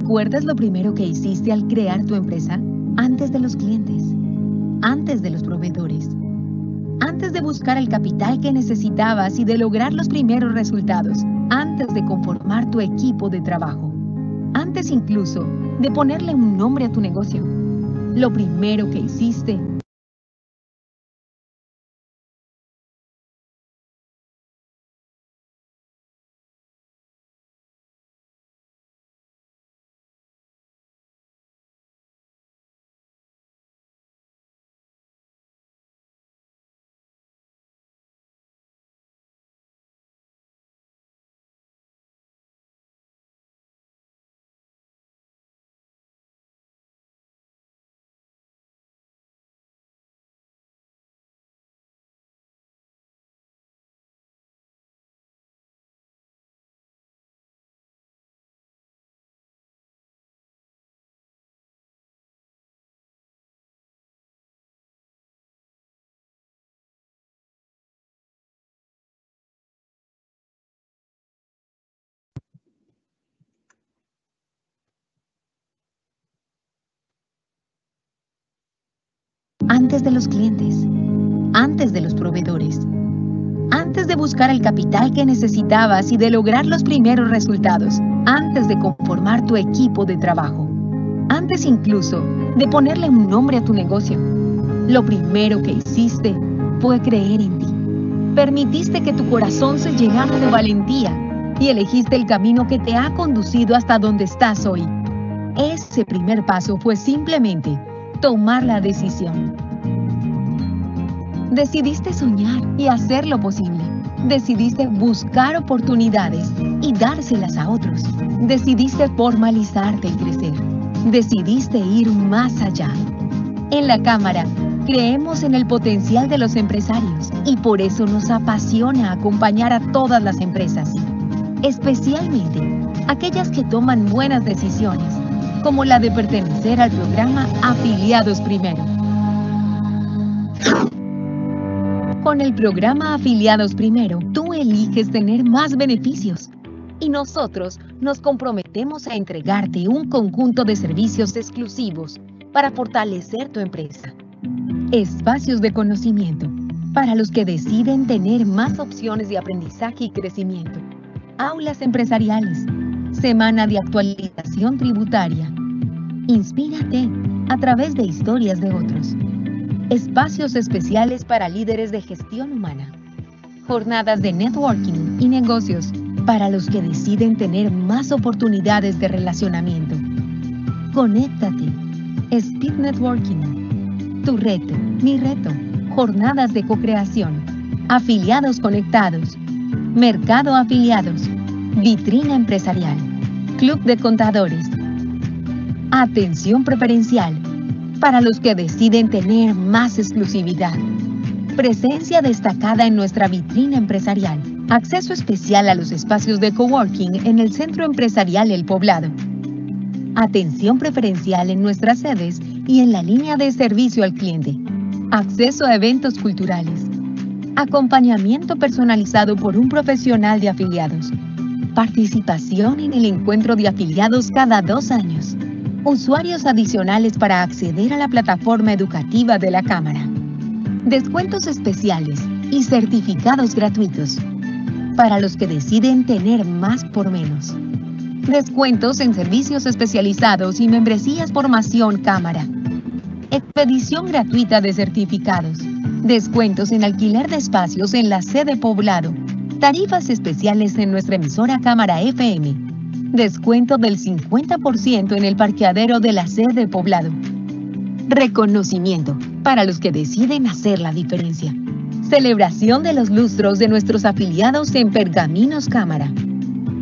¿Recuerdas lo primero que hiciste al crear tu empresa? Antes de los clientes, antes de los proveedores, antes de buscar el capital que necesitabas y de lograr los primeros resultados, antes de conformar tu equipo de trabajo, antes incluso de ponerle un nombre a tu negocio. Lo primero que hiciste antes de los clientes, antes de los proveedores, antes de buscar el capital que necesitabas y de lograr los primeros resultados, antes de conformar tu equipo de trabajo, antes incluso de ponerle un nombre a tu negocio. Lo primero que hiciste fue creer en ti. Permitiste que tu corazón se llenara de valentía y elegiste el camino que te ha conducido hasta donde estás hoy. Ese primer paso fue simplemente tomar la decisión. Decidiste soñar y hacer lo posible. Decidiste buscar oportunidades y dárselas a otros. Decidiste formalizarte y crecer. Decidiste ir más allá. En la Cámara, creemos en el potencial de los empresarios y por eso nos apasiona acompañar a todas las empresas, especialmente aquellas que toman buenas decisiones, como la de pertenecer al programa Afiliados Primero. Con el programa Afiliados Primero, tú eliges tener más beneficios y nosotros nos comprometemos a entregarte un conjunto de servicios exclusivos para fortalecer tu empresa. Espacios de conocimiento para los que deciden tener más opciones de aprendizaje y crecimiento. Aulas empresariales. Semana de actualización tributaria. Inspírate a través de historias de otros espacios especiales para líderes de gestión humana, jornadas de networking y negocios para los que deciden tener más oportunidades de relacionamiento. Conéctate. Speed Networking. Tu reto, mi reto. Jornadas de co-creación. Afiliados conectados. Mercado afiliados. Vitrina empresarial. Club de contadores. Atención preferencial para los que deciden tener más exclusividad. Presencia destacada en nuestra vitrina empresarial. Acceso especial a los espacios de coworking en el Centro Empresarial El Poblado. Atención preferencial en nuestras sedes y en la línea de servicio al cliente. Acceso a eventos culturales. Acompañamiento personalizado por un profesional de afiliados. Participación en el encuentro de afiliados cada dos años usuarios adicionales para acceder a la plataforma educativa de la Cámara, descuentos especiales y certificados gratuitos para los que deciden tener más por menos. Descuentos en servicios especializados y membresías formación Cámara. Expedición gratuita de certificados. Descuentos en alquiler de espacios en la sede poblado. Tarifas especiales en nuestra emisora Cámara FM Descuento del 50% en el parqueadero de la sede poblado. Reconocimiento para los que deciden hacer la diferencia. Celebración de los lustros de nuestros afiliados en Pergaminos Cámara.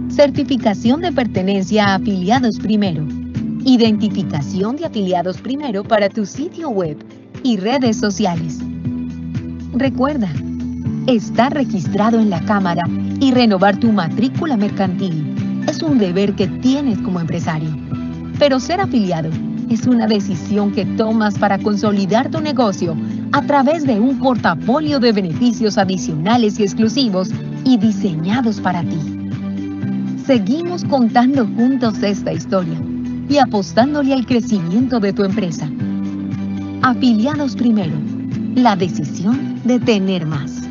Certificación de pertenencia a afiliados primero. Identificación de afiliados primero para tu sitio web y redes sociales. Recuerda, estar registrado en la Cámara y renovar tu matrícula mercantil es un deber que tienes como empresario. Pero ser afiliado es una decisión que tomas para consolidar tu negocio a través de un portafolio de beneficios adicionales y exclusivos y diseñados para ti. Seguimos contando juntos esta historia y apostándole al crecimiento de tu empresa. Afiliados primero, la decisión de tener más.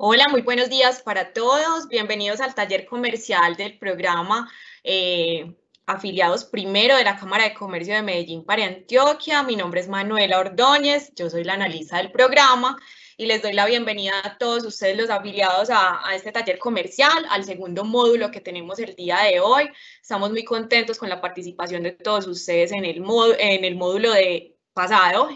Hola, muy buenos días para todos. Bienvenidos al taller comercial del programa eh, afiliados primero de la Cámara de Comercio de Medellín para Antioquia. Mi nombre es Manuela Ordóñez, yo soy la analista del programa y les doy la bienvenida a todos ustedes los afiliados a, este taller comercial, al segundo módulo que tenemos el día de hoy. Estamos muy contentos con la participación de todos ustedes en el módulo de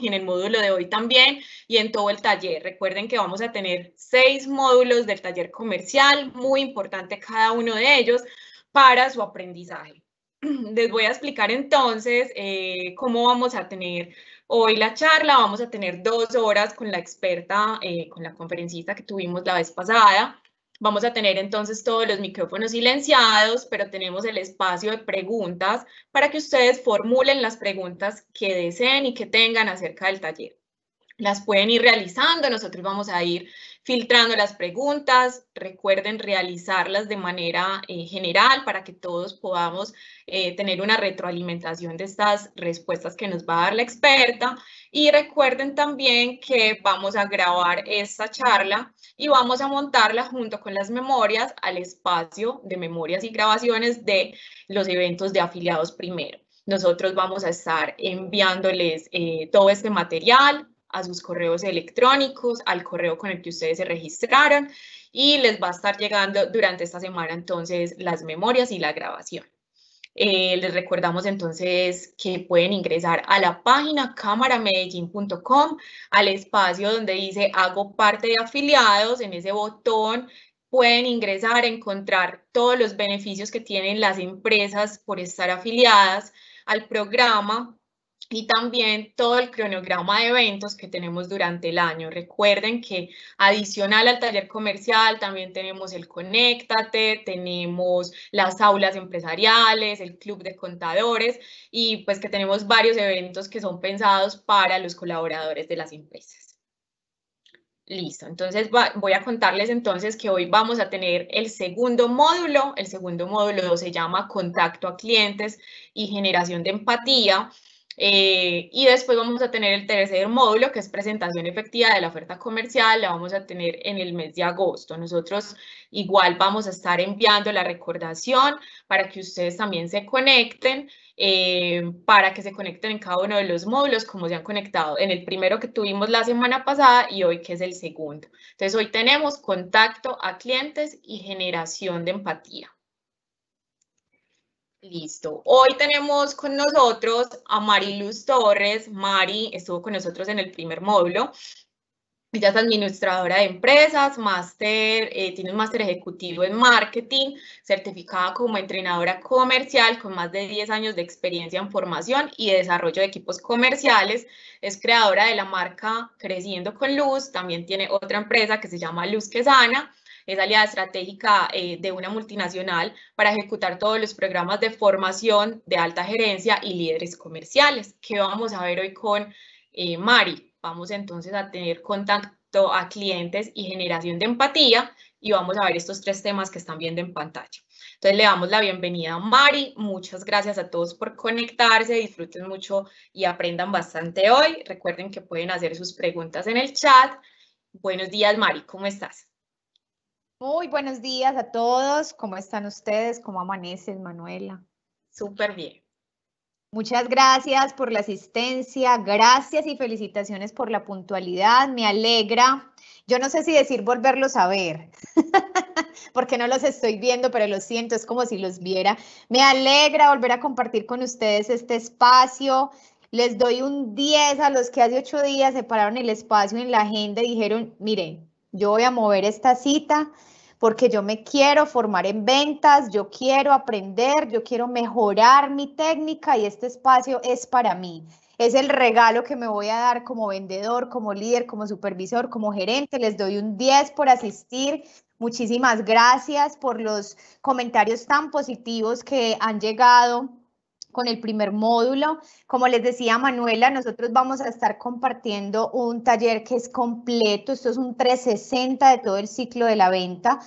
y en el módulo de hoy también y en todo el taller. Recuerden que vamos a tener seis módulos del taller comercial, muy importante cada uno de ellos para su aprendizaje. Les voy a explicar entonces eh, cómo vamos a tener hoy la charla. Vamos a tener dos horas con la experta, eh, con la conferencista que tuvimos la vez pasada. Vamos a tener entonces todos los micrófonos silenciados, pero tenemos el espacio de preguntas para que ustedes formulen las preguntas que deseen y que tengan acerca del taller. Las pueden ir realizando, nosotros vamos a ir filtrando las preguntas. Recuerden realizarlas de manera eh, general para que todos podamos eh, tener una retroalimentación de estas respuestas que nos va a dar la experta. Y recuerden también que vamos a grabar esta charla y vamos a montarla junto con las memorias al espacio de memorias y grabaciones de los eventos de afiliados primero. Nosotros vamos a estar enviándoles eh, todo este material a sus correos electrónicos, al correo con el que ustedes se registraron y les va a estar llegando durante esta semana entonces las memorias y la grabación. Eh, les recordamos entonces que pueden ingresar a la página cámaramedellín.com, al espacio donde dice hago parte de afiliados, en ese botón pueden ingresar, encontrar todos los beneficios que tienen las empresas por estar afiliadas al programa, y también todo el cronograma de eventos que tenemos durante el año. Recuerden que adicional al taller comercial también tenemos el Conéctate, tenemos las aulas empresariales, el club de contadores y pues que tenemos varios eventos que son pensados para los colaboradores de las empresas. Listo, entonces voy a contarles entonces que hoy vamos a tener el segundo módulo. El segundo módulo se llama Contacto a clientes y generación de empatía eh, y después vamos a tener el tercer módulo, que es presentación efectiva de la oferta comercial, la vamos a tener en el mes de agosto. Nosotros igual vamos a estar enviando la recordación para que ustedes también se conecten, eh, para que se conecten en cada uno de los módulos, como se han conectado en el primero que tuvimos la semana pasada y hoy que es el segundo. Entonces hoy tenemos contacto a clientes y generación de empatía. Listo. Hoy tenemos con nosotros a Mari Luz Torres. Mari estuvo con nosotros en el primer módulo. Ella es administradora de empresas, máster, eh, tiene un máster ejecutivo en marketing, certificada como entrenadora comercial con más de 10 años de experiencia en formación y desarrollo de equipos comerciales. Es creadora de la marca Creciendo con Luz, también tiene otra empresa que se llama Luz Quesana es aliada estratégica eh, de una multinacional para ejecutar todos los programas de formación de alta gerencia y líderes comerciales, que vamos a ver hoy con eh, Mari. Vamos entonces a tener contacto a clientes y generación de empatía y vamos a ver estos tres temas que están viendo en pantalla. Entonces le damos la bienvenida a Mari, muchas gracias a todos por conectarse, disfruten mucho y aprendan bastante hoy. Recuerden que pueden hacer sus preguntas en el chat. Buenos días Mari, ¿cómo estás? Muy buenos días a todos. ¿Cómo están ustedes? ¿Cómo amanecen, Manuela? Súper bien. Muchas gracias por la asistencia, gracias y felicitaciones por la puntualidad, me alegra. Yo no sé si decir volverlos a ver, porque no los estoy viendo, pero lo siento, es como si los viera. Me alegra volver a compartir con ustedes este espacio. Les doy un 10 a los que hace ocho días separaron el espacio en la agenda y dijeron, miren, yo voy a mover esta cita porque yo me quiero formar en ventas, yo quiero aprender, yo quiero mejorar mi técnica y este espacio es para mí. Es el regalo que me voy a dar como vendedor, como líder, como supervisor, como gerente. Les doy un 10 por asistir. Muchísimas gracias por los comentarios tan positivos que han llegado con el primer módulo. Como les decía Manuela, nosotros vamos a estar compartiendo un taller que es completo. Esto es un 360 de todo el ciclo de la venta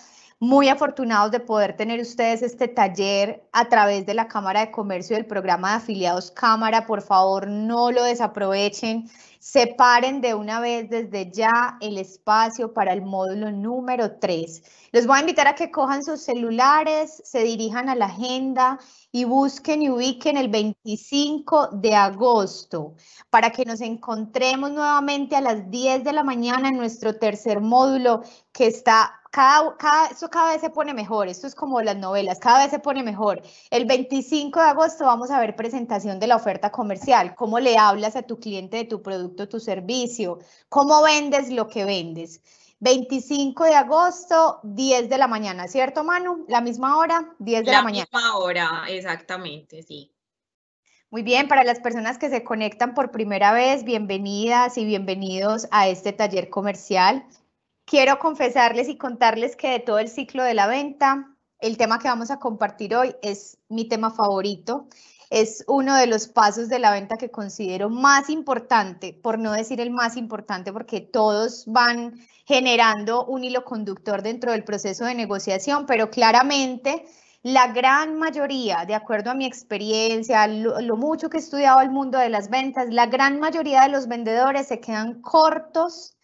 muy afortunados de poder tener ustedes este taller a través de la Cámara de Comercio del programa de afiliados Cámara. Por favor, no lo desaprovechen. Separen de una vez desde ya el espacio para el módulo número 3. Les voy a invitar a que cojan sus celulares, se dirijan a la agenda y busquen y ubiquen el 25 de agosto para que nos encontremos nuevamente a las 10 de la mañana en nuestro tercer módulo que está cada, cada, esto cada vez se pone mejor, esto es como las novelas, cada vez se pone mejor. El 25 de agosto vamos a ver presentación de la oferta comercial, cómo le hablas a tu cliente de tu producto, tu servicio, cómo vendes lo que vendes. 25 de agosto, 10 de la mañana, ¿cierto, Manu? La misma hora, 10 de la, la mañana. La misma hora, exactamente, sí. Muy bien, para las personas que se conectan por primera vez, bienvenidas y bienvenidos a este taller comercial. Quiero confesarles y contarles que de todo el ciclo de la venta, el tema que vamos a compartir hoy es mi tema favorito. Es uno de los pasos de la venta que considero más importante, por no decir el más importante, porque todos van generando un hilo conductor dentro del proceso de negociación, pero claramente la gran mayoría, de acuerdo a mi experiencia, lo, mucho que he estudiado el mundo de las ventas, la gran mayoría de los vendedores se quedan cortos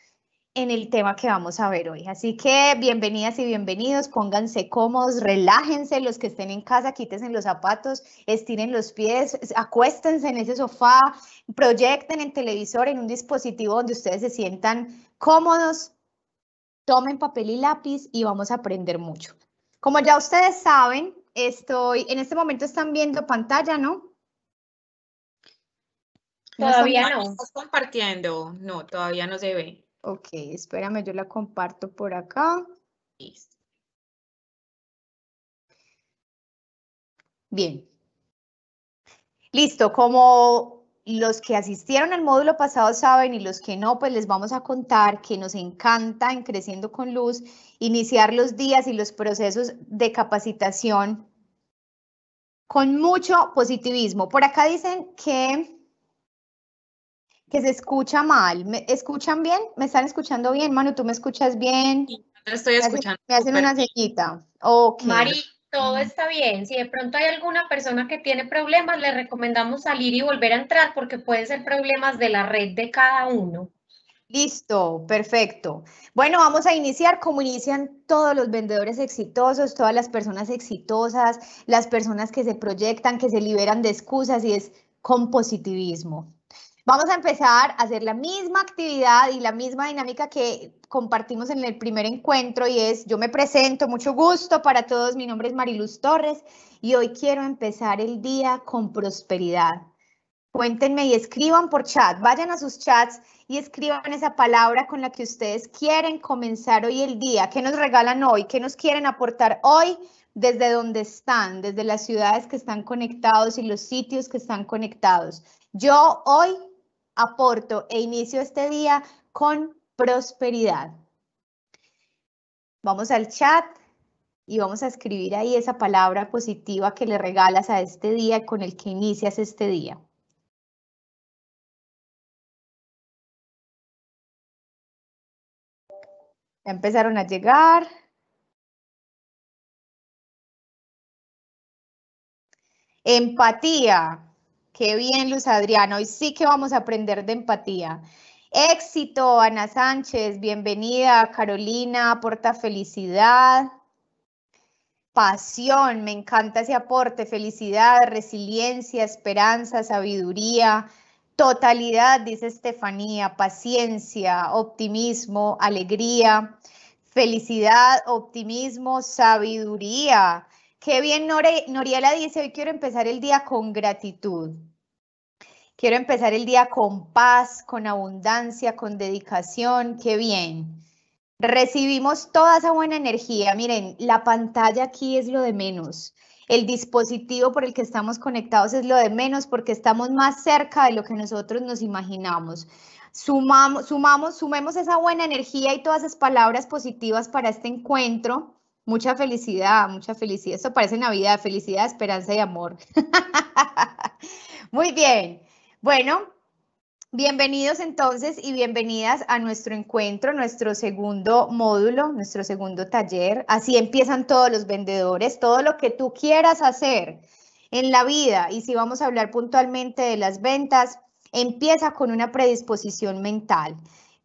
en el tema que vamos a ver hoy. Así que bienvenidas y bienvenidos, pónganse cómodos, relájense los que estén en casa, quítense los zapatos, estiren los pies, acuéstense en ese sofá, proyecten el televisor en un dispositivo donde ustedes se sientan cómodos, tomen papel y lápiz y vamos a aprender mucho. Como ya ustedes saben, estoy, en este momento están viendo pantalla, ¿no? Todavía no. compartiendo? No, todavía no se ve. Ok, espérame, yo la comparto por acá. Bien. Listo, como los que asistieron al módulo pasado saben y los que no, pues les vamos a contar que nos encanta en Creciendo con Luz iniciar los días y los procesos de capacitación con mucho positivismo. Por acá dicen que que se escucha mal. ¿Me escuchan bien? ¿Me están escuchando bien, Manu? ¿Tú me escuchas bien? Sí, te estoy escuchando. Me hacen, me una señita. Okay. Mari, todo está bien. Si de pronto hay alguna persona que tiene problemas, le recomendamos salir y volver a entrar porque pueden ser problemas de la red de cada uno. Listo, perfecto. Bueno, vamos a iniciar como inician todos los vendedores exitosos, todas las personas exitosas, las personas que se proyectan, que se liberan de excusas y es con positivismo. Vamos a empezar a hacer la misma actividad y la misma dinámica que compartimos en el primer encuentro y es, yo me presento, mucho gusto para todos, mi nombre es Mariluz Torres y hoy quiero empezar el día con prosperidad. Cuéntenme y escriban por chat, vayan a sus chats y escriban esa palabra con la que ustedes quieren comenzar hoy el día, qué nos regalan hoy, qué nos quieren aportar hoy desde donde están, desde las ciudades que están conectados y los sitios que están conectados. Yo hoy aporto e inicio este día con prosperidad. Vamos al chat y vamos a escribir ahí esa palabra positiva que le regalas a este día con el que inicias este día. Ya empezaron a llegar. Empatía. Qué bien, Luz Adriano. Hoy sí que vamos a aprender de empatía. Éxito, Ana Sánchez. Bienvenida, Carolina. Aporta felicidad. Pasión, me encanta ese aporte. Felicidad, resiliencia, esperanza, sabiduría. Totalidad, dice Estefanía. Paciencia, optimismo, alegría. Felicidad, optimismo, sabiduría. Qué bien, Noriela dice, hoy quiero empezar el día con gratitud. Quiero empezar el día con paz, con abundancia, con dedicación. Qué bien. Recibimos toda esa buena energía. Miren, la pantalla aquí es lo de menos. El dispositivo por el que estamos conectados es lo de menos porque estamos más cerca de lo que nosotros nos imaginamos. Sumamos, sumamos, sumemos esa buena energía y todas esas palabras positivas para este encuentro Mucha felicidad, mucha felicidad. Esto parece Navidad, felicidad, esperanza y amor. Muy bien. Bueno, bienvenidos entonces y bienvenidas a nuestro encuentro, nuestro segundo módulo, nuestro segundo taller. Así empiezan todos los vendedores, todo lo que tú quieras hacer en la vida. Y si vamos a hablar puntualmente de las ventas, empieza con una predisposición mental.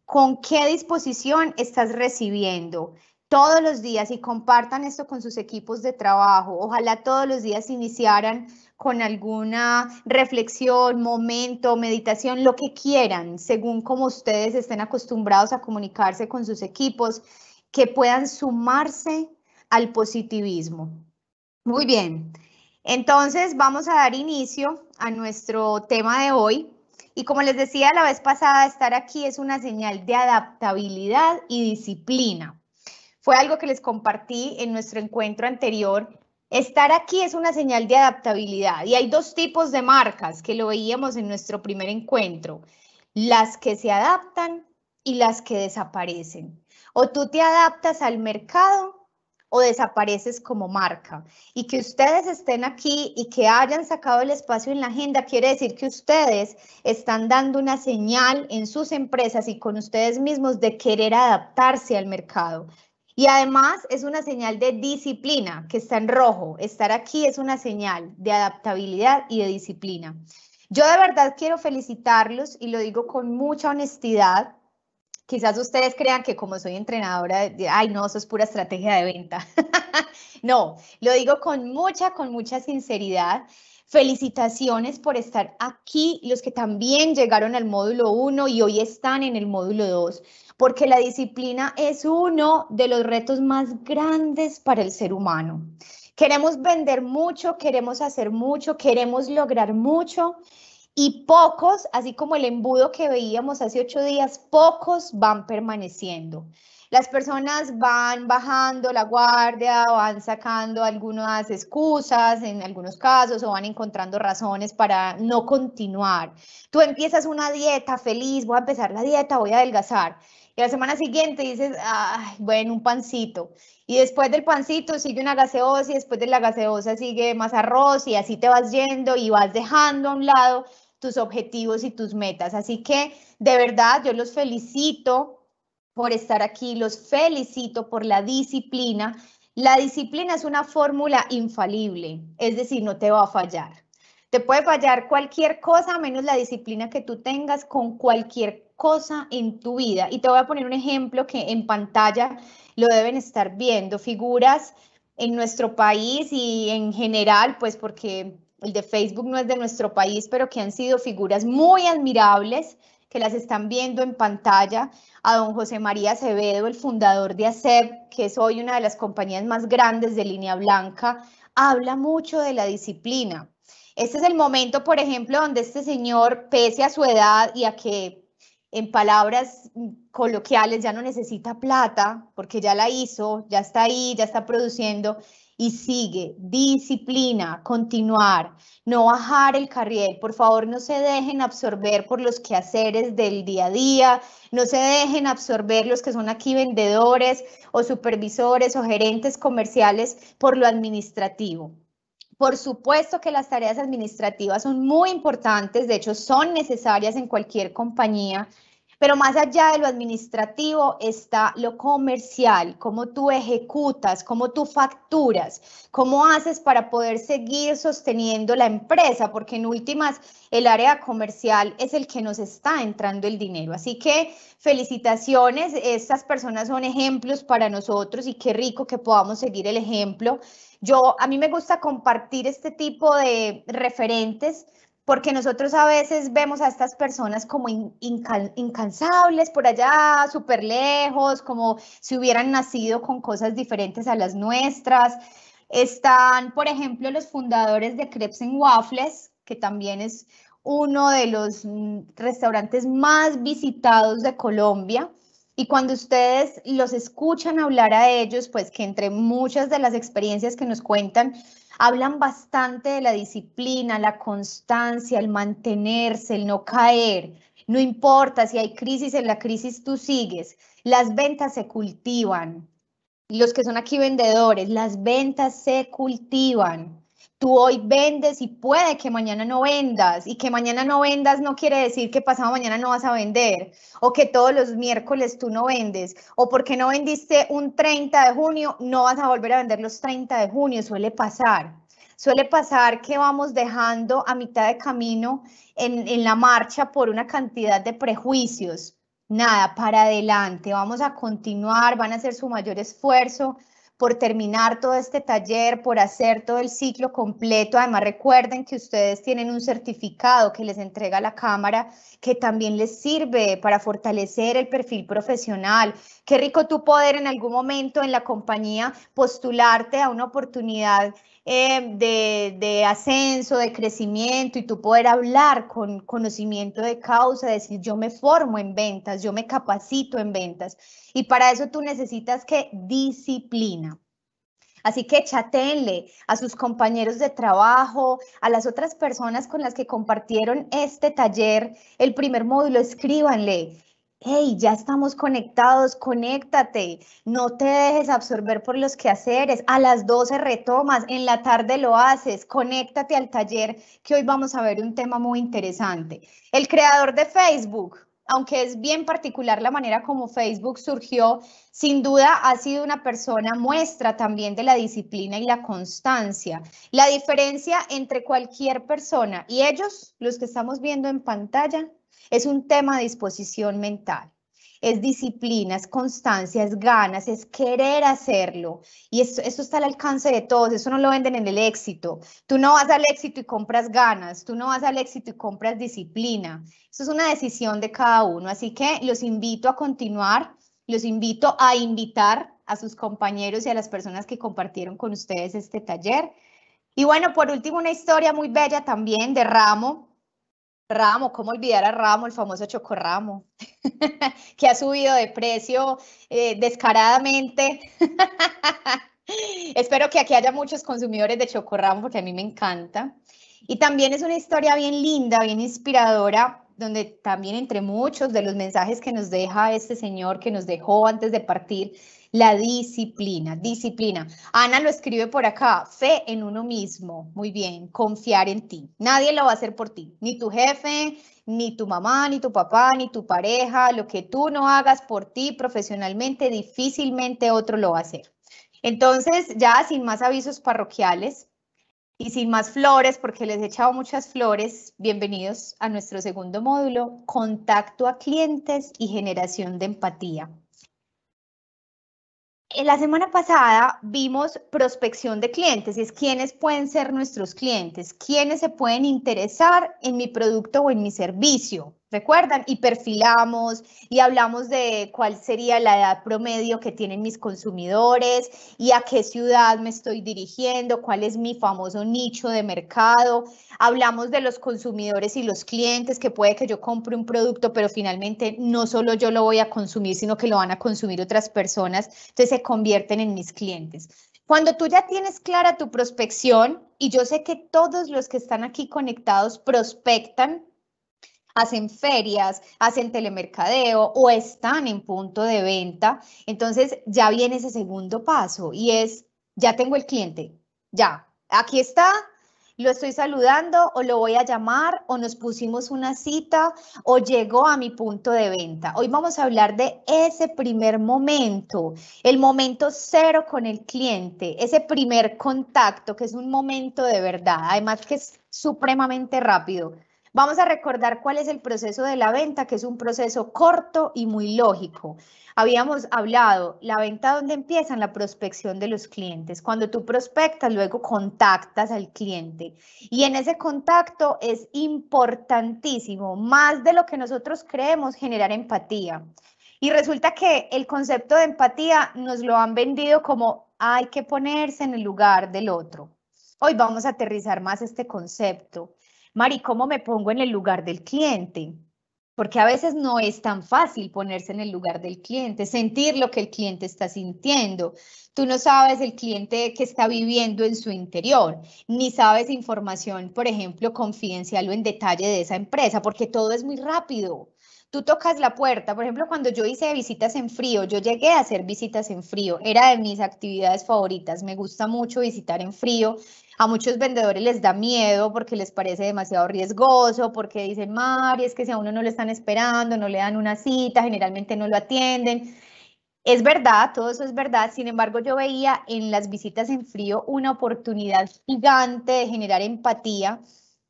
¿Con qué disposición estás recibiendo? todos los días y compartan esto con sus equipos de trabajo. Ojalá todos los días iniciaran con alguna reflexión, momento, meditación, lo que quieran, según como ustedes estén acostumbrados a comunicarse con sus equipos, que puedan sumarse al positivismo. Muy bien, entonces vamos a dar inicio a nuestro tema de hoy. Y como les decía la vez pasada, estar aquí es una señal de adaptabilidad y disciplina fue algo que les compartí en nuestro encuentro anterior. Estar aquí es una señal de adaptabilidad y hay dos tipos de marcas que lo veíamos en nuestro primer encuentro, las que se adaptan y las que desaparecen. O tú te adaptas al mercado o desapareces como marca. Y que ustedes estén aquí y que hayan sacado el espacio en la agenda quiere decir que ustedes están dando una señal en sus empresas y con ustedes mismos de querer adaptarse al mercado, y además es una señal de disciplina, que está en rojo. Estar aquí es una señal de adaptabilidad y de disciplina. Yo de verdad quiero felicitarlos y lo digo con mucha honestidad. Quizás ustedes crean que como soy entrenadora, ay no, eso es pura estrategia de venta. no, lo digo con mucha, con mucha sinceridad. Felicitaciones por estar aquí, los que también llegaron al módulo 1 y hoy están en el módulo 2 porque la disciplina es uno de los retos más grandes para el ser humano. Queremos vender mucho, queremos hacer mucho, queremos lograr mucho y pocos, así como el embudo que veíamos hace ocho días, pocos van permaneciendo. Las personas van bajando la guardia, van sacando algunas excusas en algunos casos o van encontrando razones para no continuar. Tú empiezas una dieta feliz, voy a empezar la dieta, voy a adelgazar y la semana siguiente dices, bueno, un pancito. Y después del pancito sigue una gaseosa y después de la gaseosa sigue más arroz y así te vas yendo y vas dejando a un lado tus objetivos y tus metas. Así que de verdad yo los felicito por estar aquí, los felicito por la disciplina. La disciplina es una fórmula infalible, es decir, no te va a fallar. Te puede fallar cualquier cosa menos la disciplina que tú tengas con cualquier cosa cosa en tu vida. Y te voy a poner un ejemplo que en pantalla lo deben estar viendo. Figuras en nuestro país y en general, pues porque el de Facebook no es de nuestro país, pero que han sido figuras muy admirables, que las están viendo en pantalla, a don José María Acevedo, el fundador de ACEP, que es hoy una de las compañías más grandes de línea blanca, habla mucho de la disciplina. Este es el momento, por ejemplo, donde este señor, pese a su edad y a que en palabras coloquiales, ya no necesita plata porque ya la hizo, ya está ahí, ya está produciendo y sigue. Disciplina, continuar, no bajar el carril. Por favor, no se dejen absorber por los quehaceres del día a día, no se dejen absorber los que son aquí vendedores o supervisores o gerentes comerciales por lo administrativo. Por supuesto que las tareas administrativas son muy importantes, de hecho son necesarias en cualquier compañía, pero más allá de lo administrativo está lo comercial, cómo tú ejecutas, cómo tú facturas, cómo haces para poder seguir sosteniendo la empresa, porque en últimas el área comercial es el que nos está entrando el dinero. Así que felicitaciones, estas personas son ejemplos para nosotros y qué rico que podamos seguir el ejemplo. Yo, a mí me gusta compartir este tipo de referentes porque nosotros a veces vemos a estas personas como incansables por allá, súper lejos, como si hubieran nacido con cosas diferentes a las nuestras. Están, por ejemplo, los fundadores de Crepes and Waffles, que también es uno de los mm, restaurantes más visitados de Colombia. Y cuando ustedes los escuchan hablar a ellos, pues que entre muchas de las experiencias que nos cuentan, hablan bastante de la disciplina, la constancia, el mantenerse, el no caer. No importa si hay crisis, en la crisis tú sigues. Las ventas se cultivan. Los que son aquí vendedores, las ventas se cultivan. Tú hoy vendes y puede que mañana no vendas y que mañana no vendas no quiere decir que pasado mañana no vas a vender o que todos los miércoles tú no vendes o porque no vendiste un 30 de junio no vas a volver a vender los 30 de junio, suele pasar. Suele pasar que vamos dejando a mitad de camino en, en la marcha por una cantidad de prejuicios. Nada, para adelante, vamos a continuar, van a hacer su mayor esfuerzo, por terminar todo este taller, por hacer todo el ciclo completo. Además, recuerden que ustedes tienen un certificado que les entrega la Cámara, que también les sirve para fortalecer el perfil profesional. Qué rico tu poder en algún momento en la compañía postularte a una oportunidad eh, de, ascenso, de crecimiento y tú poder hablar con conocimiento de causa, decir yo me formo en ventas, yo me capacito en ventas. Y para eso tú necesitas que disciplina. Así que chatenle a sus compañeros de trabajo, a las otras personas con las que compartieron este taller, el primer módulo, escríbanle, hey, ya estamos conectados, conéctate, no te dejes absorber por los quehaceres, a las 12 retomas, en la tarde lo haces, conéctate al taller que hoy vamos a ver un tema muy interesante. El creador de Facebook, aunque es bien particular la manera como Facebook surgió, sin duda ha sido una persona muestra también de la disciplina y la constancia. La diferencia entre cualquier persona y ellos, los que estamos viendo en pantalla, es un tema de disposición mental. Es disciplina, es constancia, es ganas, es querer hacerlo. Y esto, está al alcance de todos, eso no lo venden en el éxito. Tú no vas al éxito y compras ganas, tú no vas al éxito y compras disciplina. Eso es una decisión de cada uno. Así que los invito a continuar, los invito a invitar a sus compañeros y a las personas que compartieron con ustedes este taller. Y bueno, por último, una historia muy bella también de Ramo, Ramo, ¿cómo olvidar a Ramo, el famoso Chocorramo, que ha subido de precio eh, descaradamente? Espero que aquí haya muchos consumidores de Chocorramo porque a mí me encanta. Y también es una historia bien linda, bien inspiradora, donde también entre muchos de los mensajes que nos deja este señor que nos dejó antes de partir, la disciplina, disciplina. Ana lo escribe por acá, fe en uno mismo, muy bien, confiar en ti. Nadie lo va a hacer por ti, ni tu jefe, ni tu mamá, ni tu papá, ni tu pareja. Lo que tú no hagas por ti profesionalmente, difícilmente otro lo va a hacer. Entonces, ya sin más avisos parroquiales, y sin más flores, porque les he echado muchas flores, bienvenidos a nuestro segundo módulo, contacto a clientes y generación de empatía. En eh, la semana pasada vimos prospección de clientes, y es quiénes pueden ser nuestros clientes, quiénes se pueden interesar en mi producto o en mi servicio recuerdan, y perfilamos y hablamos de cuál sería la edad promedio que tienen mis consumidores y a qué ciudad me estoy dirigiendo, cuál es mi famoso nicho de mercado. Hablamos de los consumidores y los clientes, que puede que yo compre un producto, pero finalmente no solo yo lo voy a consumir, sino que lo van a consumir otras personas, entonces se convierten en mis clientes. Cuando tú ya tienes clara tu prospección, y yo sé que todos los que están aquí conectados prospectan hacen ferias, hacen telemercadeo o están en punto de venta. Entonces ya viene ese segundo paso y es, ya tengo el cliente, ya, aquí está, lo estoy saludando o lo voy a llamar o nos pusimos una cita o llegó a mi punto de venta. Hoy vamos a hablar de ese primer momento, el momento cero con el cliente, ese primer contacto que es un momento de verdad, además que es supremamente rápido. Vamos a recordar cuál es el proceso de la venta, que es un proceso corto y muy lógico. Habíamos hablado, la venta donde empiezan la prospección de los clientes. Cuando tú prospectas, luego contactas al cliente. Y en ese contacto es importantísimo, más de lo que nosotros creemos, generar empatía. Y resulta que el concepto de empatía nos lo han vendido como hay que ponerse en el lugar del otro. Hoy vamos a aterrizar más este concepto. Mari, ¿cómo me pongo en el lugar del cliente? Porque a veces no es tan fácil ponerse en el lugar del cliente, sentir lo que el cliente está sintiendo. Tú no sabes el cliente que está viviendo en su interior, ni sabes información, por ejemplo, confidencial o en detalle de esa empresa, porque todo es muy rápido. Tú tocas la puerta, por ejemplo, cuando yo hice visitas en frío, yo llegué a hacer visitas en frío, era de mis actividades favoritas, me gusta mucho visitar en frío. A muchos vendedores les da miedo porque les parece demasiado riesgoso, porque dicen, Mari, es que si a uno no le están esperando, no le dan una cita, generalmente no lo atienden. Es verdad, todo eso es verdad. Sin embargo, yo veía en las visitas en frío una oportunidad gigante de generar empatía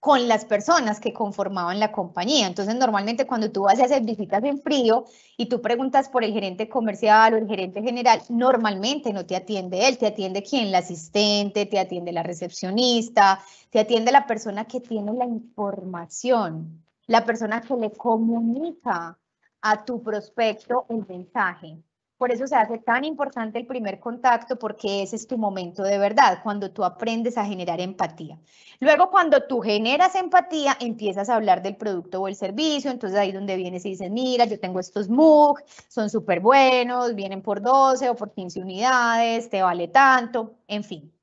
con las personas que conformaban la compañía. Entonces, normalmente cuando tú vas a hacer visitas en frío y tú preguntas por el gerente comercial o el gerente general, normalmente no te atiende él, te atiende quien, la asistente, te atiende la recepcionista, te atiende la persona que tiene la información, la persona que le comunica a tu prospecto el mensaje. Por eso se hace tan importante el primer contacto porque ese es tu momento de verdad, cuando tú aprendes a generar empatía. Luego, cuando tú generas empatía, empiezas a hablar del producto o el servicio, entonces ahí donde vienes y dices, mira, yo tengo estos MOOC, son súper buenos, vienen por 12 o por 15 unidades, te vale tanto, en fin.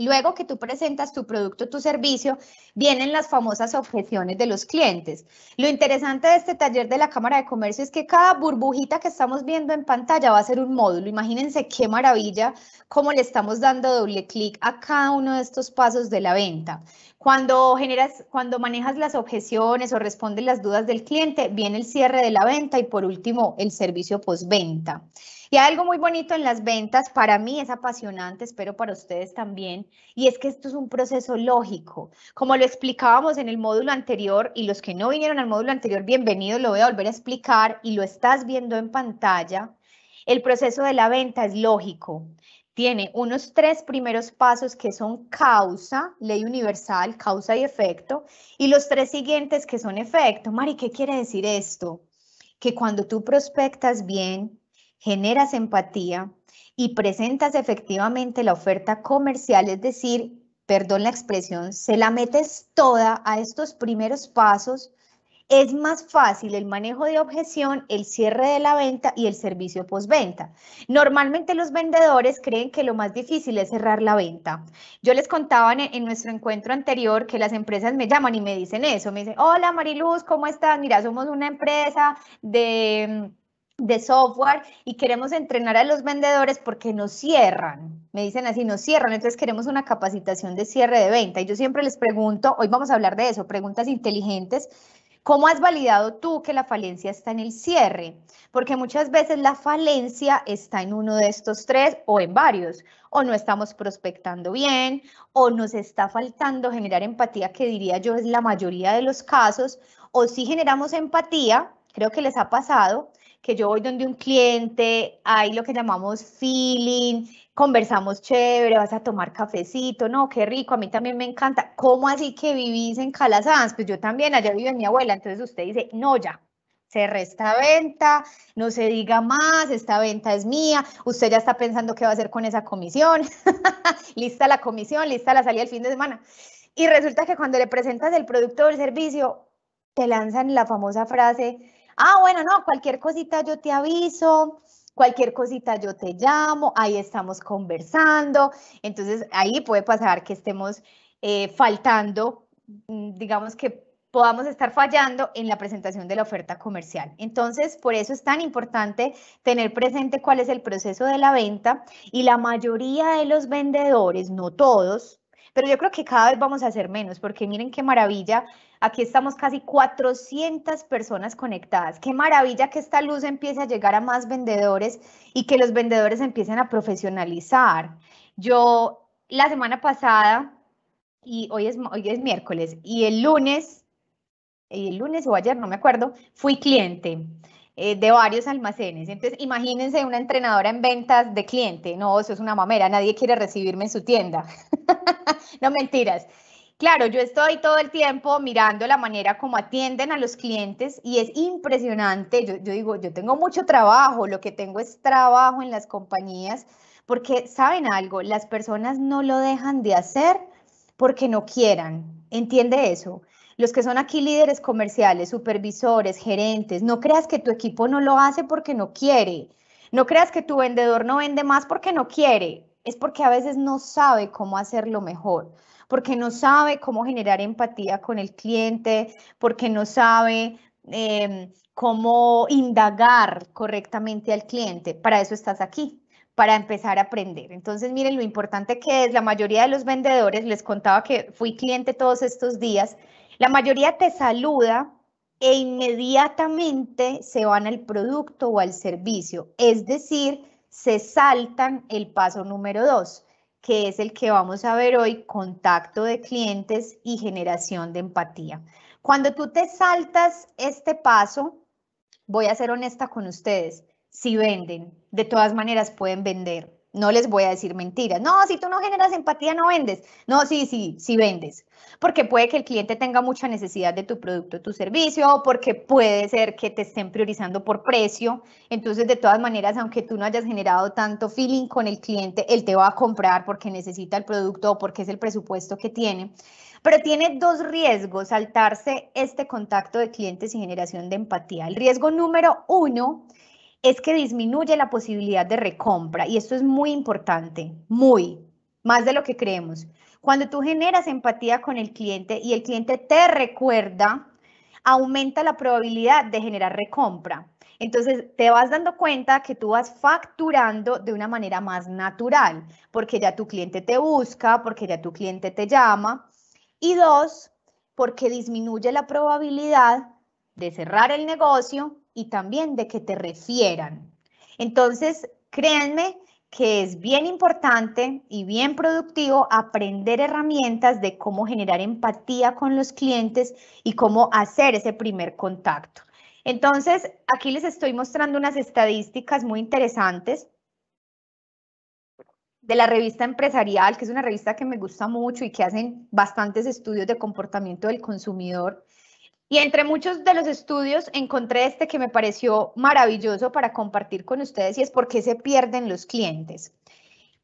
Luego que tú presentas tu producto, tu servicio, vienen las famosas objeciones de los clientes. Lo interesante de este taller de la Cámara de Comercio es que cada burbujita que estamos viendo en pantalla va a ser un módulo. Imagínense qué maravilla cómo le estamos dando doble clic a cada uno de estos pasos de la venta. Cuando generas, cuando manejas las objeciones o respondes las dudas del cliente, viene el cierre de la venta y por último el servicio postventa. Y algo muy bonito en las ventas, para mí es apasionante, espero para ustedes también, y es que esto es un proceso lógico. Como lo explicábamos en el módulo anterior, y los que no vinieron al módulo anterior, bienvenidos, lo voy a volver a explicar y lo estás viendo en pantalla. El proceso de la venta es lógico. Tiene unos tres primeros pasos que son causa, ley universal, causa y efecto, y los tres siguientes que son efecto. Mari, ¿qué quiere decir esto? Que cuando tú prospectas bien, generas empatía y presentas efectivamente la oferta comercial, es decir, perdón la expresión, se la metes toda a estos primeros pasos, es más fácil el manejo de objeción, el cierre de la venta y el servicio postventa. Normalmente los vendedores creen que lo más difícil es cerrar la venta. Yo les contaba en, nuestro encuentro anterior que las empresas me llaman y me dicen eso, me dicen, hola Mariluz, ¿cómo estás? Mira, somos una empresa de de software y queremos entrenar a los vendedores porque nos cierran. Me dicen así, nos cierran, entonces queremos una capacitación de cierre de venta. Y yo siempre les pregunto, hoy vamos a hablar de eso, preguntas inteligentes. ¿Cómo has validado tú que la falencia está en el cierre? Porque muchas veces la falencia está en uno de estos tres o en varios. O no estamos prospectando bien, o nos está faltando generar empatía, que diría yo es la mayoría de los casos, o si generamos empatía, creo que les ha pasado, que yo voy donde un cliente, hay lo que llamamos feeling, conversamos chévere, vas a tomar cafecito, no, qué rico, a mí también me encanta. ¿Cómo así que vivís en Calasanz? Pues yo también, allá vive mi abuela, entonces usted dice, no, ya, cerré esta venta, no se diga más, esta venta es mía, usted ya está pensando qué va a hacer con esa comisión, lista la comisión, lista la salida el fin de semana. Y resulta que cuando le presentas el producto o el servicio, te lanzan la famosa frase, ah, bueno, no, cualquier cosita yo te aviso, cualquier cosita yo te llamo, ahí estamos conversando. Entonces ahí puede pasar que estemos eh, faltando, mm, digamos que podamos estar fallando en la presentación de la oferta comercial. Entonces, por eso es tan importante tener presente cuál es el proceso de la venta y la mayoría de los vendedores, no todos, pero yo creo que cada vez vamos a hacer menos, porque miren qué maravilla Aquí estamos casi 400 personas conectadas. Qué maravilla que esta luz empiece a llegar a más vendedores y que los vendedores empiecen a profesionalizar. Yo la semana pasada, y hoy es, hoy es miércoles, y el lunes, el lunes o ayer, no me acuerdo, fui cliente eh, de varios almacenes. Entonces, imagínense una entrenadora en ventas de cliente. No, eso es una mamera, nadie quiere recibirme en su tienda. no mentiras. Claro, yo estoy todo el tiempo mirando la manera como atienden a los clientes y es impresionante. Yo, digo, yo tengo mucho trabajo, lo que tengo es trabajo en las compañías, porque saben algo, las personas no lo dejan de hacer porque no quieran. ¿Entiende eso? Los que son aquí líderes comerciales, supervisores, gerentes, no creas que tu equipo no lo hace porque no quiere. No creas que tu vendedor no vende más porque no quiere. Es porque a veces no sabe cómo hacerlo mejor porque no sabe cómo generar empatía con el cliente, porque no sabe em, cómo indagar correctamente al cliente. Para eso estás aquí, para empezar a aprender. Entonces, miren lo importante que es, la mayoría de los vendedores, les contaba que fui cliente todos estos días, la mayoría te saluda e inmediatamente se van al producto o al servicio, es decir, se saltan el paso número dos que es el que vamos a ver hoy, contacto de clientes y generación de empatía. Cuando tú te saltas este paso, voy a ser honesta con ustedes, si venden, de todas maneras pueden vender. No les voy a decir mentiras. No, si tú no generas empatía, no vendes. No, sí, sí, sí vendes. Porque puede que el cliente tenga mucha necesidad de tu producto, tu servicio, o porque puede ser que te estén priorizando por precio. Entonces, de todas maneras, aunque tú no hayas generado tanto feeling con el cliente, él te va a comprar porque necesita el producto o porque es el presupuesto que tiene. Pero tiene dos riesgos saltarse este contacto de clientes y generación de empatía. El riesgo número uno es que disminuye la posibilidad de recompra y esto es muy importante, muy, más de lo que creemos. Cuando tú generas empatía con el cliente y el cliente te recuerda, aumenta la probabilidad de generar recompra. Entonces te vas dando cuenta que tú vas facturando de una manera más natural, porque ya tu cliente te busca, porque ya tu cliente te llama. Y dos, porque disminuye la probabilidad de cerrar el negocio y también de que te refieran. Entonces, créanme que es bien importante y bien productivo aprender herramientas de cómo generar empatía con los clientes y cómo hacer ese primer contacto. Entonces, aquí les estoy mostrando unas estadísticas muy interesantes de la revista empresarial, que es una revista que me gusta mucho y que hacen bastantes estudios de comportamiento del consumidor. Y entre muchos de los estudios encontré este que me pareció maravilloso para compartir con ustedes y es por qué se pierden los clientes.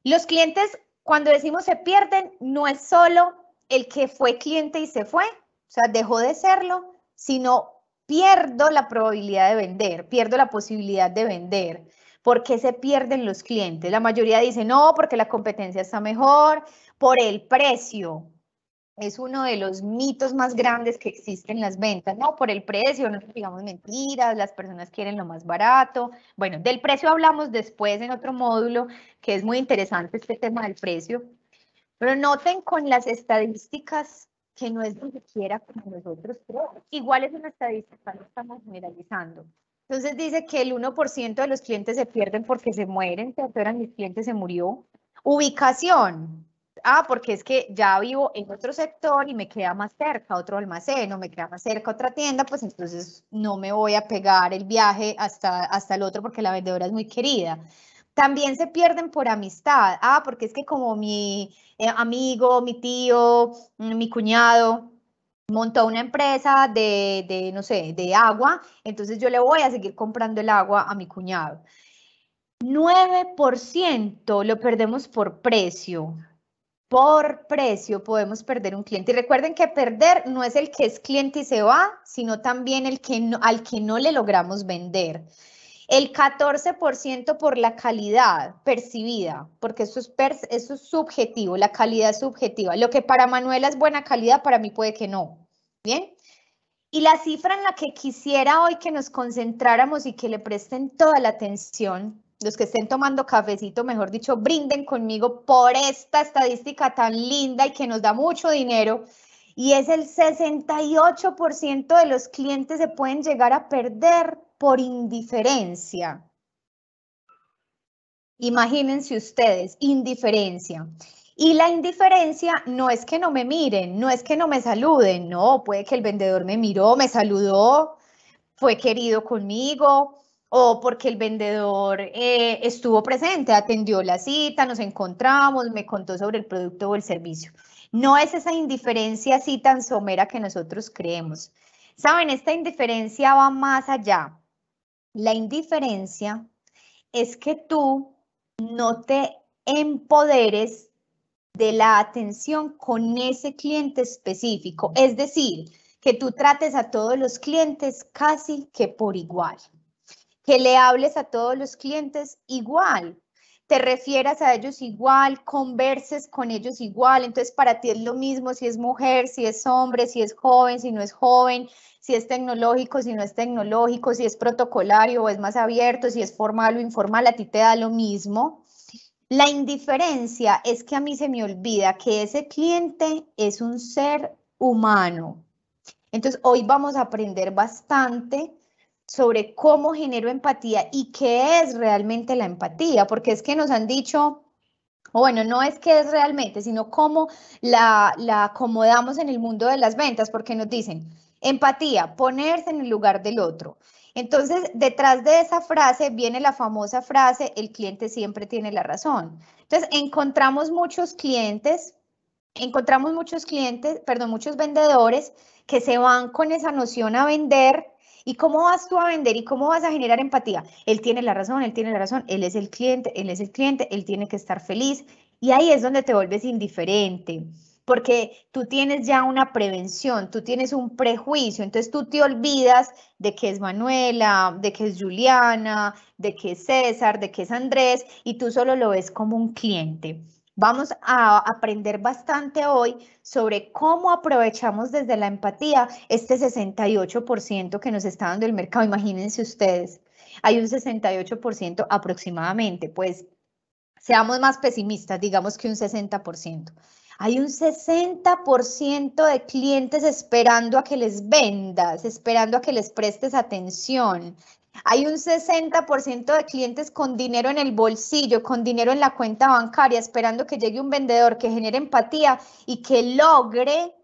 Los clientes, cuando decimos se pierden, no es solo el que fue cliente y se fue, o sea, dejó de serlo, sino pierdo la probabilidad de vender, pierdo la posibilidad de vender. ¿Por qué se pierden los clientes? La mayoría dice, no, porque la competencia está mejor, por el precio, es uno de los mitos más grandes que existen en las ventas, ¿no? Por el precio, no digamos mentiras, las personas quieren lo más barato. Bueno, del precio hablamos después en otro módulo, que es muy interesante este tema del precio. Pero noten con las estadísticas que no es ni quiera como nosotros pero Igual es una estadística, no estamos generalizando. Entonces dice que el 1% de los clientes se pierden porque se mueren, ¿te eran mis clientes se murió. Ubicación, ah, porque es que ya vivo en otro sector y me queda más cerca otro almacén o me queda más cerca otra tienda, pues entonces no me voy a pegar el viaje hasta, hasta el otro porque la vendedora es muy querida. También se pierden por amistad. Ah, porque es que como mi eh, amigo, mi tío, mm, mi cuñado, montó una empresa de, de, no sé, de agua, entonces yo le voy a seguir comprando el agua a mi cuñado. 9% lo perdemos por precio por precio podemos perder un cliente. Y recuerden que perder no es el que es cliente y se va, sino también el que no, al que no le logramos vender. El 14% por la calidad percibida, porque eso es, eso subjetivo, la calidad subjetiva. Lo que para Manuela es buena calidad, para mí puede que no. Bien. Y la cifra en la que quisiera hoy que nos concentráramos y que le presten toda la atención los que estén tomando cafecito, mejor dicho, brinden conmigo por esta estadística tan linda y que nos da mucho dinero. Y es el 68% de los clientes se pueden llegar a perder por indiferencia. Imagínense ustedes, indiferencia. Y la indiferencia no es que no me miren, no es que no me saluden, no, puede que el vendedor me miró, me saludó, fue querido conmigo, o porque el vendedor eh, estuvo presente, atendió la cita, nos encontramos, me contó sobre el producto o el servicio. No es esa indiferencia así tan somera que nosotros creemos. Saben, esta indiferencia va más allá. La indiferencia es que tú no te empoderes de la atención con ese cliente específico. Es decir, que tú trates a todos los clientes casi que por igual que le hables a todos los clientes igual, te refieras a ellos igual, converses con ellos igual. Entonces, para ti es lo mismo si es mujer, si es hombre, si es joven, si no es joven, si es tecnológico, si no es tecnológico, si es protocolario o es más abierto, si es formal o informal, a ti te da lo mismo. La indiferencia es que a mí se me olvida que ese cliente es un ser humano. Entonces, hoy vamos a aprender bastante sobre cómo genero empatía y qué es realmente la empatía, porque es que nos han dicho, o bueno, no es qué es realmente, sino cómo la, la acomodamos en el mundo de las ventas, porque nos dicen, empatía, ponerse en el lugar del otro. Entonces, detrás de esa frase viene la famosa frase, el cliente siempre tiene la razón. Entonces, encontramos muchos clientes, encontramos muchos clientes, perdón, muchos vendedores que se van con esa noción a vender ¿Y cómo vas tú a vender y cómo vas a generar empatía? Él tiene la razón, él tiene la razón, él es el cliente, él es el cliente, él tiene que estar feliz. Y ahí es donde te vuelves indiferente, porque tú tienes ya una prevención, tú tienes un prejuicio, entonces tú te olvidas de que es Manuela, de que es Juliana, de que es César, de que es Andrés, y tú solo lo ves como un cliente. Vamos a aprender bastante hoy sobre cómo aprovechamos desde la empatía este 68% que nos está dando el mercado. Imagínense ustedes, hay un 68% aproximadamente, pues seamos más pesimistas, digamos que un 60%. Hay un 60% de clientes esperando a que les vendas, esperando a que les prestes atención, hay un 60% de clientes con dinero en el bolsillo, con dinero en la cuenta bancaria, esperando que llegue un vendedor que genere empatía y que logre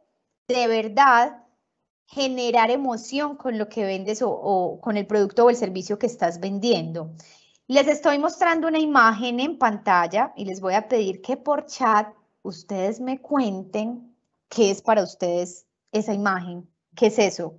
de verdad generar emoción con lo que vendes o, con el producto o el servicio que estás vendiendo. Les estoy mostrando una imagen en pantalla y les voy a pedir que por chat ustedes me cuenten qué es para ustedes esa imagen, qué es eso,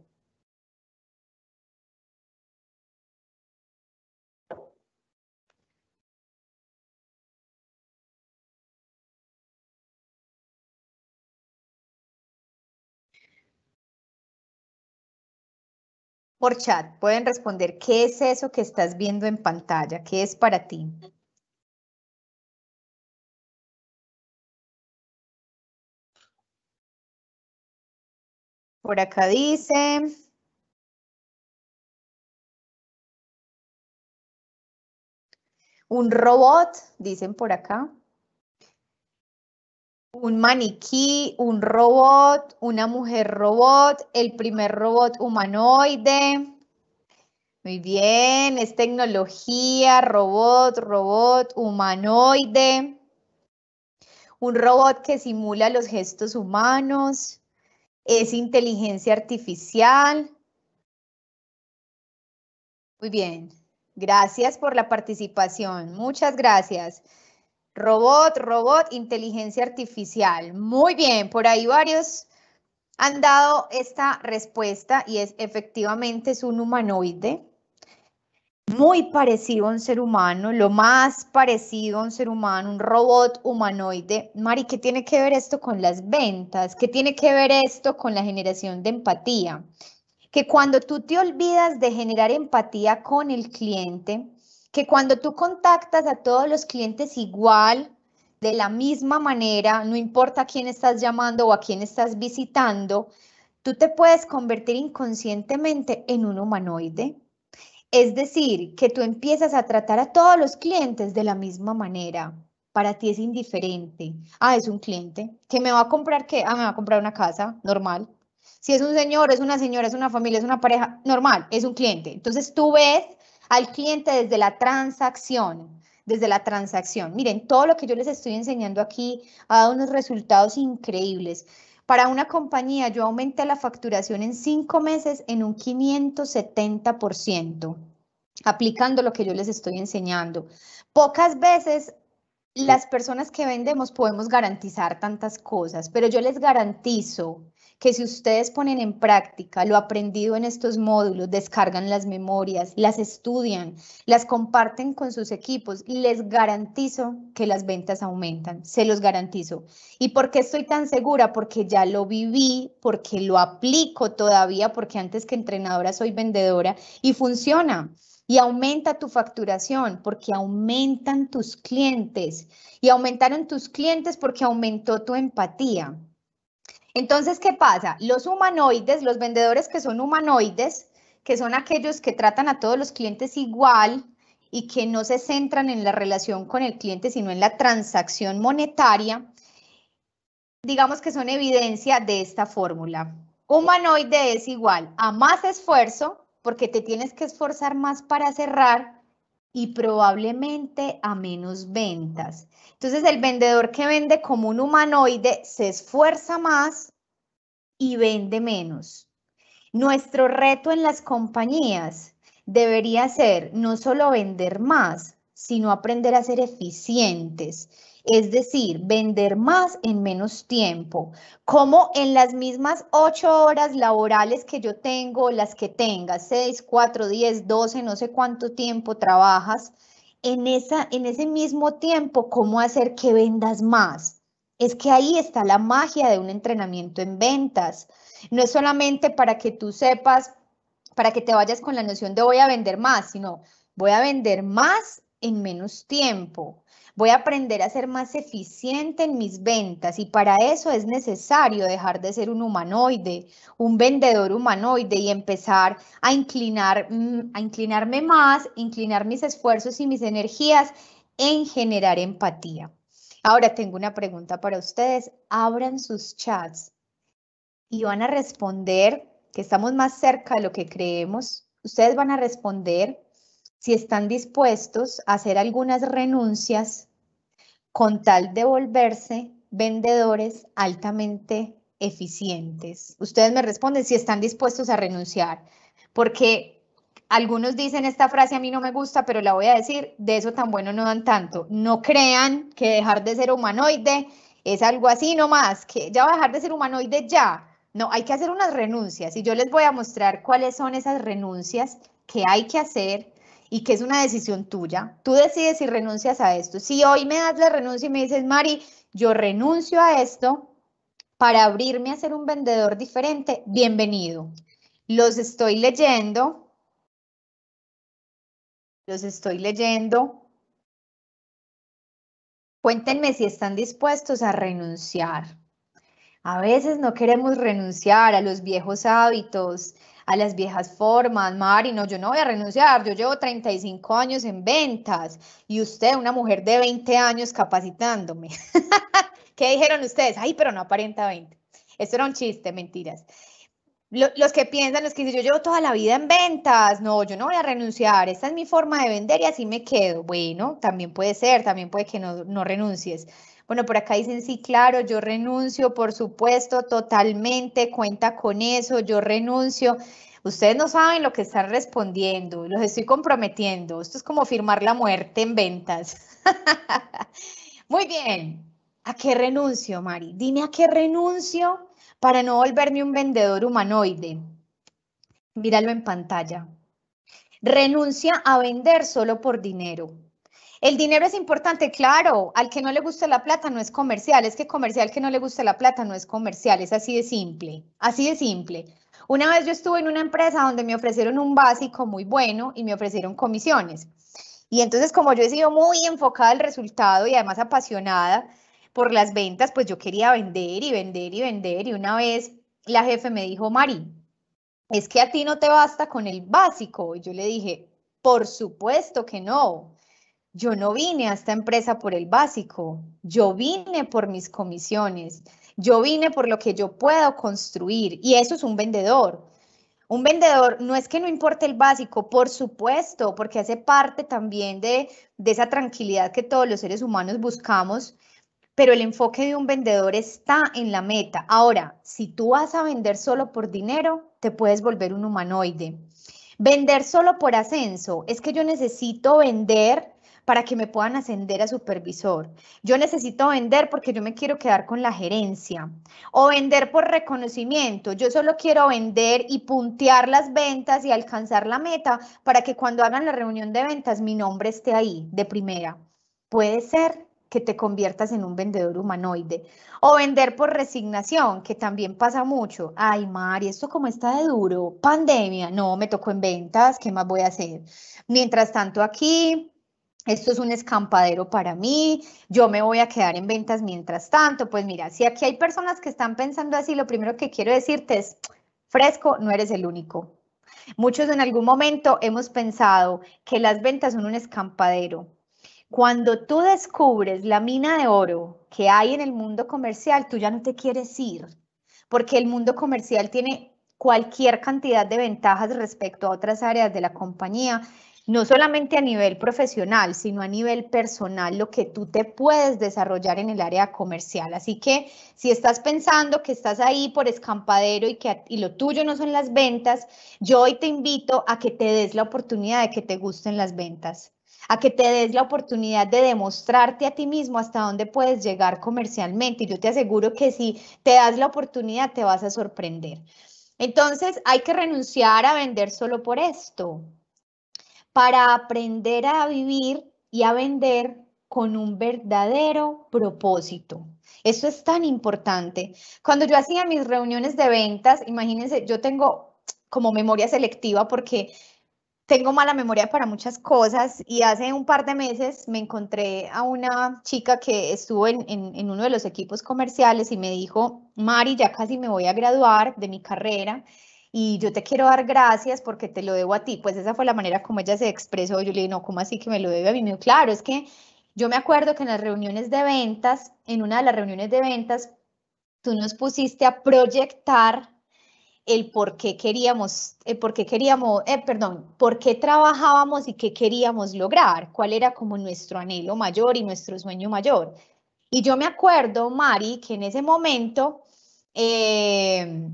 por chat, pueden responder qué es eso que estás viendo en pantalla, qué es para ti. Por acá dicen un robot, dicen por acá un maniquí, un robot, una mujer robot, el primer robot humanoide. Muy bien, es tecnología, robot, robot, humanoide. Un robot que simula los gestos humanos. Es inteligencia artificial. Muy bien, gracias por la participación. Muchas gracias. Robot, robot, inteligencia artificial. Muy bien, por ahí varios han dado esta respuesta y es efectivamente es un humanoide, muy parecido a un ser humano, lo más parecido a un ser humano, un robot humanoide. Mari, ¿qué tiene que ver esto con las ventas? ¿Qué tiene que ver esto con la generación de empatía? Que cuando tú te olvidas de generar empatía con el cliente, que cuando tú contactas a todos los clientes igual, de la misma manera, no importa a quién estás llamando o a quién estás visitando, tú te puedes convertir inconscientemente en un humanoide. Es decir, que tú empiezas a tratar a todos los clientes de la misma manera. Para ti es indiferente. Ah, es un cliente que me va a comprar qué? Ah, me va a comprar una casa, normal. Si es un señor, es una señora, es una familia, es una pareja, normal, es un cliente. Entonces tú ves al cliente desde la transacción desde la transacción. Miren, todo lo que yo les estoy enseñando aquí ha dado unos resultados increíbles. Para una compañía, yo aumenté la facturación en cinco meses en un 570%, aplicando lo que yo les estoy enseñando. Pocas veces las personas que vendemos podemos garantizar tantas cosas, pero yo les garantizo que si ustedes ponen en práctica lo aprendido en estos módulos, descargan las memorias, las estudian, las comparten con sus equipos, les garantizo que las ventas aumentan, se los garantizo. ¿Y por qué estoy tan segura? Porque ya lo viví, porque lo aplico todavía, porque antes que entrenadora soy vendedora y funciona y aumenta tu facturación porque aumentan tus clientes y aumentaron tus clientes porque aumentó tu empatía. Entonces, ¿qué pasa? Los humanoides, los vendedores que son humanoides, que son aquellos que tratan a todos los clientes igual y que no se centran en la relación con el cliente, sino en la transacción monetaria, digamos que son evidencia de esta fórmula. Humanoide es igual a más esfuerzo, porque te tienes que esforzar más para cerrar y probablemente a menos ventas. Entonces el vendedor que vende como un humanoide se esfuerza más y vende menos. Nuestro reto en las compañías debería ser no solo vender más, sino aprender a ser eficientes. Es decir, vender más en menos tiempo, como en las mismas ocho horas laborales que yo tengo, las que tengas, seis, cuatro, diez, doce, no sé cuánto tiempo trabajas, en, esa, en ese mismo tiempo cómo hacer que vendas más. Es que ahí está la magia de un entrenamiento en ventas. No es solamente para que tú sepas, para que te vayas con la noción de voy a vender más, sino voy a vender más en menos tiempo. Voy a aprender a ser más eficiente en mis ventas y para eso es necesario dejar de ser un humanoide, un vendedor humanoide y empezar a, inclinar, mm, a inclinarme más, inclinar mis esfuerzos y mis energías en generar empatía. Ahora tengo una pregunta para ustedes. Abran sus chats y van a responder que estamos más cerca de lo que creemos. Ustedes van a responder si están dispuestos a hacer algunas renuncias con tal de volverse vendedores altamente eficientes. Ustedes me responden si están dispuestos a renunciar, porque algunos dicen esta frase a mí no me gusta, pero la voy a decir, de eso tan bueno no dan tanto. No crean que dejar de ser humanoide es algo así nomás, que ya va a dejar de ser humanoide ya. No, hay que hacer unas renuncias y yo les voy a mostrar cuáles son esas renuncias que hay que hacer y que es una decisión tuya. Tú decides si renuncias a esto. Si hoy me das la renuncia y me dices, Mari, yo renuncio a esto para abrirme a ser un vendedor diferente, bienvenido. Los estoy leyendo. Los estoy leyendo. Cuéntenme si están dispuestos a renunciar. A veces no queremos renunciar a los viejos hábitos, a las viejas formas, Mari, no, yo no voy a renunciar, yo llevo 35 años en ventas y usted, una mujer de 20 años capacitándome. ¿Qué dijeron ustedes? Ay, pero no aparenta 20. Esto era un chiste, mentiras. Los que piensan, los que dicen, yo llevo toda la vida en ventas, no, yo no voy a renunciar, esta es mi forma de vender y así me quedo. Bueno, también puede ser, también puede que no, no renuncies. Bueno, por acá dicen, sí, claro, yo renuncio, por supuesto, totalmente, cuenta con eso, yo renuncio. Ustedes no saben lo que están respondiendo, los estoy comprometiendo. Esto es como firmar la muerte en ventas. Muy bien, ¿a qué renuncio, Mari? Dime a qué renuncio para no volverme un vendedor humanoide. Míralo en pantalla. Renuncia a vender solo por dinero. El dinero es importante, claro. Al que no le gusta la plata no es comercial. Es que comercial que no le gusta la plata no es comercial. Es así de simple. Así de simple. Una vez yo estuve en una empresa donde me ofrecieron un básico muy bueno y me ofrecieron comisiones. Y entonces, como yo he sido muy enfocada al resultado y además apasionada por las ventas, pues yo quería vender y vender y vender. Y una vez la jefe me dijo, Mari, es que a ti no te basta con el básico. Y yo le dije, por supuesto que no yo no vine a esta empresa por el básico, yo vine por mis comisiones, yo vine por lo que yo puedo construir y eso es un vendedor. Un vendedor no es que no importe el básico, por supuesto, porque hace parte también de, de esa tranquilidad que todos los seres humanos buscamos, pero el enfoque de un vendedor está en la meta. Ahora, si tú vas a vender solo por dinero, te puedes volver un humanoide. Vender solo por ascenso, es que yo necesito vender para que me puedan ascender a supervisor. Yo necesito vender porque yo me quiero quedar con la gerencia. O vender por reconocimiento. Yo solo quiero vender y puntear las ventas y alcanzar la meta para que cuando hagan la reunión de ventas mi nombre esté ahí de primera. Puede ser que te conviertas en un vendedor humanoide. O vender por resignación, que también pasa mucho. Ay, Mari, esto como está de duro. Pandemia, no, me tocó en ventas, ¿qué más voy a hacer? Mientras tanto, aquí esto es un escampadero para mí, yo me voy a quedar en ventas mientras tanto. Pues mira, si aquí hay personas que están pensando así, lo primero que quiero decirte es, fresco, no eres el único. Muchos en algún momento hemos pensado que las ventas son un escampadero. Cuando tú descubres la mina de oro que hay en el mundo comercial, tú ya no te quieres ir, porque el mundo comercial tiene cualquier cantidad de ventajas respecto a otras áreas de la compañía no solamente a nivel profesional, sino a nivel personal, lo que tú te puedes desarrollar en el área comercial. Así que si estás pensando que estás ahí por escampadero y que y lo tuyo no son las ventas, yo hoy te invito a que te des la oportunidad de que te gusten las ventas a que te des la oportunidad de demostrarte a ti mismo hasta dónde puedes llegar comercialmente. Y yo te aseguro que si te das la oportunidad te vas a sorprender. Entonces hay que renunciar a vender solo por esto para aprender a vivir y a vender con un verdadero propósito. Eso es tan importante. Cuando yo hacía mis reuniones de ventas, imagínense, yo tengo como memoria selectiva porque tengo mala memoria para muchas cosas y hace un par de meses me encontré a una chica que estuvo en, uno de los equipos comerciales y me dijo, Mari, ya casi me voy a graduar de mi carrera y yo te quiero dar gracias porque te lo debo a ti. Pues esa fue la manera como ella se expresó. Yo le dije, no, ¿cómo así que me lo debe a mí? claro, es que yo me acuerdo que en las reuniones de ventas, en una de las reuniones de ventas, tú nos pusiste a proyectar el por qué queríamos, el eh, por qué queríamos, eh, perdón, por qué trabajábamos y qué queríamos lograr, cuál era como nuestro anhelo mayor y nuestro sueño mayor. Y yo me acuerdo, Mari, que en ese momento eh,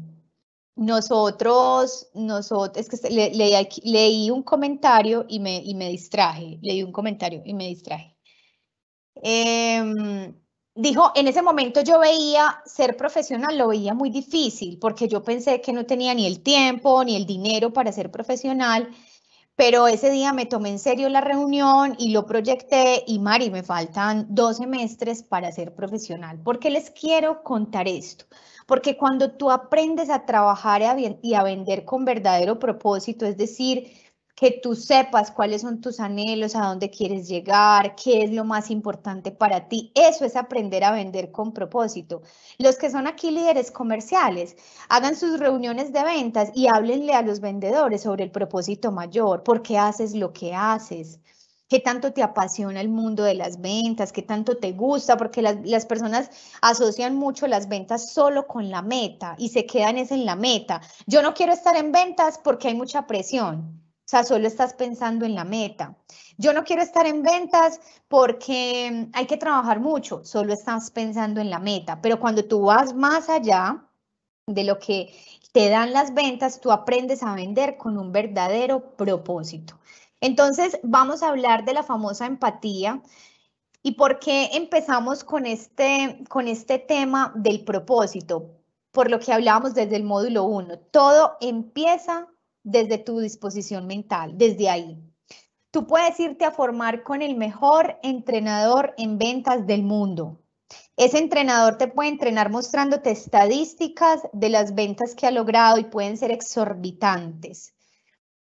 nosotros, nosotros, es que leí un comentario y me, y me distraje, leí un comentario y me distraje. Em, dijo, en ese momento yo veía ser profesional, lo veía muy difícil, porque yo pensé que no tenía ni el tiempo ni el dinero para ser profesional, pero ese día me tomé en serio la reunión y lo proyecté y Mari, me faltan dos semestres para ser profesional. ¿Por qué les quiero contar esto? Porque cuando tú aprendes a trabajar y a vender con verdadero propósito, es decir, que tú sepas cuáles son tus anhelos, a dónde quieres llegar, qué es lo más importante para ti. Eso es aprender a vender con propósito. Los que son aquí líderes comerciales, hagan sus reuniones de ventas y háblenle a los vendedores sobre el propósito mayor, por qué haces lo que haces qué tanto te apasiona el mundo de las ventas, qué tanto te gusta, porque las, personas asocian mucho las ventas solo con la meta y se quedan es en la meta. Yo no quiero estar en ventas porque hay mucha presión. O sea, solo estás pensando en la meta. Yo no quiero estar en ventas porque mm, hay que trabajar mucho, solo estás pensando en la meta. Pero cuando tú vas más allá de lo que te dan las ventas, tú aprendes a vender con un verdadero propósito. Entonces, vamos a hablar de la famosa empatía y por qué empezamos con este, este tema del propósito, por lo que hablábamos desde el módulo 1. Todo empieza desde tu disposición mental, desde ahí. Tú puedes irte a formar con el mejor entrenador en ventas del mundo. Ese entrenador te puede entrenar mostrándote estadísticas de las ventas que ha logrado y pueden ser exorbitantes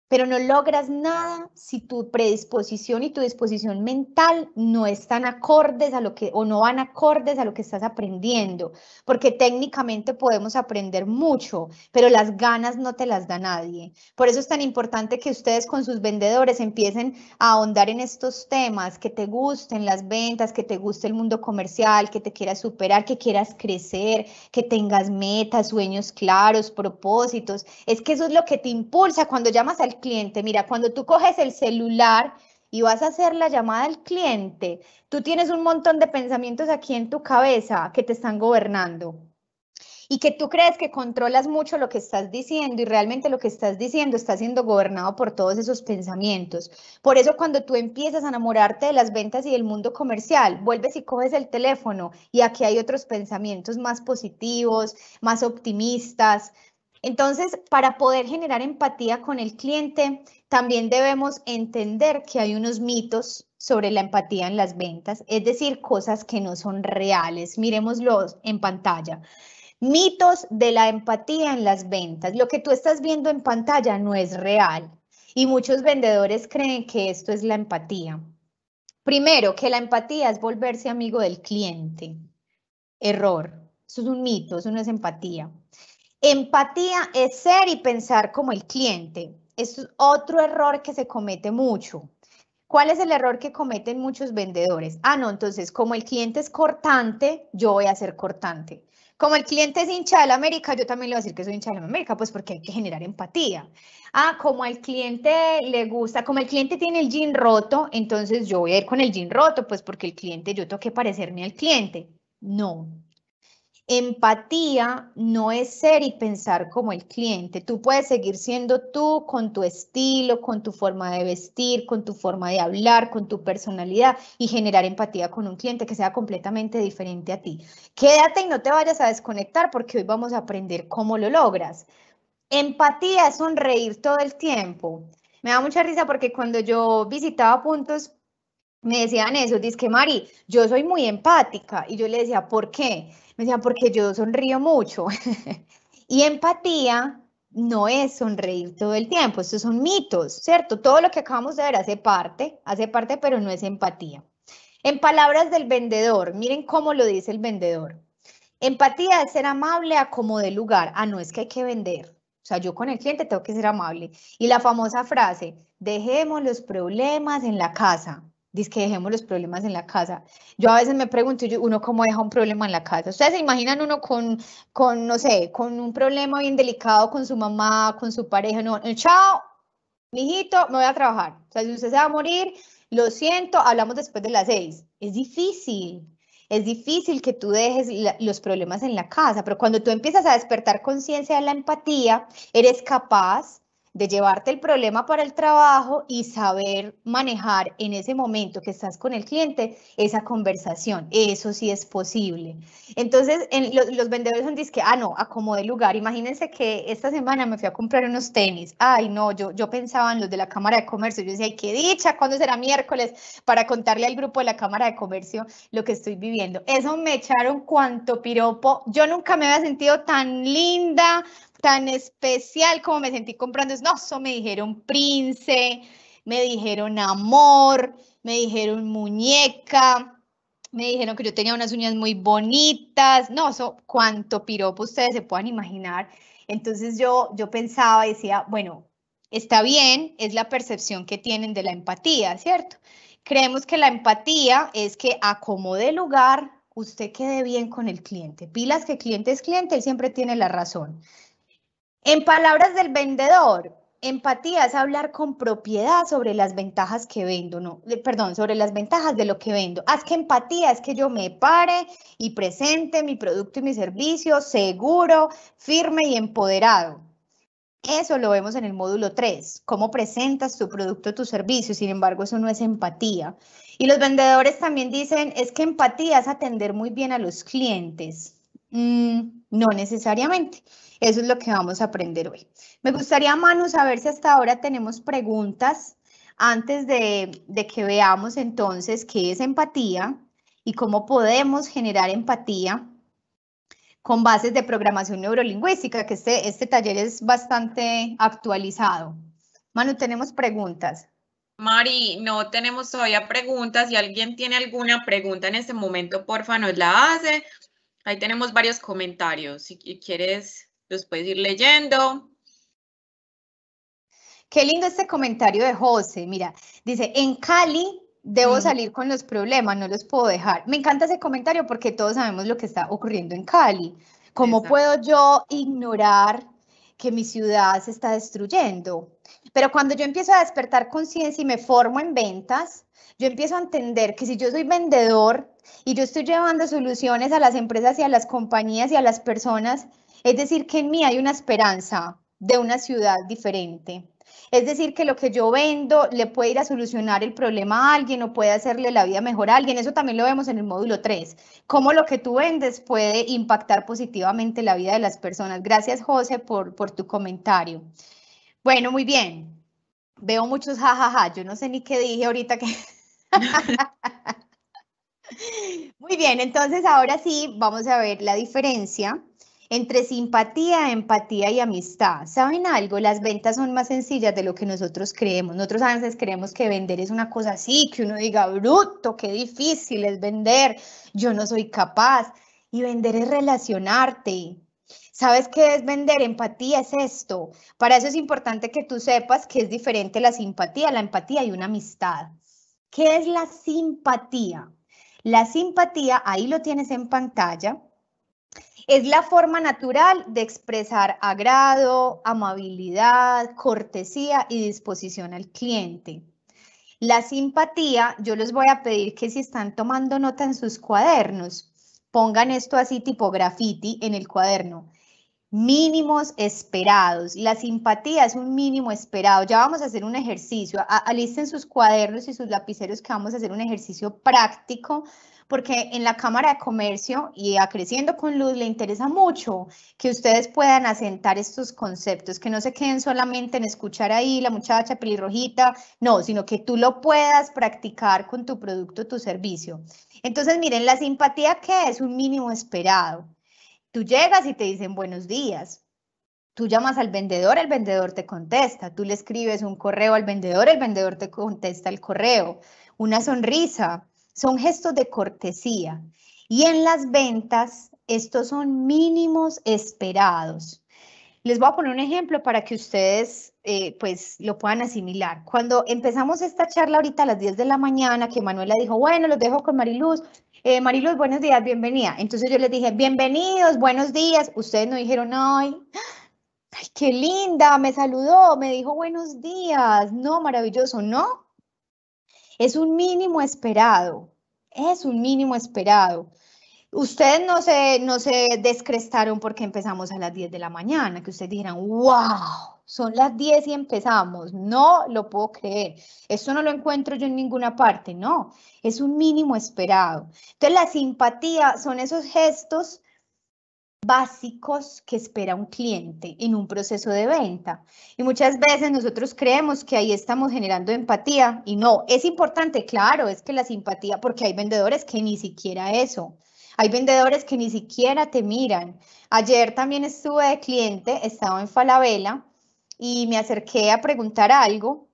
pero no logras nada si tu predisposición y tu disposición mental no están acordes a lo que o no van acordes a lo que estás aprendiendo, porque técnicamente podemos aprender mucho, pero las ganas no te las da nadie. Por eso es tan importante que ustedes con sus vendedores empiecen a ahondar en estos temas, que te gusten las ventas, que te guste el mundo comercial, que te quieras superar, que quieras crecer, que tengas metas, sueños claros, propósitos. Es que eso es lo que te impulsa cuando llamas al cliente. Mira, cuando tú coges el celular y vas a hacer la llamada al cliente, tú tienes un montón de pensamientos aquí en tu cabeza que te están gobernando y que tú crees que controlas mucho lo que estás diciendo y realmente lo que estás diciendo está siendo gobernado por todos esos pensamientos. Por eso cuando tú empiezas a enamorarte de las ventas y del mundo comercial, vuelves y coges el teléfono y aquí hay otros pensamientos más positivos, más optimistas, entonces, para poder generar empatía con el cliente, también debemos entender que hay unos mitos sobre la empatía en las ventas, es decir, cosas que no son reales. Miremoslos en pantalla. Mitos de la empatía en las ventas. Lo que tú estás viendo en pantalla no es real y muchos vendedores creen que esto es la empatía. Primero, que la empatía es volverse amigo del cliente. Error. Eso es un mito, eso no es empatía. Empatía es ser y pensar como el cliente. Es otro error que se comete mucho. ¿Cuál es el error que cometen muchos vendedores? Ah, no, entonces como el cliente es cortante, yo voy a ser cortante. Como el cliente es hincha de la América, yo también le voy a decir que soy hincha de la América, pues porque hay que generar empatía. Ah, como al cliente le gusta, como el cliente tiene el jean roto, entonces yo voy a ir con el jean roto, pues porque el cliente, yo tengo que parecerme al cliente. No, Empatía no es ser y pensar como el cliente. Tú puedes seguir siendo tú con tu estilo, con tu forma de vestir, con tu forma de hablar, con tu personalidad y generar empatía con un cliente que sea completamente diferente a ti. Quédate y no te vayas a desconectar porque hoy vamos a aprender cómo lo logras. Empatía es sonreír todo el tiempo. Me da mucha risa porque cuando yo visitaba puntos me decían eso, dice que Mari, yo soy muy empática. Y yo le decía, ¿por qué? Me decía porque yo sonrío mucho. y empatía no es sonreír todo el tiempo, estos son mitos, ¿cierto? Todo lo que acabamos de ver hace parte, hace parte, pero no es empatía. En palabras del vendedor, miren cómo lo dice el vendedor. Empatía es ser amable a como de lugar. Ah, no es que hay que vender. O sea, yo con el cliente tengo que ser amable. Y la famosa frase, dejemos los problemas en la casa. Dice que dejemos los problemas en la casa. Yo a veces me pregunto, uno cómo deja un problema en la casa. Ustedes se imaginan uno con, con no sé, con un problema bien delicado con su mamá, con su pareja. No, eh, chao, mijito, me voy a trabajar. O sea, si usted se va a morir, lo siento, hablamos después de las seis. Es difícil, es difícil que tú dejes los problemas en la casa, pero cuando tú empiezas a despertar conciencia de la empatía, eres capaz de llevarte el problema para el trabajo y saber manejar en ese momento que estás con el cliente esa conversación. Eso sí es posible. Entonces, los, los, vendedores son que, ah, no, acomode lugar. Imagínense que esta semana me fui a comprar unos tenis. Ay, no, yo, yo pensaba en los de la Cámara de Comercio. Yo decía, qué dicha, ¿cuándo será miércoles para contarle al grupo de la Cámara de Comercio lo que estoy viviendo? Eso me echaron cuanto piropo. Yo nunca me había sentido tan linda, tan especial como me sentí comprando eso me dijeron Prince, me dijeron Amor, me dijeron Muñeca, me dijeron que yo tenía unas uñas muy bonitas. No, eso cuánto piropo ustedes se puedan imaginar. Entonces yo, yo pensaba y decía, bueno, está bien, es la percepción que tienen de la empatía, ¿cierto? Creemos que la empatía es que acomode el lugar, usted quede bien con el cliente. Pilas que cliente es cliente, él siempre tiene la razón. En palabras del vendedor, empatía es hablar con propiedad sobre las ventajas que vendo, no, perdón, sobre las ventajas de lo que vendo. Haz que empatía es que yo me pare y presente mi producto y mi servicio seguro, firme y empoderado. Eso lo vemos en el módulo 3, cómo presentas tu producto, tu servicio, sin embargo eso no es empatía. Y los vendedores también dicen, es que empatía es atender muy bien a los clientes. Mm, no necesariamente. Eso es lo que vamos a aprender hoy. Me gustaría, Manu, saber si hasta ahora tenemos preguntas antes de, de que veamos entonces qué es empatía y cómo podemos generar empatía con bases de programación neurolingüística, que este, este taller es bastante actualizado. Manu, tenemos preguntas. Mari, no tenemos todavía preguntas. Si alguien tiene alguna pregunta en este momento, porfa, nos la hace Ahí tenemos varios comentarios. Si quieres, los puedes ir leyendo. Qué lindo este comentario de José. Mira, dice, en Cali debo salir con los problemas, no los puedo dejar. Me encanta ese comentario porque todos sabemos lo que está ocurriendo en Cali. ¿Cómo puedo yo ignorar que mi ciudad se está destruyendo? Pero cuando yo empiezo a despertar conciencia y me formo en ventas, yo empiezo a entender que si yo soy vendedor, y yo estoy llevando soluciones a las empresas y a las compañías y a las personas, es decir, que en mí hay una esperanza de una ciudad diferente. Es decir, que lo que yo vendo le puede ir a solucionar el problema a alguien o puede hacerle la vida mejor a alguien. Eso también lo vemos en el módulo 3. Cómo lo que tú vendes puede impactar positivamente la vida de las personas. Gracias, José, por, por tu comentario. Bueno, muy bien. Veo muchos jajaja. Yo no sé ni qué dije ahorita que... Muy bien, entonces ahora sí vamos a ver la diferencia entre simpatía, empatía y amistad. ¿Saben algo? Las ventas son más sencillas de lo que nosotros creemos. Nosotros a veces creemos que vender es una cosa así, que uno diga, bruto, qué difícil es vender, yo no soy capaz. Y vender es relacionarte. ¿Sabes qué es vender? Empatía es esto. Para eso es importante que tú sepas que es diferente la simpatía, la empatía y una amistad. ¿Qué es la simpatía? La simpatía, ahí lo tienes en pantalla, es la forma natural de expresar agrado, amabilidad, cortesía y disposición al cliente. La simpatía, yo les voy a pedir que si están tomando nota en sus cuadernos, pongan esto así tipo graffiti en el cuaderno. Mínimos esperados. La simpatía es un mínimo esperado. Ya vamos a hacer un ejercicio. alisten sus cuadernos y sus lapiceros que vamos a hacer un ejercicio práctico porque en la Cámara de Comercio y acreciendo Creciendo con Luz le interesa mucho que ustedes puedan asentar estos conceptos, que no se queden solamente en escuchar ahí la muchacha pelirrojita, no, sino que tú lo puedas practicar con tu producto, tu servicio. Entonces, miren, la simpatía que es un mínimo esperado llegas y te dicen buenos días. Tú llamas al vendedor, el vendedor te contesta. Tú le escribes un correo al vendedor, el vendedor te contesta el correo. Una sonrisa. Son gestos de cortesía. Y en las ventas, estos son mínimos esperados. Les voy a poner un ejemplo para que ustedes eh, pues lo puedan asimilar. Cuando empezamos esta charla ahorita a las 10 de la mañana, que Manuela dijo, bueno, los dejo con Mariluz, eh, buenos días, bienvenida. Entonces yo les dije, bienvenidos, buenos días. Ustedes no dijeron, ay, ay, qué linda, me saludó, me dijo buenos días. No, maravilloso, no. Es un mínimo esperado, es un mínimo esperado. Ustedes no se, no se descrestaron porque empezamos a las 10 de la mañana, que ustedes dijeran, wow, son las 10 y empezamos. No lo puedo creer. eso no lo encuentro yo en ninguna parte. No, es un mínimo esperado. Entonces, la simpatía son esos gestos básicos que espera un cliente en un proceso de venta. Y muchas veces nosotros creemos que ahí estamos generando empatía y no, es importante, claro, es que la simpatía, porque hay vendedores que ni siquiera eso, hay vendedores que ni siquiera te miran. Ayer también estuve de cliente, estaba en Falabella y me acerqué a preguntar algo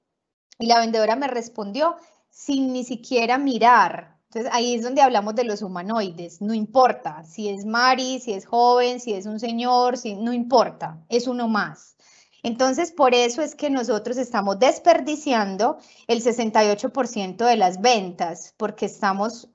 y la vendedora me respondió sin ni siquiera mirar. Entonces ahí es donde hablamos de los humanoides, no importa si es Mari, si es joven, si es un señor, si no importa, es uno más. Entonces por eso es que nosotros estamos desperdiciando el 68% de las ventas porque estamos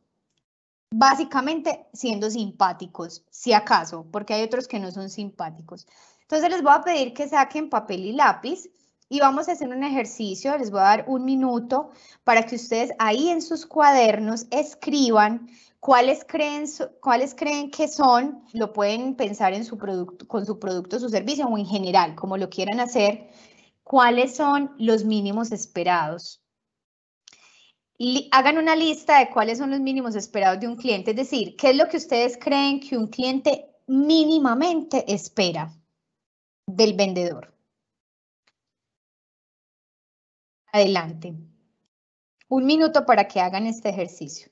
básicamente siendo simpáticos, si acaso, porque hay otros que no son simpáticos. Entonces les voy a pedir que saquen papel y lápiz y vamos a hacer un ejercicio, les voy a dar un minuto para que ustedes ahí en sus cuadernos escriban cuáles creen, cuáles creen que son, lo pueden pensar en su producto, con su producto, su servicio o en general, como lo quieran hacer, cuáles son los mínimos esperados. hagan una lista de cuáles son los mínimos esperados de un cliente, es decir, qué es lo que ustedes creen que un cliente mínimamente espera del vendedor. Adelante. Un minuto para que hagan este ejercicio.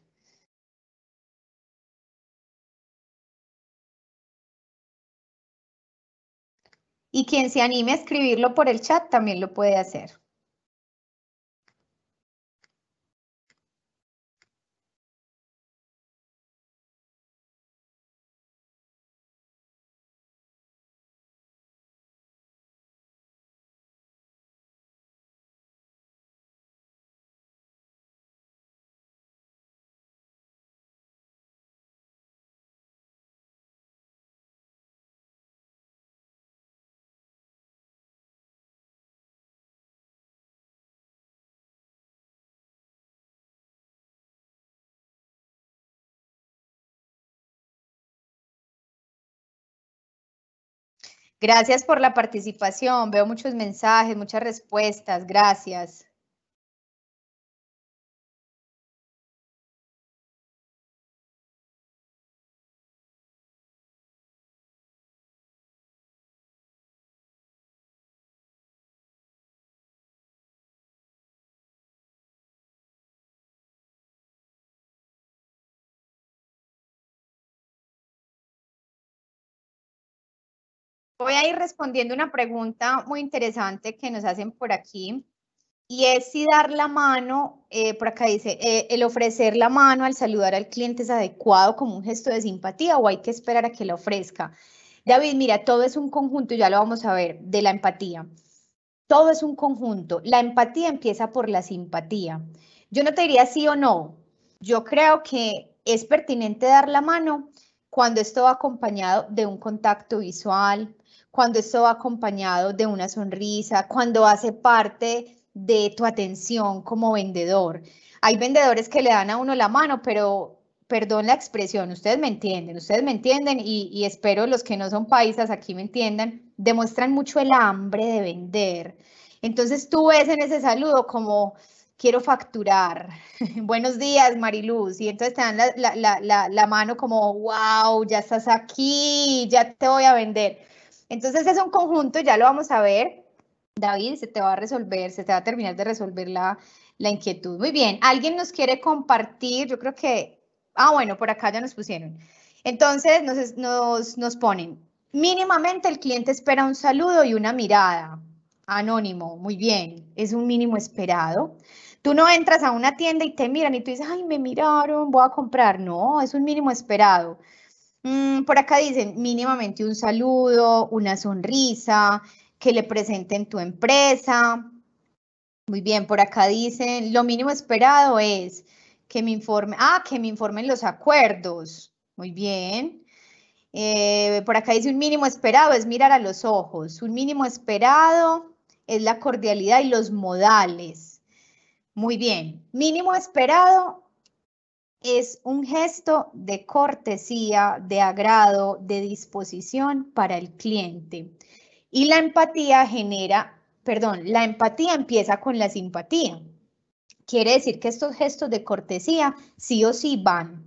Y quien se anime a escribirlo por el chat también lo puede hacer. Gracias por la participación. Veo muchos mensajes, muchas respuestas. Gracias. Voy a ir respondiendo una pregunta muy interesante que nos hacen por aquí. Y es si dar la mano, eh, por acá dice, eh, el ofrecer la mano al saludar al cliente es adecuado como un gesto de simpatía o hay que esperar a que la ofrezca. David, mira, todo es un conjunto, ya lo vamos a ver, de la empatía. Todo es un conjunto. La empatía empieza por la simpatía. Yo no te diría sí o no. Yo creo que es pertinente dar la mano cuando esto va acompañado de un contacto visual, cuando esto va acompañado de una sonrisa, cuando hace parte de tu atención como vendedor. Hay vendedores que le dan a uno la mano, pero perdón la expresión, ustedes me entienden, ustedes me entienden y, espero los que no son paisas aquí me entiendan, demuestran mucho el hambre de vender. Entonces tú ves en ese saludo como quiero facturar. Buenos días, Mariluz. Y entonces te dan la, mano como, wow, ya estás aquí, ya te voy a vender. Entonces es un conjunto, ya lo vamos a ver. David, se te va a resolver, se te va a terminar de resolver la, inquietud. Muy bien, alguien nos quiere compartir, yo creo que, ah, bueno, por acá ya nos pusieron. Entonces nos, nos ponen, mínimamente el cliente espera un saludo y una mirada. Anónimo, muy bien, es un mínimo esperado. Tú no entras a una tienda y te miran y tú dices, ay, me miraron, voy a comprar. No, es un mínimo esperado. Mm, por acá dicen mínimamente un saludo, una sonrisa, que le presenten tu empresa. Muy bien, por acá dicen, lo mínimo esperado es que me informe, ah, que me informen los acuerdos. Muy bien. Eh, por acá dice un mínimo esperado es mirar a los ojos. Un mínimo esperado es la cordialidad y los modales. Muy bien. Mínimo esperado es un gesto de cortesía, de agrado, de disposición para el cliente. Y la empatía genera, perdón, la empatía empieza con la simpatía. Quiere decir que estos gestos de cortesía sí o sí van.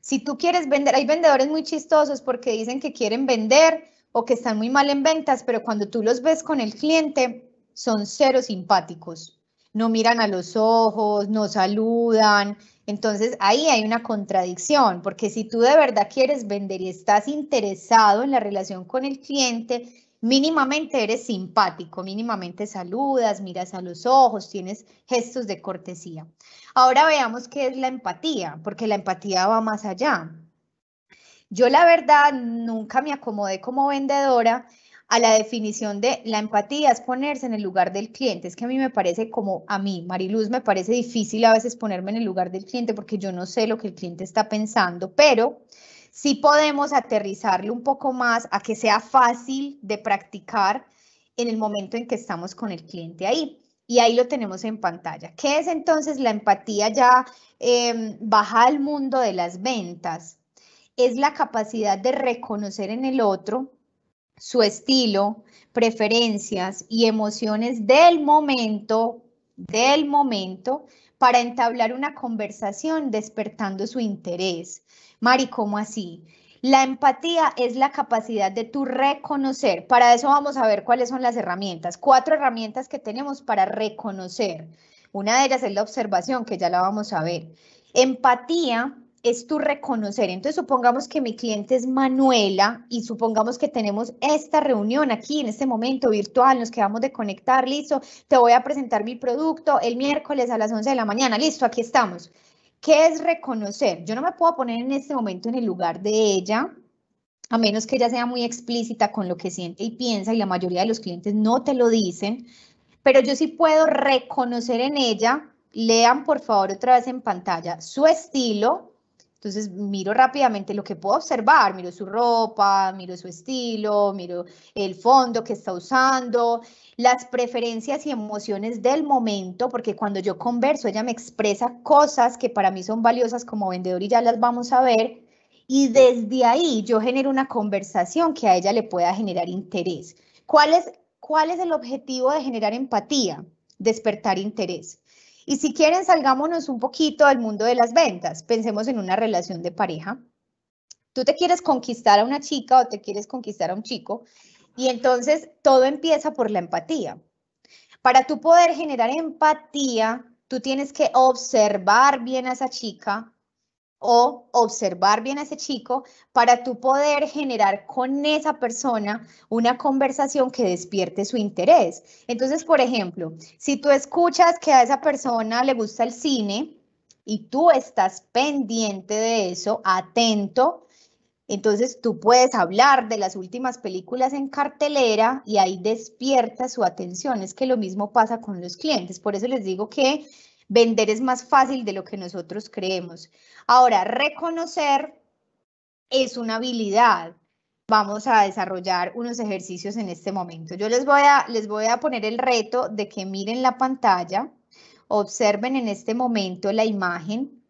Si tú quieres vender, hay vendedores muy chistosos porque dicen que quieren vender o que están muy mal en ventas, pero cuando tú los ves con el cliente, son cero simpáticos. No miran a los ojos, no saludan, entonces ahí hay una contradicción, porque si tú de verdad quieres vender y estás interesado en la relación con el cliente, mínimamente eres simpático, mínimamente saludas, miras a los ojos, tienes gestos de cortesía. Ahora veamos qué es la empatía, porque la empatía va más allá. Yo la verdad nunca me acomodé como vendedora a la definición de la empatía es ponerse en el lugar del cliente. Es que a mí me parece como a mí, Mariluz, me parece difícil a veces ponerme en el lugar del cliente porque yo no sé lo que el cliente está pensando, pero sí podemos aterrizarlo un poco más a que sea fácil de practicar en el momento en que estamos con el cliente ahí. Y ahí lo tenemos en pantalla. ¿Qué es entonces la empatía ya eh, baja al mundo de las ventas? Es la capacidad de reconocer en el otro su estilo, preferencias y emociones del momento, del momento, para entablar una conversación despertando su interés. Mari, ¿cómo así? La empatía es la capacidad de tu reconocer. Para eso vamos a ver cuáles son las herramientas. Cuatro herramientas que tenemos para reconocer. Una de ellas es la observación, que ya la vamos a ver. Empatía es tu reconocer. Entonces, supongamos que mi cliente es Manuela y supongamos que tenemos esta reunión aquí en este momento virtual, nos quedamos de conectar, listo, te voy a presentar mi producto el miércoles a las 11 de la mañana, listo, aquí estamos. ¿Qué es reconocer? Yo no me puedo poner en este momento en el lugar de ella, a menos que ella sea muy explícita con lo que siente y piensa y la mayoría de los clientes no te lo dicen, pero yo sí puedo reconocer en ella lean por favor otra vez en pantalla su estilo, entonces miro rápidamente lo que puedo observar, miro su ropa, miro su estilo, miro el fondo que está usando, las preferencias y emociones del momento, porque cuando yo converso ella me expresa cosas que para mí son valiosas como vendedor y ya las vamos a ver. Y desde ahí yo genero una conversación que a ella le pueda generar interés. ¿Cuál es, cuál es el objetivo de generar empatía? Despertar interés. Y si quieren, salgámonos un poquito al mundo de las ventas. Pensemos en una relación de pareja. Tú te quieres conquistar a una chica o te quieres conquistar a un chico y entonces todo empieza por la empatía. Para tú poder generar empatía, tú tienes que observar bien a esa chica, o observar bien a ese chico para tú poder generar con esa persona una conversación que despierte su interés. Entonces, por ejemplo, si tú escuchas que a esa persona le gusta el cine y tú estás pendiente de eso, atento, entonces tú puedes hablar de las últimas películas en cartelera y ahí despierta su atención. Es que lo mismo pasa con los clientes. Por eso les digo que Vender es más fácil de lo que nosotros creemos. Ahora, reconocer es una habilidad. Vamos a desarrollar unos ejercicios en este momento. Yo les voy a, les voy a poner el reto de que miren la pantalla, observen en este momento la imagen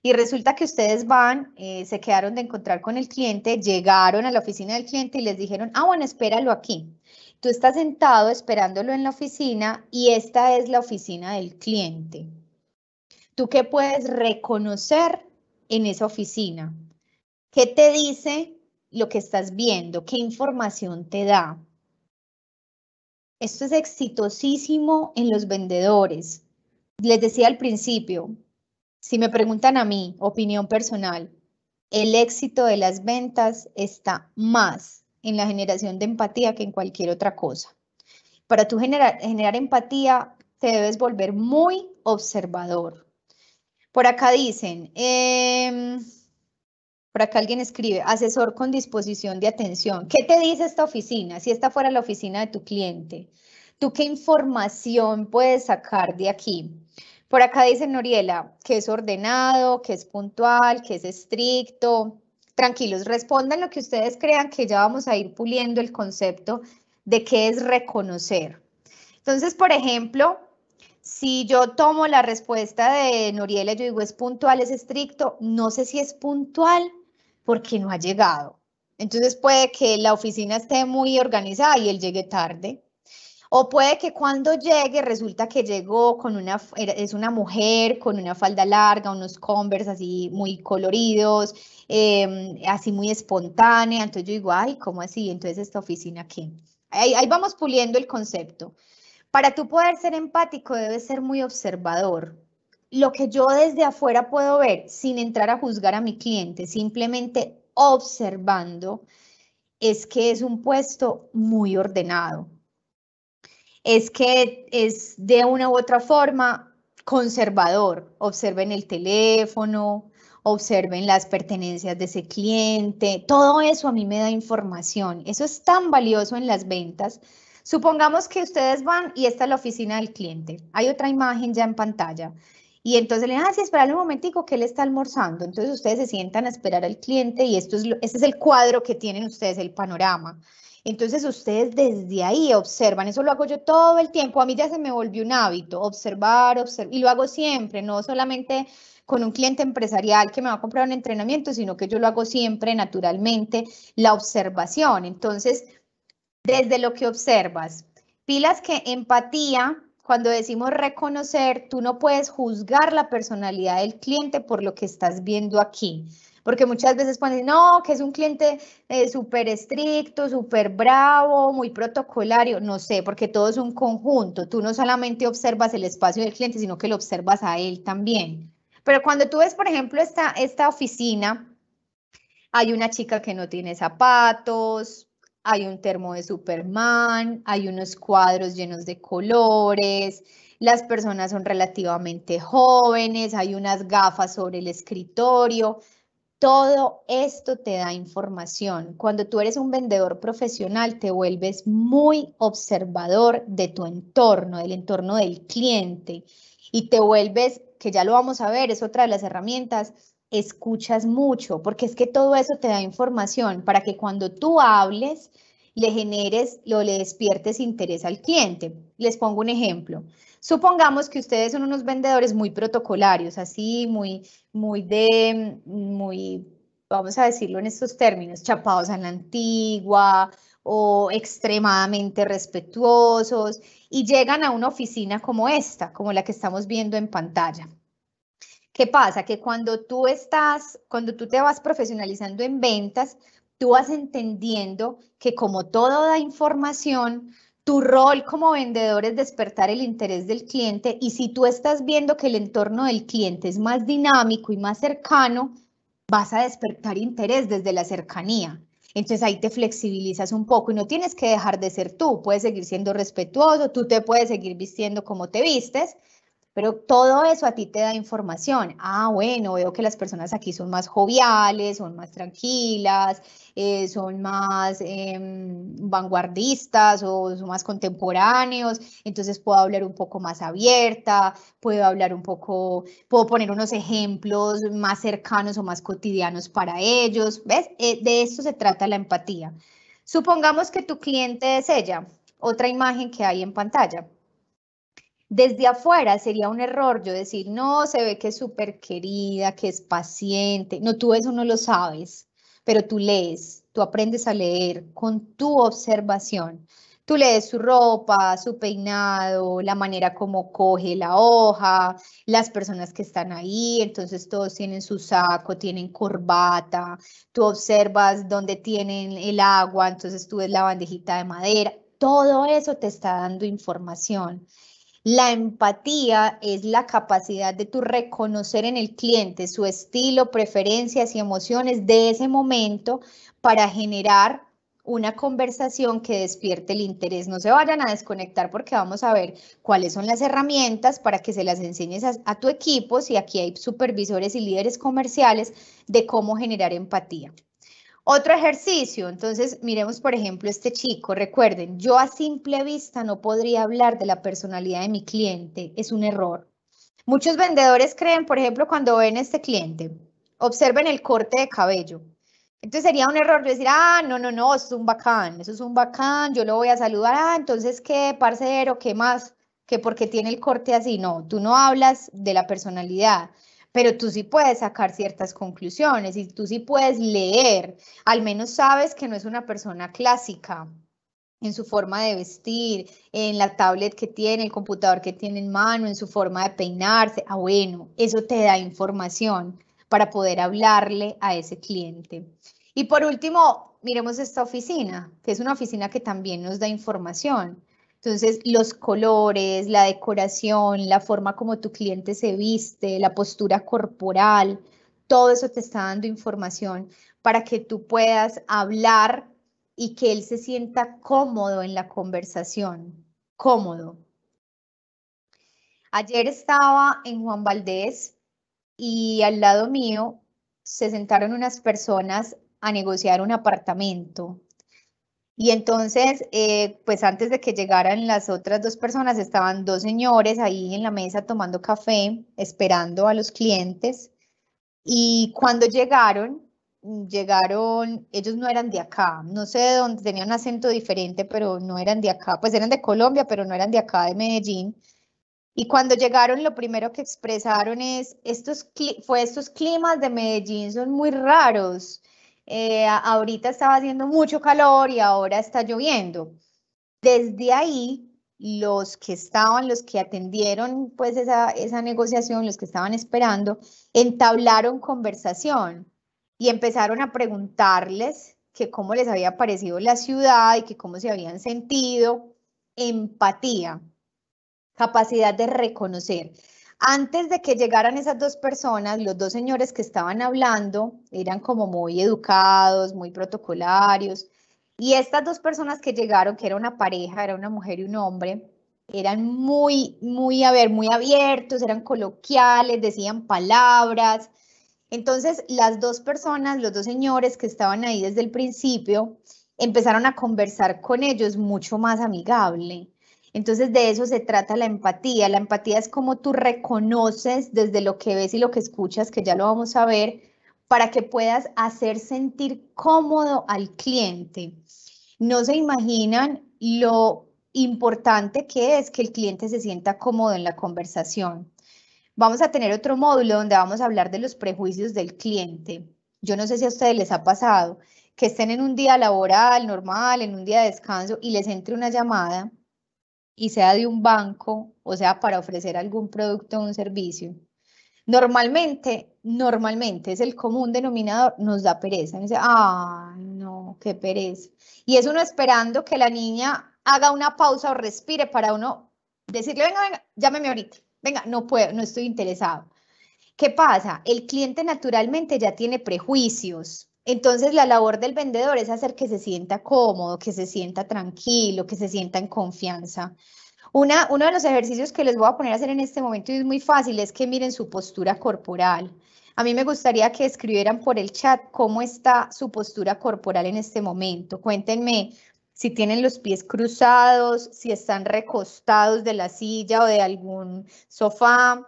y resulta que ustedes van, eh, se quedaron de encontrar con el cliente, llegaron a la oficina del cliente y les dijeron, ah, bueno, espéralo aquí. Tú estás sentado esperándolo en la oficina y esta es la oficina del cliente. ¿Tú qué puedes reconocer en esa oficina? ¿Qué te dice lo que estás viendo? ¿Qué información te da? Esto es exitosísimo en los vendedores. Les decía al principio, si me preguntan a mí, opinión personal, el éxito de las ventas está más en la generación de empatía que en cualquier otra cosa. Para tú generar, generar empatía, te debes volver muy observador. Por acá dicen, em, por acá alguien escribe, asesor con disposición de atención. ¿Qué te dice esta oficina? Si esta fuera la oficina de tu cliente, ¿tú qué información puedes sacar de aquí? Por acá dicen, Noriela, que es ordenado, que es puntual, que es estricto, tranquilos, respondan lo que ustedes crean que ya vamos a ir puliendo el concepto de qué es reconocer. Entonces, por ejemplo, si yo tomo la respuesta de Noriela, yo digo, es puntual, es estricto, no sé si es puntual porque no ha llegado. Entonces puede que la oficina esté muy organizada y él llegue tarde. O puede que cuando llegue resulta que llegó con una, es una mujer con una falda larga, unos converse así muy coloridos, em, así muy espontánea. Entonces yo digo, ay, ¿cómo así? Entonces esta oficina aquí. Ahí, ahí vamos puliendo el concepto. Para tú poder ser empático debes ser muy observador. Lo que yo desde afuera puedo ver sin entrar a juzgar a mi cliente, simplemente observando, es que es un puesto muy ordenado es que es de una u otra forma conservador. Observen el teléfono, observen las pertenencias de ese cliente, todo eso a mí me da información. Eso es tan valioso en las ventas. Supongamos que ustedes van y esta es la oficina del cliente. Hay otra imagen ya en pantalla. Y entonces le dicen, ah, sí, espera un momentico que él está almorzando. Entonces ustedes se sientan a esperar al cliente y esto este es el cuadro que tienen ustedes, el panorama. Entonces ustedes desde ahí observan, eso lo hago yo todo el tiempo, a mí ya se me volvió un hábito, observar, observar, y lo hago siempre, no solamente con un cliente empresarial que me va a comprar un entrenamiento, sino que yo lo hago siempre naturalmente, la observación. Entonces, desde lo que observas, pilas que empatía, cuando decimos reconocer, tú no puedes juzgar la personalidad del cliente por lo que estás viendo aquí porque muchas veces ponen, no, que es un cliente eh, súper estricto, súper bravo, muy protocolario, no sé, porque todo es un conjunto, tú no solamente observas el espacio del cliente, sino que lo observas a él también. Pero cuando tú ves, por ejemplo, esta, esta oficina, hay una chica que no tiene zapatos, hay un termo de Superman, hay unos cuadros llenos de colores, las personas son relativamente jóvenes, hay unas gafas sobre el escritorio, todo esto te da información. Cuando tú eres un vendedor profesional, te vuelves muy observador de tu entorno, del entorno del cliente, y te vuelves, que ya lo vamos a ver, es otra de las herramientas, escuchas mucho, porque es que todo eso te da información para que cuando tú hables, le generes o le despiertes interés al cliente. Les pongo un ejemplo. Supongamos que ustedes son unos vendedores muy protocolarios, así, muy, muy de, muy, vamos a decirlo en estos términos, chapados en la antigua o extremadamente respetuosos y llegan a una oficina como esta, como la que estamos viendo en pantalla. ¿Qué pasa? Que cuando tú estás, cuando tú te vas profesionalizando en ventas, tú vas entendiendo que como toda la información, tu rol como vendedor es despertar el interés del cliente y si tú estás viendo que el entorno del cliente es más dinámico y más cercano, vas a despertar interés desde la cercanía. Entonces ahí te flexibilizas un poco y no tienes que dejar de ser tú, puedes seguir siendo respetuoso, tú te puedes seguir vistiendo como te vistes, pero todo eso a ti te da información. Ah, bueno, veo que las personas aquí son más joviales, son más tranquilas, eh, son más em, vanguardistas o son más contemporáneos, entonces puedo hablar un poco más abierta, puedo hablar un poco, puedo poner unos ejemplos más cercanos o más cotidianos para ellos, ¿ves? Eh, de esto se trata la empatía. Supongamos que tu cliente es ella, otra imagen que hay en pantalla. Desde afuera sería un error yo decir, no, se ve que es súper querida, que es paciente. No, tú eso no lo sabes pero tú lees, tú aprendes a leer con tu observación. Tú lees su ropa, su peinado, la manera como coge la hoja, las personas que están ahí, entonces todos tienen su saco, tienen corbata, tú observas dónde tienen el agua, entonces tú ves la bandejita de madera, todo eso te está dando información. La empatía es la capacidad de tu reconocer en el cliente su estilo, preferencias y emociones de ese momento para generar una conversación que despierte el interés. No se vayan a desconectar porque vamos a ver cuáles son las herramientas para que se las enseñes a, a tu equipo, si aquí hay supervisores y líderes comerciales, de cómo generar empatía. Otro ejercicio, entonces miremos por ejemplo este chico, recuerden, yo a simple vista no podría hablar de la personalidad de mi cliente, es un error. Muchos vendedores creen, por ejemplo, cuando ven a este cliente, observen el corte de cabello. Entonces sería un error decir, ah, no, no, no, eso es un bacán, eso es un bacán, yo lo voy a saludar, ah, entonces qué, parcero, qué más, que porque tiene el corte así, no, tú no hablas de la personalidad pero tú sí puedes sacar ciertas conclusiones y tú sí puedes leer, al menos sabes que no es una persona clásica en su forma de vestir, en la tablet que tiene, el computador que tiene en mano, en su forma de peinarse. Ah, bueno, eso te da información para poder hablarle a ese cliente. Y por último, miremos esta oficina, que es una oficina que también nos da información. Entonces, los colores, la decoración, la forma como tu cliente se viste, la postura corporal, todo eso te está dando información para que tú puedas hablar y que él se sienta cómodo en la conversación, cómodo. Ayer estaba en Juan Valdés y al lado mío se sentaron unas personas a negociar un apartamento. Y entonces, eh, pues antes de que llegaran las otras dos personas, estaban dos señores ahí en la mesa tomando café, esperando a los clientes. Y cuando llegaron, llegaron, ellos no eran de acá, no sé de dónde, tenían acento diferente, pero no eran de acá, pues eran de Colombia, pero no eran de acá, de Medellín. Y cuando llegaron, lo primero que expresaron es, estos, fue estos climas de Medellín son muy raros eh, ahorita estaba haciendo mucho calor y ahora está lloviendo. Desde ahí, los que estaban, los que atendieron pues esa, esa negociación, los que estaban esperando, entablaron conversación y empezaron a preguntarles que cómo les había parecido la ciudad y que cómo se habían sentido. Empatía, capacidad de reconocer. Antes de que llegaran esas dos personas, los dos señores que estaban hablando eran como muy educados, muy protocolarios. Y estas dos personas que llegaron, que era una pareja, era una mujer y un hombre, eran muy, muy, a ver, muy abiertos, eran coloquiales, decían palabras. Entonces, las dos personas, los dos señores que estaban ahí desde el principio, empezaron a conversar con ellos mucho más amigable. Entonces de eso se trata la empatía. La empatía es como tú reconoces desde lo que ves y lo que escuchas, que ya lo vamos a ver, para que puedas hacer sentir cómodo al cliente. No se imaginan lo importante que es que el cliente se sienta cómodo en la conversación. Vamos a tener otro módulo donde vamos a hablar de los prejuicios del cliente. Yo no sé si a ustedes les ha pasado que estén en un día laboral, normal, en un día de descanso y les entre una llamada y sea de un banco o sea para ofrecer algún producto o un servicio, normalmente, normalmente es el común denominador, nos da pereza. dice, ah, no, qué pereza. Y es uno esperando que la niña haga una pausa o respire para uno decirle, venga, venga, llámeme ahorita. Venga, no puedo, no estoy interesado. ¿Qué pasa? El cliente naturalmente ya tiene prejuicios, entonces la labor del vendedor es hacer que se sienta cómodo, que se sienta tranquilo, que se sienta en confianza. uno de los ejercicios que les voy a poner a hacer en este momento y es muy fácil es que miren su postura corporal. A mí me gustaría que escribieran por el chat cómo está su postura corporal en este momento. Cuéntenme si tienen los pies cruzados, si están recostados de la silla o de algún sofá,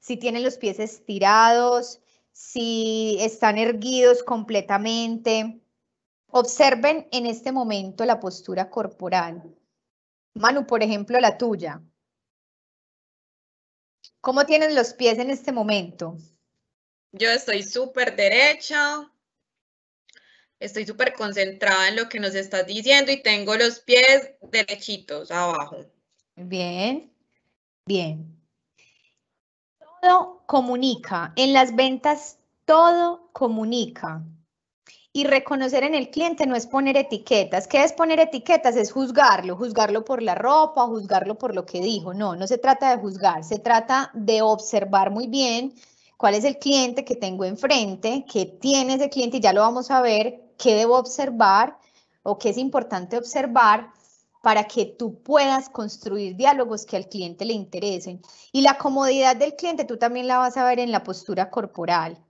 si tienen los pies estirados, si están erguidos completamente. Observen en este momento la postura corporal. Manu, por ejemplo, la tuya. ¿Cómo tienen los pies en este momento? Yo estoy súper derecha, estoy súper concentrada en lo que nos estás diciendo y tengo los pies derechitos abajo. Bien, bien. Todo comunica. En las ventas todo comunica. Y reconocer en el cliente no es poner etiquetas. ¿Qué es poner etiquetas? Es juzgarlo, juzgarlo por la ropa, juzgarlo por lo que dijo. No, no se trata de juzgar, se trata de observar muy bien cuál es el cliente que tengo enfrente, qué tiene ese cliente, y ya lo vamos a ver, qué debo observar o qué es importante observar para que tú puedas construir diálogos que al cliente le interesen. Y la comodidad del cliente tú también la vas a ver en la postura corporal.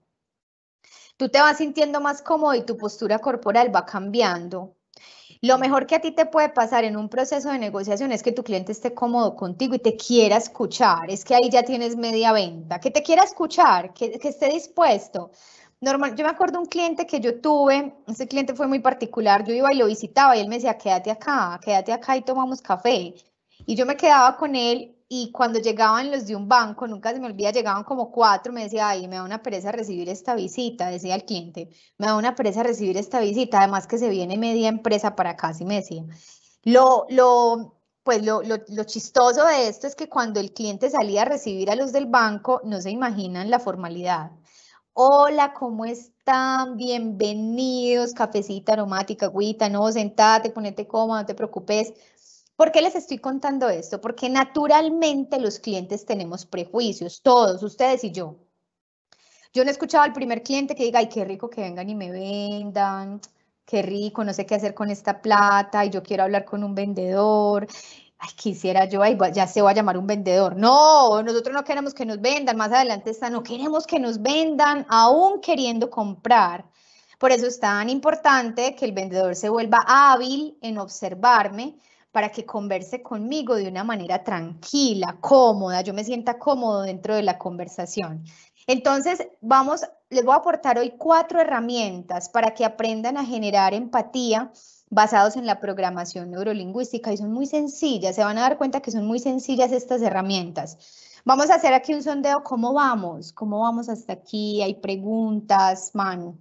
Tú te vas sintiendo más cómodo y tu postura corporal va cambiando. Lo mejor que a ti te puede pasar en un proceso de negociación es que tu cliente esté cómodo contigo y te quiera escuchar. Es que ahí ya tienes media venta. Que te quiera escuchar, que, que esté dispuesto. Normal, yo me acuerdo de un cliente que yo tuve, ese cliente fue muy particular, yo iba y lo visitaba y él me decía, quédate acá, quédate acá y tomamos café. Y yo me quedaba con él y cuando llegaban los de un banco, nunca se me olvida, llegaban como cuatro, me decía, ay, me da una pereza recibir esta visita, decía el cliente, me da una pereza recibir esta visita, además que se viene media empresa para acá, así me decía. Lo, pues lo, chistoso de esto es que cuando el cliente salía a recibir a los del banco, no se imaginan la formalidad. Hola, ¿cómo están? Bienvenidos, cafecita aromática, agüita, no, sentate, ponete cómodo, no te preocupes. ¿Por qué les estoy contando esto? Porque naturalmente los clientes tenemos prejuicios, todos, ustedes y yo. Yo no he escuchado al primer cliente que diga, ay, qué rico que vengan y me vendan, qué rico, no sé qué hacer con esta plata, y yo quiero hablar con un vendedor, ay, quisiera yo, ya se va a llamar un vendedor. No, nosotros no queremos que nos vendan, más adelante está, no queremos que nos vendan, aún queriendo comprar. Por eso es tan importante que el vendedor se vuelva hábil en observarme para que converse conmigo de una manera tranquila, cómoda, yo me sienta cómodo dentro de la conversación. Entonces, vamos, les voy a aportar hoy cuatro herramientas para que aprendan a generar empatía basados en la programación neurolingüística y son muy sencillas, se van a dar cuenta que son muy sencillas estas herramientas. Vamos a hacer aquí un sondeo, ¿cómo vamos? ¿Cómo vamos hasta aquí? ¿Hay preguntas, Manu?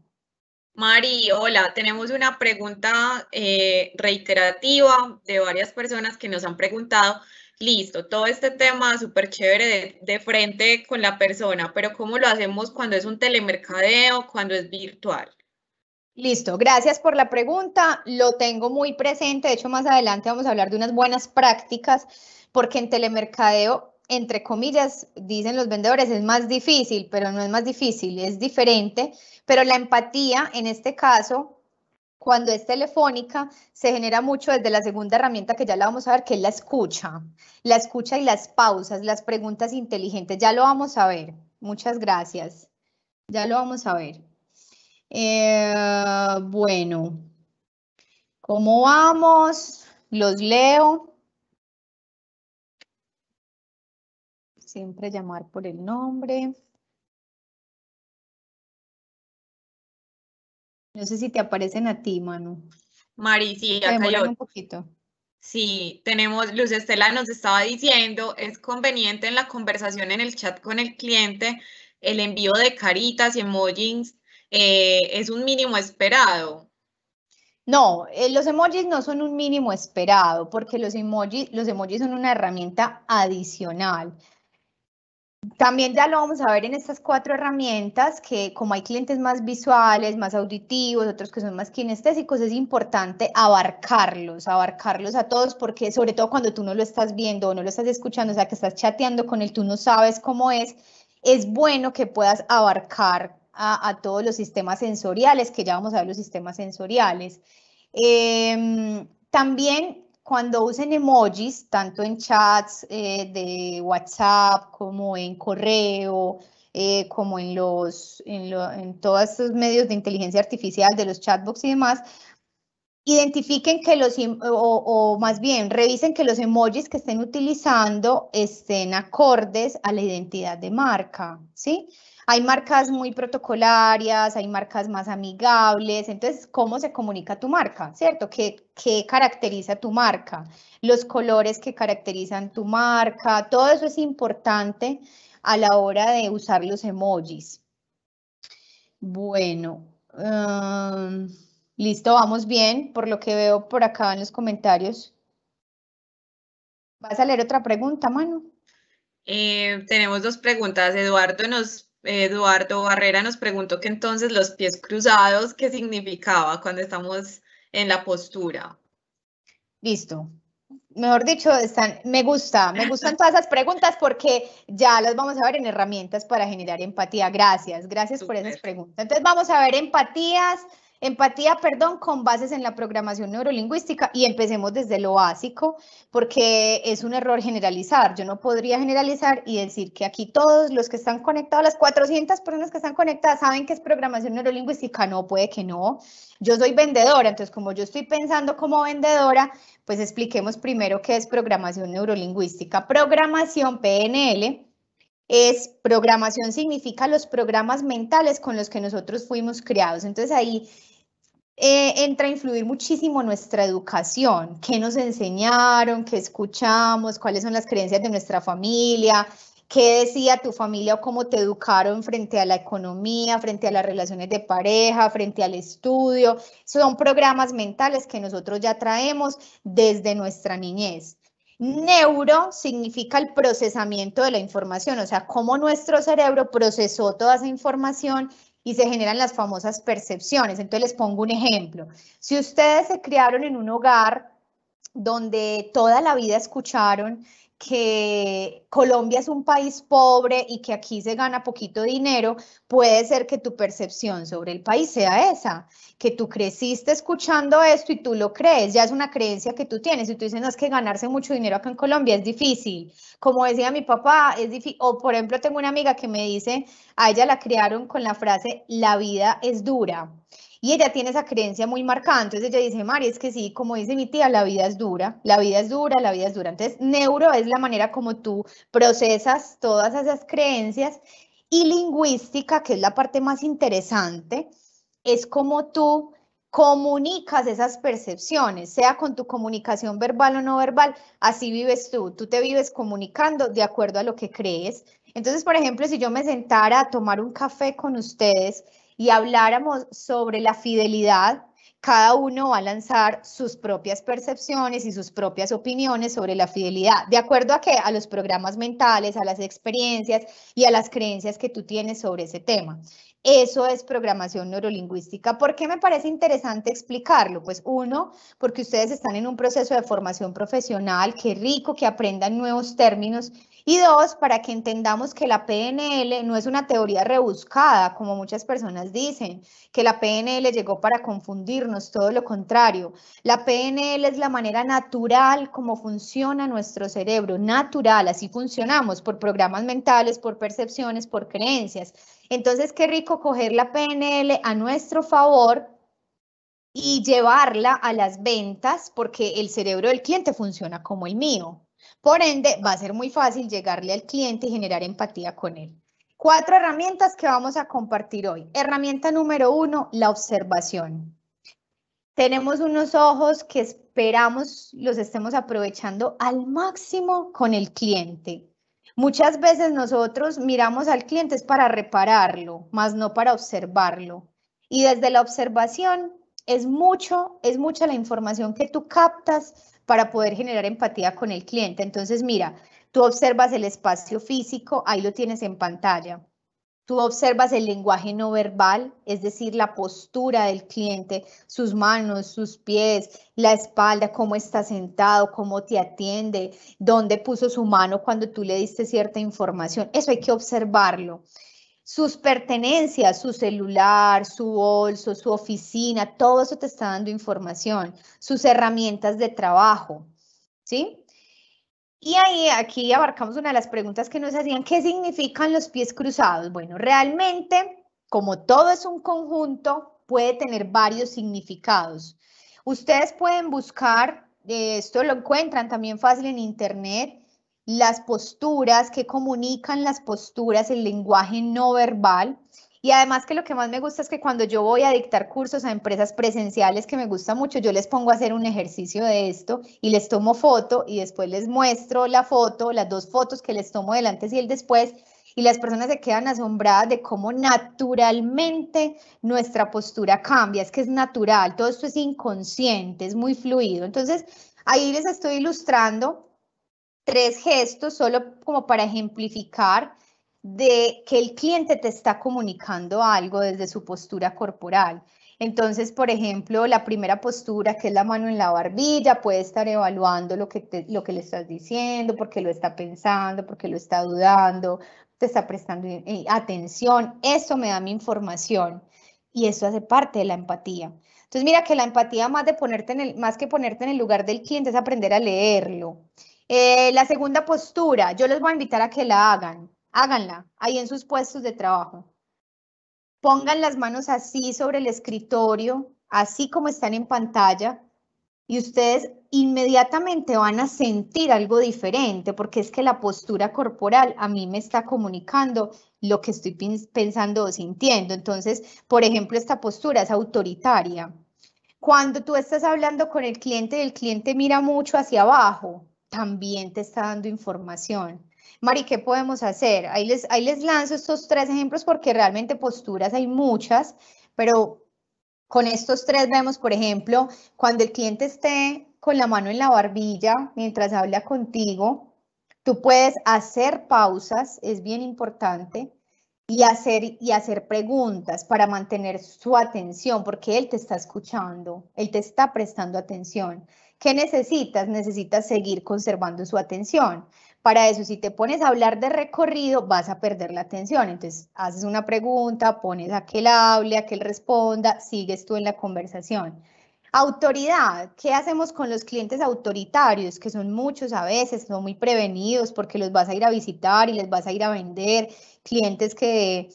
Mari, hola, tenemos una pregunta eh, reiterativa de varias personas que nos han preguntado, listo, todo este tema súper chévere de frente con la persona, pero ¿cómo lo hacemos cuando es un telemercadeo, cuando es virtual? Listo, gracias por la pregunta. Lo tengo muy presente. De hecho, más adelante vamos a hablar de unas buenas prácticas, porque en telemercadeo, entre comillas, dicen los vendedores, es más difícil, pero no es más difícil, es diferente. Pero la empatía, en este caso, cuando es telefónica, se genera mucho desde la segunda herramienta que ya la vamos a ver, que es la escucha. La escucha y las pausas, las preguntas inteligentes. Ya lo vamos a ver. Muchas gracias. Ya lo vamos a ver. Eh, bueno, ¿cómo vamos? Los leo. Siempre llamar por el nombre. No sé si te aparecen a ti, Manu. Mari, sí, un poquito. Sí, tenemos, Luz Estela nos estaba diciendo, es conveniente en la conversación en el chat con el cliente el envío de caritas y emojis eh, es un mínimo esperado. No, eh, los emojis no son un mínimo esperado porque los emojis, los emojis son una herramienta adicional. También ya lo vamos a ver en estas cuatro herramientas que como hay clientes más visuales, más auditivos, otros que son más kinestésicos, es importante abarcarlos, abarcarlos a todos porque sobre todo cuando tú no lo estás viendo o no lo estás escuchando, o sea que estás chateando con él, tú no sabes cómo es, es bueno que puedas abarcar a, todos los sistemas sensoriales, que ya vamos a ver los sistemas sensoriales. Em, también cuando usen emojis, tanto en chats eh, de WhatsApp como en correo, eh, como en, los, en, en todos estos medios de inteligencia artificial, de los chatbots y demás, identifiquen que los, em, o, más bien, revisen que los emojis que estén utilizando estén acordes a la identidad de marca, ¿sí? sí hay marcas muy protocolarias, hay marcas más amigables, entonces, ¿cómo se comunica tu marca? ¿Cierto? ¿Qué, caracteriza tu marca? Los colores que caracterizan tu marca, todo eso es importante a la hora de usar los emojis. Bueno, em, listo, vamos bien, por lo que veo por acá en los comentarios. ¿Vas a leer otra pregunta, Manu? Eh, tenemos dos preguntas. Eduardo nos Eduardo Barrera nos preguntó que entonces los pies cruzados, ¿qué significaba cuando estamos en la postura? Listo. Mejor dicho, me gusta, me gustan todas esas preguntas porque ya las vamos a ver en herramientas para generar empatía. Gracias, gracias por esas preguntas. Entonces vamos a ver empatías. Empatía, perdón, con bases en la programación neurolingüística y empecemos desde lo básico, porque es un error generalizar. Yo no podría generalizar y decir que aquí todos los que están conectados, las 400 personas que están conectadas, saben que es programación neurolingüística. No, puede que no. Yo soy vendedora, entonces como yo estoy pensando como vendedora, pues expliquemos primero qué es programación neurolingüística. Programación PNL es programación significa los programas mentales con los que nosotros fuimos creados. Entonces ahí eh, entra a influir muchísimo nuestra educación, qué nos enseñaron, qué escuchamos, cuáles son las creencias de nuestra familia, qué decía tu familia o cómo te educaron frente a la economía, frente a las relaciones de pareja, frente al estudio. Son programas mentales que nosotros ya traemos desde nuestra niñez. Neuro significa el procesamiento de la información, o sea, cómo nuestro cerebro procesó toda esa información y se generan las famosas percepciones. Entonces les pongo un ejemplo. Si ustedes se criaron en un hogar donde toda la vida escucharon que Colombia es un país pobre y que aquí se gana poquito dinero, puede ser que tu percepción sobre el país sea esa, que tú creciste escuchando esto y tú lo crees, ya es una creencia que tú tienes y tú dices, no, es que ganarse mucho dinero acá en Colombia es difícil, como decía mi papá, es difícil, o por ejemplo tengo una amiga que me dice, a ella la criaron con la frase, la vida es dura. Y ella tiene esa creencia muy marcada. Entonces ella dice, Mari, es que sí, como dice mi tía, la vida es dura, la vida es dura, la vida es dura. Entonces, neuro es la manera como tú procesas todas esas creencias y lingüística, que es la parte más interesante, es como tú comunicas esas percepciones, sea con tu comunicación verbal o no verbal, así vives tú, tú te vives comunicando de acuerdo a lo que crees. Entonces, por ejemplo, si yo me sentara a tomar un café con ustedes y habláramos sobre la fidelidad, cada uno va a lanzar sus propias percepciones y sus propias opiniones sobre la fidelidad, de acuerdo a qué, a los programas mentales, a las experiencias y a las creencias que tú tienes sobre ese tema. Eso es programación neurolingüística. ¿Por qué me parece interesante explicarlo? Pues uno, porque ustedes están en un proceso de formación profesional, qué rico que aprendan nuevos términos y dos, para que entendamos que la PNL no es una teoría rebuscada, como muchas personas dicen, que la PNL llegó para confundirnos, todo lo contrario. La PNL es la manera natural como funciona nuestro cerebro, natural, así funcionamos, por programas mentales, por percepciones, por creencias. Entonces, qué rico coger la PNL a nuestro favor y llevarla a las ventas porque el cerebro del cliente funciona como el mío. Por ende, va a ser muy fácil llegarle al cliente y generar empatía con él. Cuatro herramientas que vamos a compartir hoy. Herramienta número uno, la observación. Tenemos unos ojos que esperamos los estemos aprovechando al máximo con el cliente. Muchas veces nosotros miramos al cliente es para repararlo, más no para observarlo. Y desde la observación es mucho, es mucha la información que tú captas para poder generar empatía con el cliente. Entonces, mira, tú observas el espacio físico, ahí lo tienes en pantalla. Tú observas el lenguaje no verbal, es decir, la postura del cliente, sus manos, sus pies, la espalda, cómo está sentado, cómo te atiende, dónde puso su mano cuando tú le diste cierta información. Eso hay que observarlo sus pertenencias, su celular, su bolso, su oficina, todo eso te está dando información, sus herramientas de trabajo, ¿sí? Y ahí, aquí abarcamos una de las preguntas que nos hacían, ¿qué significan los pies cruzados? Bueno, realmente, como todo es un conjunto, puede tener varios significados. Ustedes pueden buscar, eh, esto lo encuentran también fácil en internet, las posturas, que comunican las posturas, el lenguaje no verbal. Y además que lo que más me gusta es que cuando yo voy a dictar cursos a empresas presenciales, que me gusta mucho, yo les pongo a hacer un ejercicio de esto y les tomo foto y después les muestro la foto, las dos fotos que les tomo del antes y el después. Y las personas se quedan asombradas de cómo naturalmente nuestra postura cambia, es que es natural, todo esto es inconsciente, es muy fluido. Entonces, ahí les estoy ilustrando tres gestos solo como para ejemplificar de que el cliente te está comunicando algo desde su postura corporal. Entonces, por ejemplo, la primera postura, que es la mano en la barbilla, puede estar evaluando lo que, lo que le estás diciendo, porque lo está pensando, porque lo está dudando, te está prestando eh, atención. Eso me da mi información y eso hace parte de la empatía. Entonces, mira que la empatía más, de ponerte más que ponerte en el lugar del cliente es aprender a leerlo. Eh, la segunda postura, yo les voy a invitar a que la hagan. Háganla ahí en sus puestos de trabajo. Pongan las manos así sobre el escritorio, así como están en pantalla, y ustedes inmediatamente van a sentir algo diferente, porque es que la postura corporal a mí me está comunicando lo que estoy pensando o sintiendo. Entonces, por ejemplo, esta postura es autoritaria. Cuando tú estás hablando con el cliente el cliente mira mucho hacia abajo, también te está dando información. Mari, ¿qué podemos hacer? Ahí les, ahí les lanzo estos tres ejemplos porque realmente posturas hay muchas, pero con estos tres vemos, por ejemplo, cuando el cliente esté con la mano en la barbilla mientras habla contigo, tú puedes hacer pausas, es bien importante, y hacer, y hacer preguntas para mantener su atención, porque él te está escuchando, él te está prestando atención. ¿Qué necesitas? Necesitas seguir conservando su atención. Para eso, si te pones a hablar de recorrido, vas a perder la atención. Entonces, haces una pregunta, pones a que él hable, a que él responda, sigues tú en la conversación. Autoridad, ¿qué hacemos con los clientes autoritarios? Que son muchos a veces, son muy prevenidos porque los vas a ir a visitar y les vas a ir a vender. Clientes que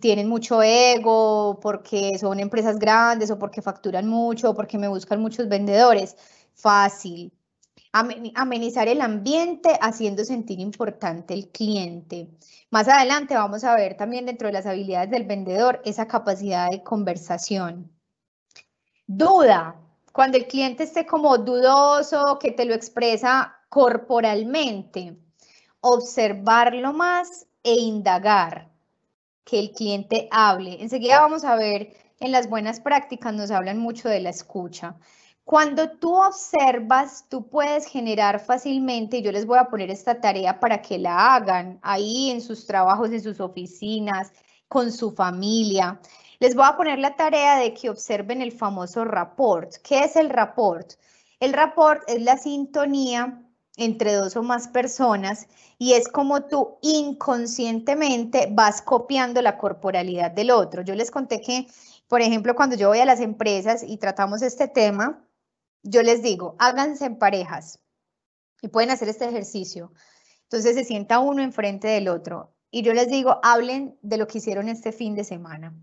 tienen mucho ego porque son empresas grandes o porque facturan mucho o porque me buscan muchos vendedores fácil, amenizar el ambiente haciendo sentir importante el cliente. Más adelante vamos a ver también dentro de las habilidades del vendedor esa capacidad de conversación. Duda, cuando el cliente esté como dudoso, que te lo expresa corporalmente, observarlo más e indagar, que el cliente hable. Enseguida vamos a ver en las buenas prácticas, nos hablan mucho de la escucha. Cuando tú observas, tú puedes generar fácilmente, yo les voy a poner esta tarea para que la hagan ahí en sus trabajos, en sus oficinas, con su familia. Les voy a poner la tarea de que observen el famoso rapport. ¿Qué es el rapport? El rapport es la sintonía entre dos o más personas y es como tú inconscientemente vas copiando la corporalidad del otro. Yo les conté que, por ejemplo, cuando yo voy a las empresas y tratamos este tema, yo les digo, háganse en parejas y pueden hacer este ejercicio. Entonces se sienta uno enfrente del otro y yo les digo, hablen de lo que hicieron este fin de semana.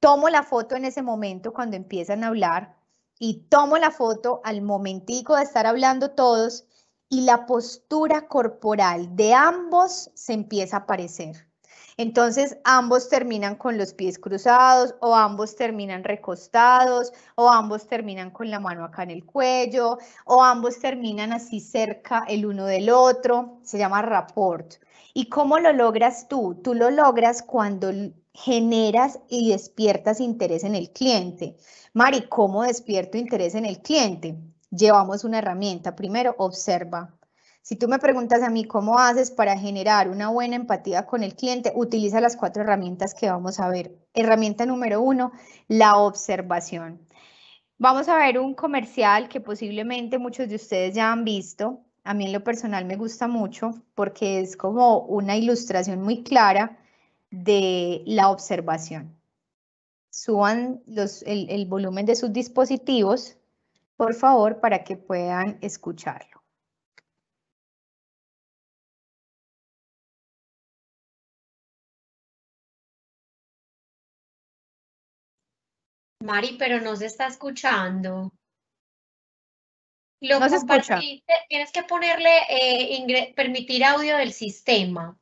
Tomo la foto en ese momento cuando empiezan a hablar y tomo la foto al momentico de estar hablando todos y la postura corporal de ambos se empieza a aparecer. Entonces ambos terminan con los pies cruzados o ambos terminan recostados o ambos terminan con la mano acá en el cuello o ambos terminan así cerca el uno del otro. Se llama rapport. ¿Y cómo lo logras tú? Tú lo logras cuando generas y despiertas interés en el cliente. Mari, ¿cómo despierto interés en el cliente? Llevamos una herramienta. Primero, observa si tú me preguntas a mí cómo haces para generar una buena empatía con el cliente, utiliza las cuatro herramientas que vamos a ver. Herramienta número uno, la observación. Vamos a ver un comercial que posiblemente muchos de ustedes ya han visto. A mí en lo personal me gusta mucho porque es como una ilustración muy clara de la observación. Suban los, el volumen de sus dispositivos, por favor, para que puedan escucharlo. Mari, pero no se está escuchando. no se escucha. Tienes que ponerle eh, permitir audio del sistema.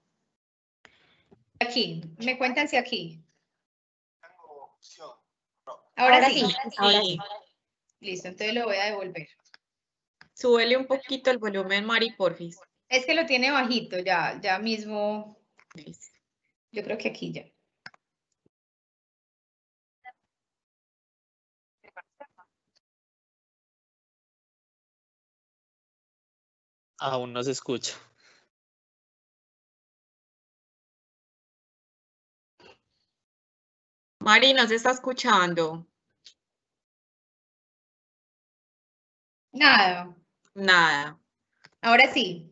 Aquí, me cuentan si aquí. Ahora, sí, Listo, entonces lo voy a devolver. Súbele un poquito el volumen, Mari, porfis. Es que lo tiene bajito, ya, ya mismo. Yo creo que aquí ya. Aún no se escucha. Mari, ¿nos está escuchando? Nada. Nada. Ahora sí.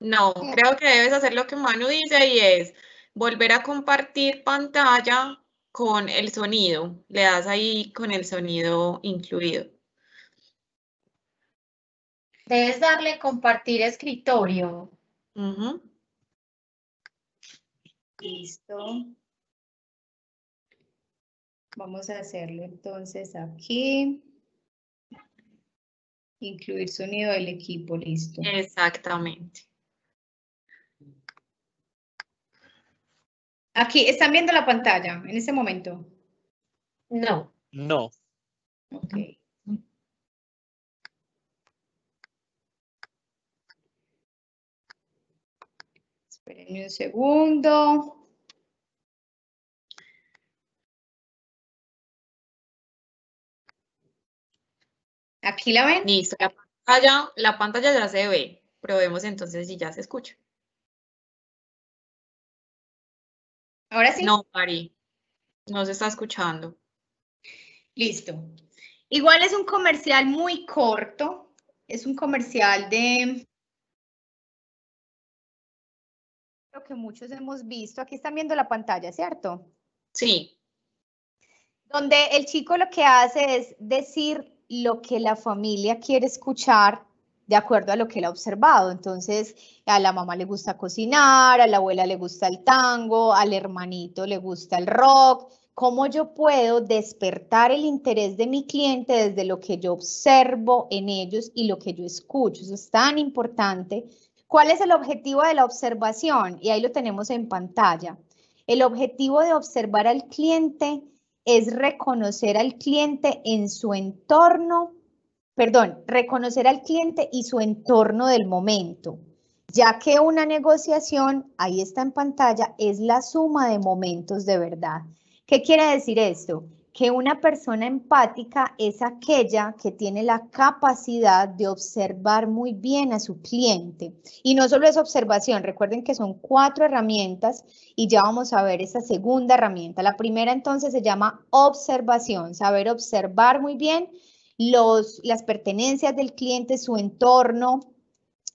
No, creo que debes hacer lo que Manu dice y es volver a compartir pantalla con el sonido, le das ahí con el sonido incluido. Debes darle compartir escritorio. Listo. Vamos a hacerlo entonces aquí. Incluir sonido del equipo, listo. Exactamente. Aquí, ¿están viendo la pantalla en ese momento? No. No. Ok. Esperen un segundo. ¿Aquí la ven? Listo, la pantalla, la pantalla ya se ve. Probemos entonces si ya se escucha. Ahora sí. No, Mari, no se está escuchando. Listo. Igual es un comercial muy corto, es un comercial de lo que muchos hemos visto. Aquí están viendo la pantalla, ¿cierto? Sí. Donde el chico lo que hace es decir lo que la familia quiere escuchar de acuerdo a lo que él ha observado. Entonces, a la mamá le gusta cocinar, a la abuela le gusta el tango, al hermanito le gusta el rock. ¿Cómo yo puedo despertar el interés de mi cliente desde lo que yo observo en ellos y lo que yo escucho? Eso es tan importante. ¿Cuál es el objetivo de la observación? Y ahí lo tenemos en pantalla. El objetivo de observar al cliente es reconocer al cliente en su entorno perdón, reconocer al cliente y su entorno del momento, ya que una negociación, ahí está en pantalla, es la suma de momentos de verdad. ¿Qué quiere decir esto? Que una persona empática es aquella que tiene la capacidad de observar muy bien a su cliente. Y no solo es observación, recuerden que son cuatro herramientas y ya vamos a ver esa segunda herramienta. La primera entonces se llama observación, saber observar muy bien los, las pertenencias del cliente, su entorno.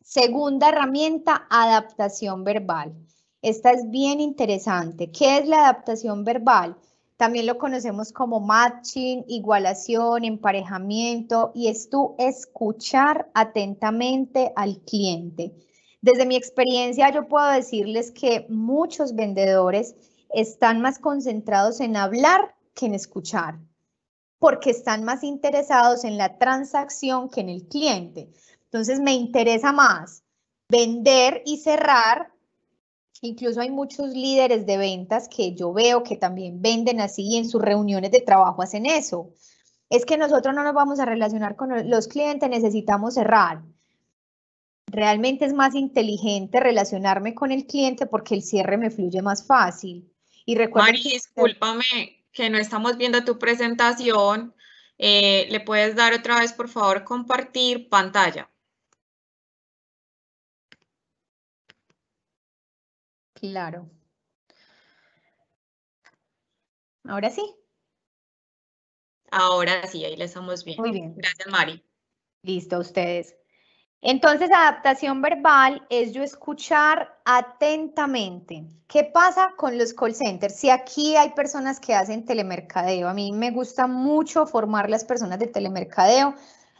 Segunda herramienta, adaptación verbal. Esta es bien interesante. ¿Qué es la adaptación verbal? También lo conocemos como matching, igualación, emparejamiento y es tú escuchar atentamente al cliente. Desde mi experiencia yo puedo decirles que muchos vendedores están más concentrados en hablar que en escuchar porque están más interesados en la transacción que en el cliente. Entonces me interesa más vender y cerrar. Incluso hay muchos líderes de ventas que yo veo que también venden así y en sus reuniones de trabajo hacen eso. Es que nosotros no nos vamos a relacionar con los clientes, necesitamos cerrar realmente es más inteligente relacionarme con el cliente porque el cierre me fluye más fácil. Y recuerda Mari, discúlpame, que no estamos viendo tu presentación, eh, le puedes dar otra vez, por favor, compartir pantalla. Claro. Ahora sí. Ahora sí, ahí le estamos viendo. Muy bien. Gracias, Mari. Listo, ustedes. Entonces, adaptación verbal es yo escuchar atentamente. ¿Qué pasa con los call centers? Si aquí hay personas que hacen telemercadeo, a mí me gusta mucho formar las personas de telemercadeo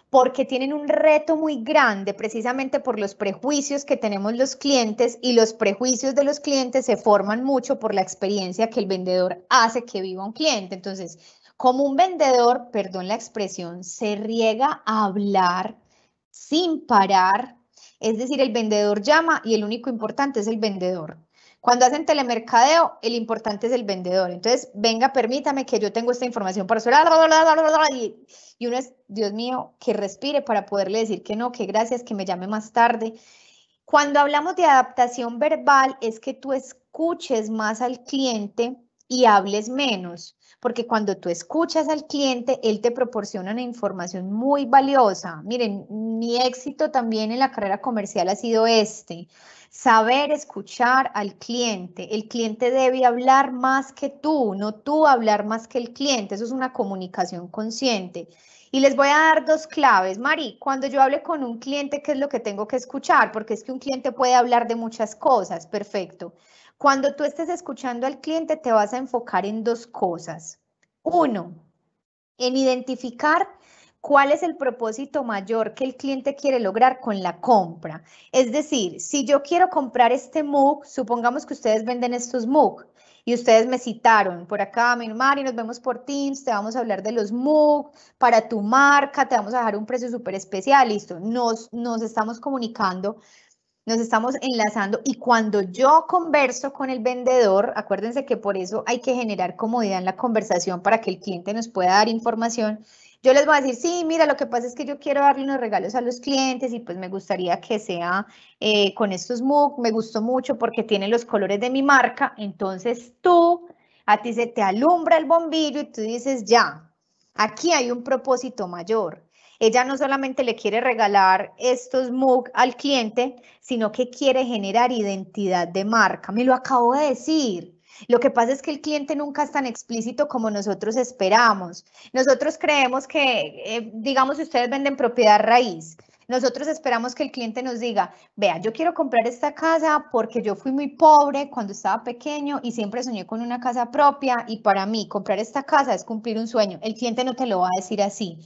porque tienen un reto muy grande precisamente por los prejuicios que tenemos los clientes y los prejuicios de los clientes se forman mucho por la experiencia que el vendedor hace que viva un cliente. Entonces, como un vendedor, perdón la expresión, se riega a hablar sin parar. Es decir, el vendedor llama y el único importante es el vendedor. Cuando hacen telemercadeo, el importante es el vendedor. Entonces, venga, permítame que yo tengo esta información para eso. y uno es, Dios mío, que respire para poderle decir que no, que gracias, que me llame más tarde. Cuando hablamos de adaptación verbal, es que tú escuches más al cliente y hables menos porque cuando tú escuchas al cliente, él te proporciona una información muy valiosa. Miren, mi éxito también en la carrera comercial ha sido este, saber escuchar al cliente. El cliente debe hablar más que tú, no tú hablar más que el cliente. Eso es una comunicación consciente. Y les voy a dar dos claves. Mari, cuando yo hable con un cliente, ¿qué es lo que tengo que escuchar? Porque es que un cliente puede hablar de muchas cosas, perfecto. Cuando tú estés escuchando al cliente, te vas a enfocar en dos cosas. Uno, en identificar cuál es el propósito mayor que el cliente quiere lograr con la compra. Es decir, si yo quiero comprar este MOOC, supongamos que ustedes venden estos MOOC y ustedes me citaron por acá, mi y nos vemos por Teams, te vamos a hablar de los MOOC para tu marca, te vamos a dejar un precio súper especial, listo, nos, nos estamos comunicando nos estamos enlazando y cuando yo converso con el vendedor, acuérdense que por eso hay que generar comodidad en la conversación para que el cliente nos pueda dar información. Yo les voy a decir, sí, mira, lo que pasa es que yo quiero darle unos regalos a los clientes y pues me gustaría que sea eh, con estos MOOC, me gustó mucho porque tiene los colores de mi marca, entonces tú, a ti se te alumbra el bombillo y tú dices, ya, aquí hay un propósito mayor ella no solamente le quiere regalar estos MOOC al cliente, sino que quiere generar identidad de marca. Me lo acabo de decir. Lo que pasa es que el cliente nunca es tan explícito como nosotros esperamos. Nosotros creemos que, eh, digamos, ustedes venden propiedad raíz. Nosotros esperamos que el cliente nos diga, vea, yo quiero comprar esta casa porque yo fui muy pobre cuando estaba pequeño y siempre soñé con una casa propia y para mí comprar esta casa es cumplir un sueño. El cliente no te lo va a decir así.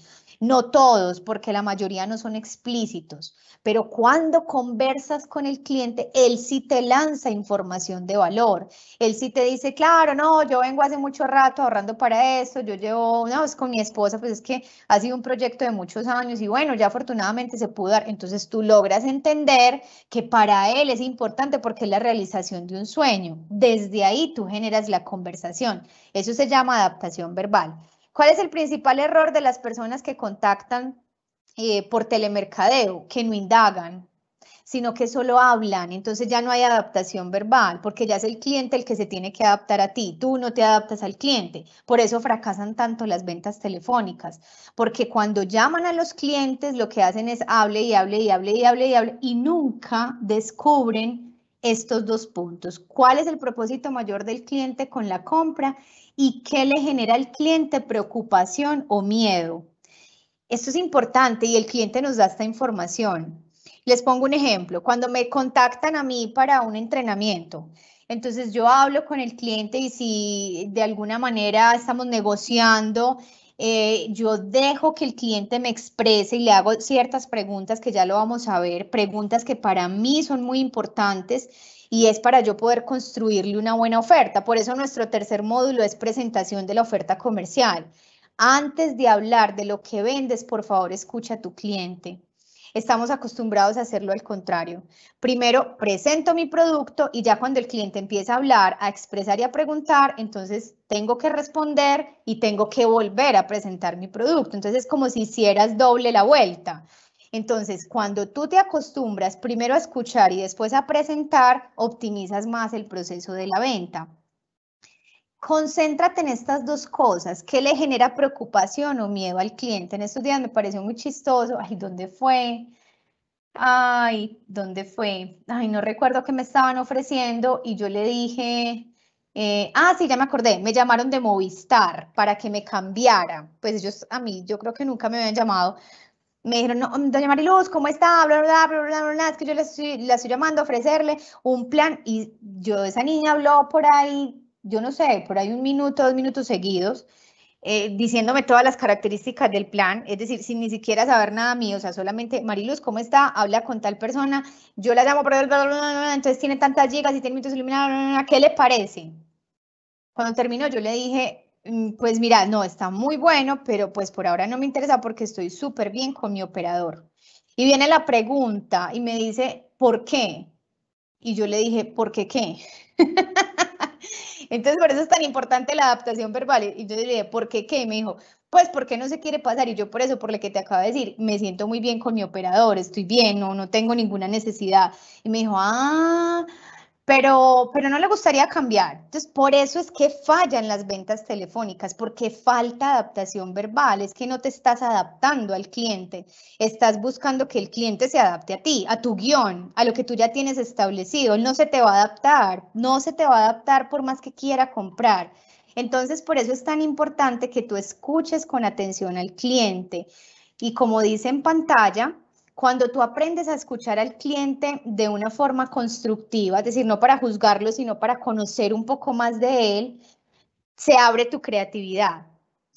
No todos, porque la mayoría no son explícitos, pero cuando conversas con el cliente, él sí te lanza información de valor. Él sí te dice, claro, no, yo vengo hace mucho rato ahorrando para esto, yo llevo, no, es con mi esposa, pues es que ha sido un proyecto de muchos años y bueno, ya afortunadamente se pudo dar. Entonces tú logras entender que para él es importante porque es la realización de un sueño. Desde ahí tú generas la conversación. Eso se llama adaptación verbal. ¿Cuál es el principal error de las personas que contactan eh, por telemercadeo? Que no indagan, sino que solo hablan. Entonces ya no hay adaptación verbal, porque ya es el cliente el que se tiene que adaptar a ti. Tú no te adaptas al cliente. Por eso fracasan tanto las ventas telefónicas, porque cuando llaman a los clientes lo que hacen es hable y hable y hable y hable y hable y nunca descubren estos dos puntos. ¿Cuál es el propósito mayor del cliente con la compra y qué le genera al cliente preocupación o miedo? Esto es importante y el cliente nos da esta información. Les pongo un ejemplo. Cuando me contactan a mí para un entrenamiento, entonces yo hablo con el cliente y si de alguna manera estamos negociando eh, yo dejo que el cliente me exprese y le hago ciertas preguntas que ya lo vamos a ver, preguntas que para mí son muy importantes y es para yo poder construirle una buena oferta. Por eso nuestro tercer módulo es presentación de la oferta comercial. Antes de hablar de lo que vendes, por favor, escucha a tu cliente. Estamos acostumbrados a hacerlo al contrario. Primero presento mi producto y ya cuando el cliente empieza a hablar, a expresar y a preguntar, entonces tengo que responder y tengo que volver a presentar mi producto. Entonces es como si hicieras doble la vuelta. Entonces, cuando tú te acostumbras primero a escuchar y después a presentar, optimizas más el proceso de la venta concéntrate en estas dos cosas. ¿Qué le genera preocupación o miedo al cliente? En estos días me pareció muy chistoso. Ay, ¿dónde fue? Ay, ¿dónde fue? Ay, no recuerdo qué me estaban ofreciendo y yo le dije, eh, ah, sí, ya me acordé, me llamaron de Movistar para que me cambiara. Pues ellos a mí, yo creo que nunca me habían llamado. Me dijeron, no, doña Mariluz, ¿cómo está? Bla, bla, bla, Es que yo la estoy, la estoy llamando a ofrecerle un plan. Y yo, esa niña habló por ahí yo no sé, por ahí un minuto, dos minutos seguidos, eh, diciéndome todas las características del plan, es decir, sin ni siquiera saber nada mío, o sea, solamente, Mariluz, ¿cómo está? Habla con tal persona, yo la llamo, por entonces tiene tantas gigas y tiene minutos iluminados, ¿qué le parece? Cuando terminó, yo le dije, mm, pues mira, no, está muy bueno, pero pues por ahora no me interesa porque estoy súper bien con mi operador. Y viene la pregunta y me dice, ¿por qué? Y yo le dije, ¿por qué qué? Entonces, por eso es tan importante la adaptación verbal. Y yo le dije, ¿por qué qué? Me dijo, pues porque no se quiere pasar. Y yo por eso, por lo que te acabo de decir, me siento muy bien con mi operador, estoy bien, no, no tengo ninguna necesidad. Y me dijo, ah, pero, no le gustaría cambiar. Entonces, por eso es que fallan las ventas telefónicas, porque falta adaptación verbal, es que no te estás adaptando al cliente, estás buscando que el cliente se adapte a ti, a tu guión, a lo que tú ya tienes establecido. no se te va a adaptar, no se te va a adaptar por más que quiera comprar. Entonces, por eso es tan importante que tú escuches con atención al cliente. Y como dice en pantalla, cuando tú aprendes a escuchar al cliente de una forma constructiva, es decir, no para juzgarlo, sino para conocer un poco más de él, se abre tu creatividad.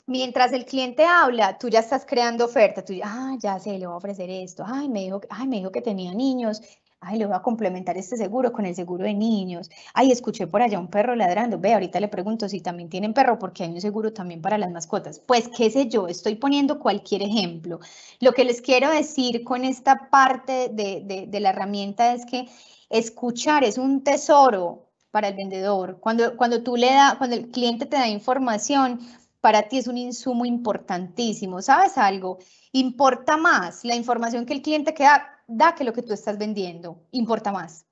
Mientras el cliente habla, tú ya estás creando oferta, tú ya, ah, ya sé, le voy a ofrecer esto, ay, me dijo, ay, me dijo que tenía niños, ay, le voy a complementar este seguro con el seguro de niños, ay, escuché por allá un perro ladrando, ve, ahorita le pregunto si también tienen perro porque hay un seguro también para las mascotas. Pues qué sé yo, estoy poniendo cualquier ejemplo. Lo que les quiero decir con esta parte de, la herramienta es que escuchar es un tesoro para el vendedor. Cuando, cuando tú le da, cuando el cliente te da información, para ti es un insumo importantísimo. ¿Sabes algo? Importa más la información que el cliente que da que lo que tú estás vendiendo. Importa más.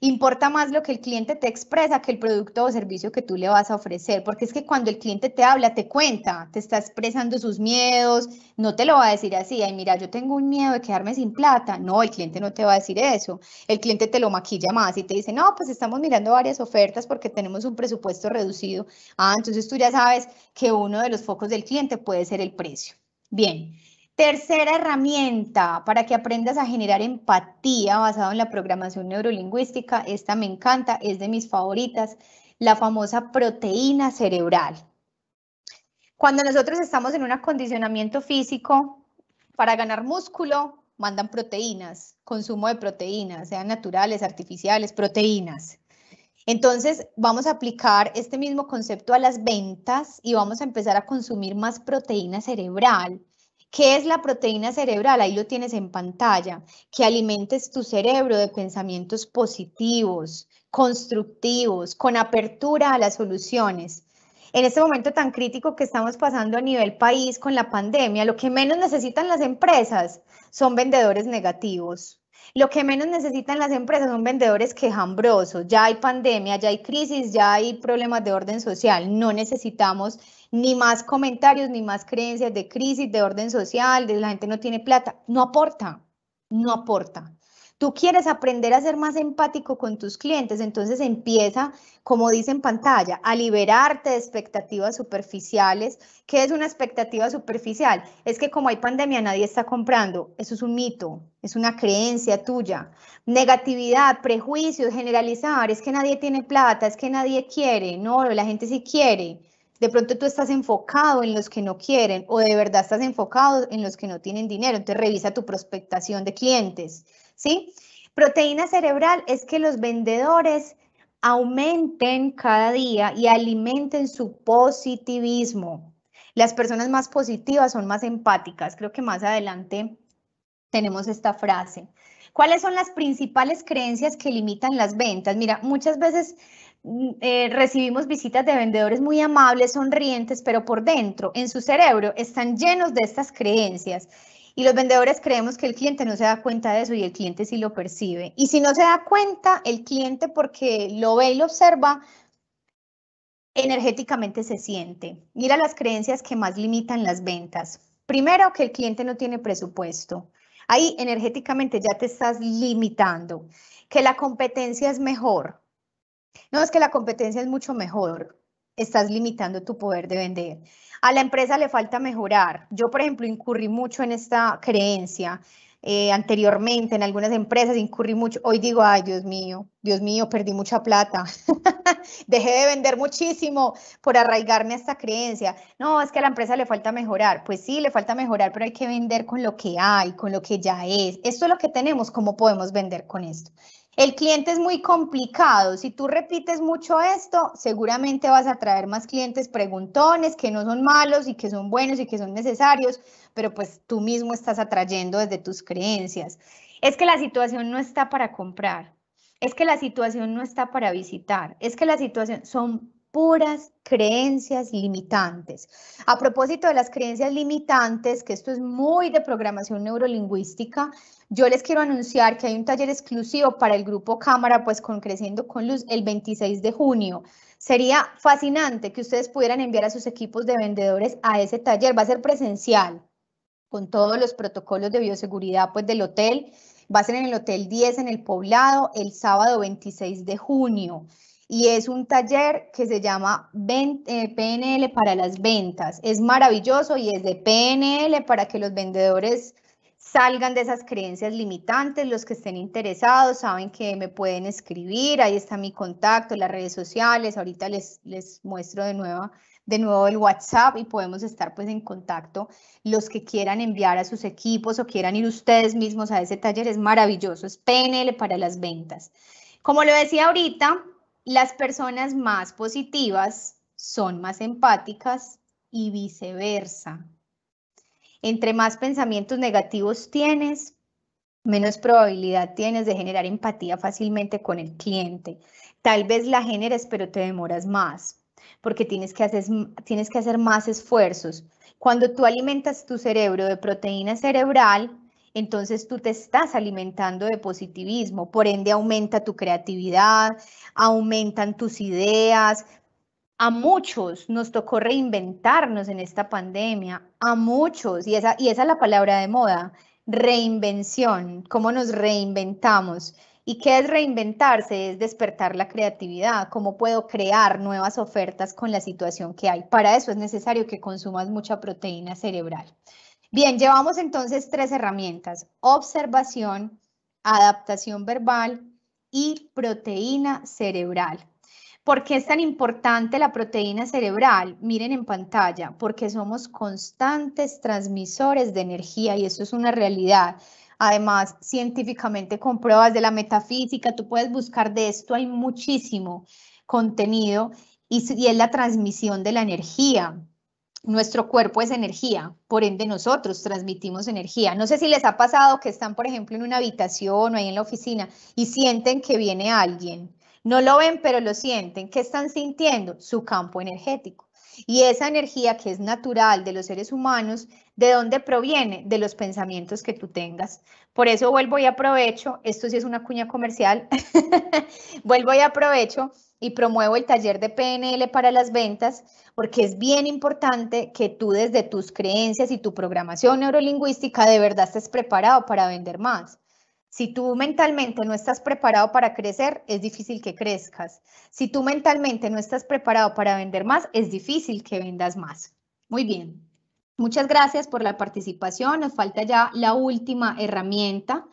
Importa más lo que el cliente te expresa que el producto o servicio que tú le vas a ofrecer, porque es que cuando el cliente te habla, te cuenta, te está expresando sus miedos, no te lo va a decir así, ay, mira, yo tengo un miedo de quedarme sin plata. No, el cliente no te va a decir eso. El cliente te lo maquilla más y te dice, no, pues estamos mirando varias ofertas porque tenemos un presupuesto reducido. Ah, entonces tú ya sabes que uno de los focos del cliente puede ser el precio. Bien, Tercera herramienta para que aprendas a generar empatía basada en la programación neurolingüística, esta me encanta, es de mis favoritas, la famosa proteína cerebral. Cuando nosotros estamos en un acondicionamiento físico, para ganar músculo, mandan proteínas, consumo de proteínas, sean naturales, artificiales, proteínas. Entonces, vamos a aplicar este mismo concepto a las ventas y vamos a empezar a consumir más proteína cerebral ¿Qué es la proteína cerebral? Ahí lo tienes en pantalla. Que alimentes tu cerebro de pensamientos positivos, constructivos, con apertura a las soluciones. En este momento tan crítico que estamos pasando a nivel país con la pandemia, lo que menos necesitan las empresas son vendedores negativos. Lo que menos necesitan las empresas son vendedores quejambrosos. Ya hay pandemia, ya hay crisis, ya hay problemas de orden social. No necesitamos ni más comentarios, ni más creencias de crisis, de orden social, de la gente no tiene plata. No aporta, no aporta. Tú quieres aprender a ser más empático con tus clientes, entonces empieza, como dice en pantalla, a liberarte de expectativas superficiales. ¿Qué es una expectativa superficial? Es que como hay pandemia nadie está comprando. Eso es un mito, es una creencia tuya. Negatividad, prejuicios, generalizar, es que nadie tiene plata, es que nadie quiere. No, la gente sí quiere. De pronto tú estás enfocado en los que no quieren o de verdad estás enfocado en los que no tienen dinero. Entonces revisa tu prospectación de clientes, ¿sí? Proteína cerebral es que los vendedores aumenten cada día y alimenten su positivismo. Las personas más positivas son más empáticas. Creo que más adelante tenemos esta frase. ¿Cuáles son las principales creencias que limitan las ventas? Mira, muchas veces Mm, eh, recibimos visitas de vendedores muy amables, sonrientes, pero por dentro, en su cerebro, están llenos de estas creencias. Y los vendedores creemos que el cliente no se da cuenta de eso y el cliente sí lo percibe. Y si no se da cuenta, el cliente porque lo ve y lo observa, energéticamente se siente. Mira las creencias que más limitan las ventas. Primero, que el cliente no tiene presupuesto. Ahí energéticamente ya te estás limitando. Que la competencia es mejor. No, es que la competencia es mucho mejor. Estás limitando tu poder de vender. A la empresa le falta mejorar. Yo, por ejemplo, incurrí mucho en esta creencia. Eh, anteriormente en algunas empresas incurrí mucho. Hoy digo, ay, Dios mío, Dios mío, perdí mucha plata. Dejé de vender muchísimo por arraigarme a esta creencia. No, es que a la empresa le falta mejorar. Pues sí, le falta mejorar, pero hay que vender con lo que hay, con lo que ya es. Esto es lo que tenemos, ¿cómo podemos vender con esto? El cliente es muy complicado. Si tú repites mucho esto, seguramente vas a traer más clientes preguntones que no son malos y que son buenos y que son necesarios, pero pues tú mismo estás atrayendo desde tus creencias. Es que la situación no está para comprar. Es que la situación no está para visitar. Es que la situación son puras creencias limitantes. A propósito de las creencias limitantes, que esto es muy de programación neurolingüística, yo les quiero anunciar que hay un taller exclusivo para el grupo Cámara, pues con Creciendo con Luz, el 26 de junio. Sería fascinante que ustedes pudieran enviar a sus equipos de vendedores a ese taller. Va a ser presencial, con todos los protocolos de bioseguridad pues, del hotel. Va a ser en el Hotel 10 en el Poblado el sábado 26 de junio y es un taller que se llama eh, PNL para las ventas. Es maravilloso y es de PNL para que los vendedores salgan de esas creencias limitantes, los que estén interesados saben que me pueden escribir, ahí está mi contacto, las redes sociales, ahorita les, les muestro de nuevo, de nuevo el WhatsApp y podemos estar pues en contacto los que quieran enviar a sus equipos o quieran ir ustedes mismos a ese taller, es maravilloso, es PNL para las ventas. Como lo decía ahorita, las personas más positivas son más empáticas y viceversa. Entre más pensamientos negativos tienes, menos probabilidad tienes de generar empatía fácilmente con el cliente. Tal vez la generes, pero te demoras más, porque tienes que hacer, tienes que hacer más esfuerzos. Cuando tú alimentas tu cerebro de proteína cerebral, entonces tú te estás alimentando de positivismo, por ende aumenta tu creatividad, aumentan tus ideas, a muchos nos tocó reinventarnos en esta pandemia, a muchos, y esa, y es la palabra de moda, reinvención, cómo nos reinventamos. ¿Y qué es reinventarse? Es despertar la creatividad, cómo puedo crear nuevas ofertas con la situación que hay. Para eso es necesario que consumas mucha proteína cerebral. Bien, llevamos entonces tres herramientas, observación, adaptación verbal y proteína cerebral. ¿Por qué es tan importante la proteína cerebral? Miren en pantalla, porque somos constantes transmisores de energía y eso es una realidad. Además, científicamente con pruebas de la metafísica, tú puedes buscar de esto, hay muchísimo contenido y, y es la transmisión de la energía. Nuestro cuerpo es energía, por ende nosotros transmitimos energía. No sé si les ha pasado que están, por ejemplo, en una habitación o ahí en la oficina y sienten que viene alguien no lo ven, pero lo sienten. ¿Qué están sintiendo? Su campo energético. Y esa energía que es natural de los seres humanos, ¿de dónde proviene? De los pensamientos que tú tengas. Por eso vuelvo y aprovecho, esto sí es una cuña comercial, vuelvo y aprovecho y promuevo el taller de PNL para las ventas, porque es bien importante que tú desde tus creencias y tu programación neurolingüística de verdad estés preparado para vender más. Si tú mentalmente no estás preparado para crecer, es difícil que crezcas. Si tú mentalmente no estás preparado para vender más, es difícil que vendas más. Muy bien. Muchas gracias por la participación. Nos falta ya la última herramienta.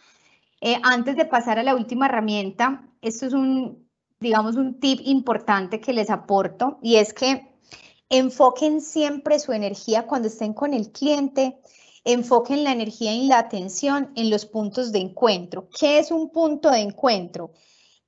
Eh, antes de pasar a la última herramienta, esto es un, digamos, un tip importante que les aporto y es que enfoquen siempre su energía cuando estén con el cliente enfoquen la energía y la atención en los puntos de encuentro. ¿Qué es un punto de encuentro?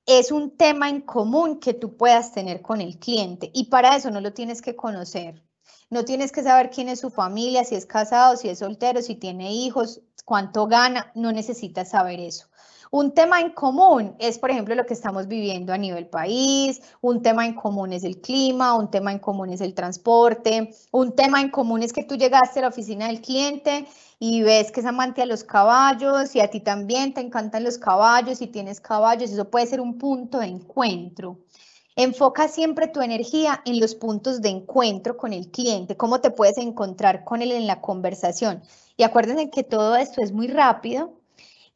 Es un tema en común que tú puedas tener con el cliente y para eso no lo tienes que conocer. No tienes que saber quién es su familia, si es casado, si es soltero, si tiene hijos, cuánto gana. No necesitas saber eso. Un tema en común es, por ejemplo, lo que estamos viviendo a nivel país, un tema en común es el clima, un tema en común es el transporte, un tema en común es que tú llegaste a la oficina del cliente y ves que es amante a los caballos y a ti también te encantan los caballos y tienes caballos, eso puede ser un punto de encuentro. Enfoca siempre tu energía en los puntos de encuentro con el cliente, cómo te puedes encontrar con él en la conversación. Y acuérdense que todo esto es muy rápido,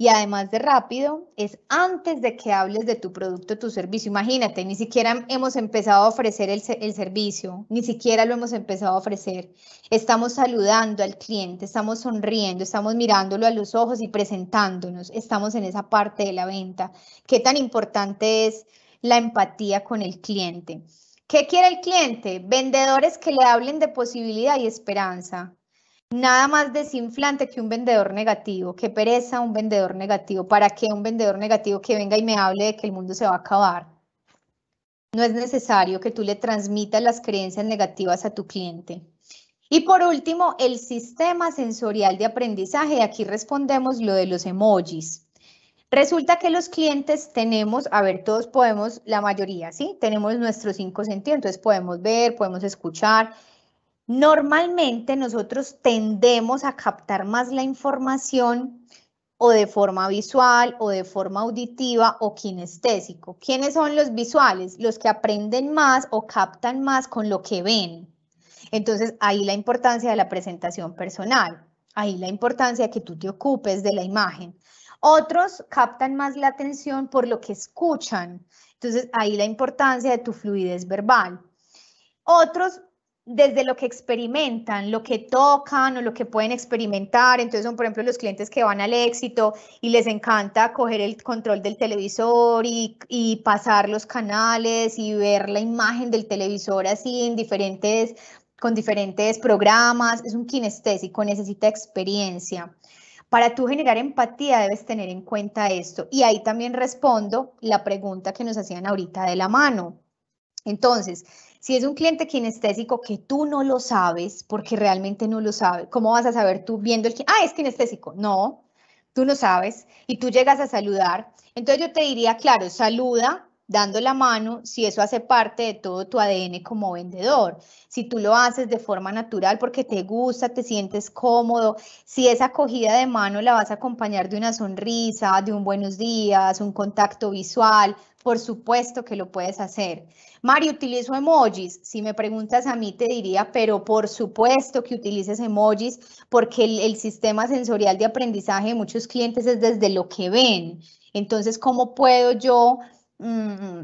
y además de rápido, es antes de que hables de tu producto, tu servicio. Imagínate, ni siquiera hemos empezado a ofrecer el, servicio, ni siquiera lo hemos empezado a ofrecer. Estamos saludando al cliente, estamos sonriendo, estamos mirándolo a los ojos y presentándonos. Estamos en esa parte de la venta. ¿Qué tan importante es la empatía con el cliente? ¿Qué quiere el cliente? Vendedores que le hablen de posibilidad y esperanza, Nada más desinflante que un vendedor negativo, qué pereza un vendedor negativo, ¿para qué un vendedor negativo que venga y me hable de que el mundo se va a acabar? No es necesario que tú le transmitas las creencias negativas a tu cliente. Y por último, el sistema sensorial de aprendizaje. Aquí respondemos lo de los emojis. Resulta que los clientes tenemos, a ver, todos podemos, la mayoría, ¿sí? Tenemos nuestros cinco sentidos, entonces podemos ver, podemos escuchar, Normalmente nosotros tendemos a captar más la información o de forma visual o de forma auditiva o kinestésico. ¿Quiénes son los visuales? Los que aprenden más o captan más con lo que ven. Entonces, ahí la importancia de la presentación personal, ahí la importancia que tú te ocupes de la imagen. Otros captan más la atención por lo que escuchan. Entonces, ahí la importancia de tu fluidez verbal. Otros desde lo que experimentan, lo que tocan o lo que pueden experimentar. Entonces son, por ejemplo, los clientes que van al éxito y les encanta coger el control del televisor y, pasar los canales y ver la imagen del televisor así en diferentes, con diferentes programas. Es un kinestésico, necesita experiencia. Para tú generar empatía debes tener en cuenta esto. Y ahí también respondo la pregunta que nos hacían ahorita de la mano. Entonces, si es un cliente kinestésico que tú no lo sabes, porque realmente no lo sabes, ¿cómo vas a saber tú viendo el... Ah, es kinestésico. No, tú no sabes. Y tú llegas a saludar. Entonces yo te diría, claro, saluda dando la mano si eso hace parte de todo tu ADN como vendedor, si tú lo haces de forma natural porque te gusta, te sientes cómodo, si esa acogida de mano la vas a acompañar de una sonrisa, de un buenos días, un contacto visual, por supuesto que lo puedes hacer. Mari, utilizo emojis. Si me preguntas a mí, te diría, pero por supuesto que utilices emojis porque el, sistema sensorial de aprendizaje de muchos clientes es desde lo que ven. Entonces, ¿cómo puedo yo, mm,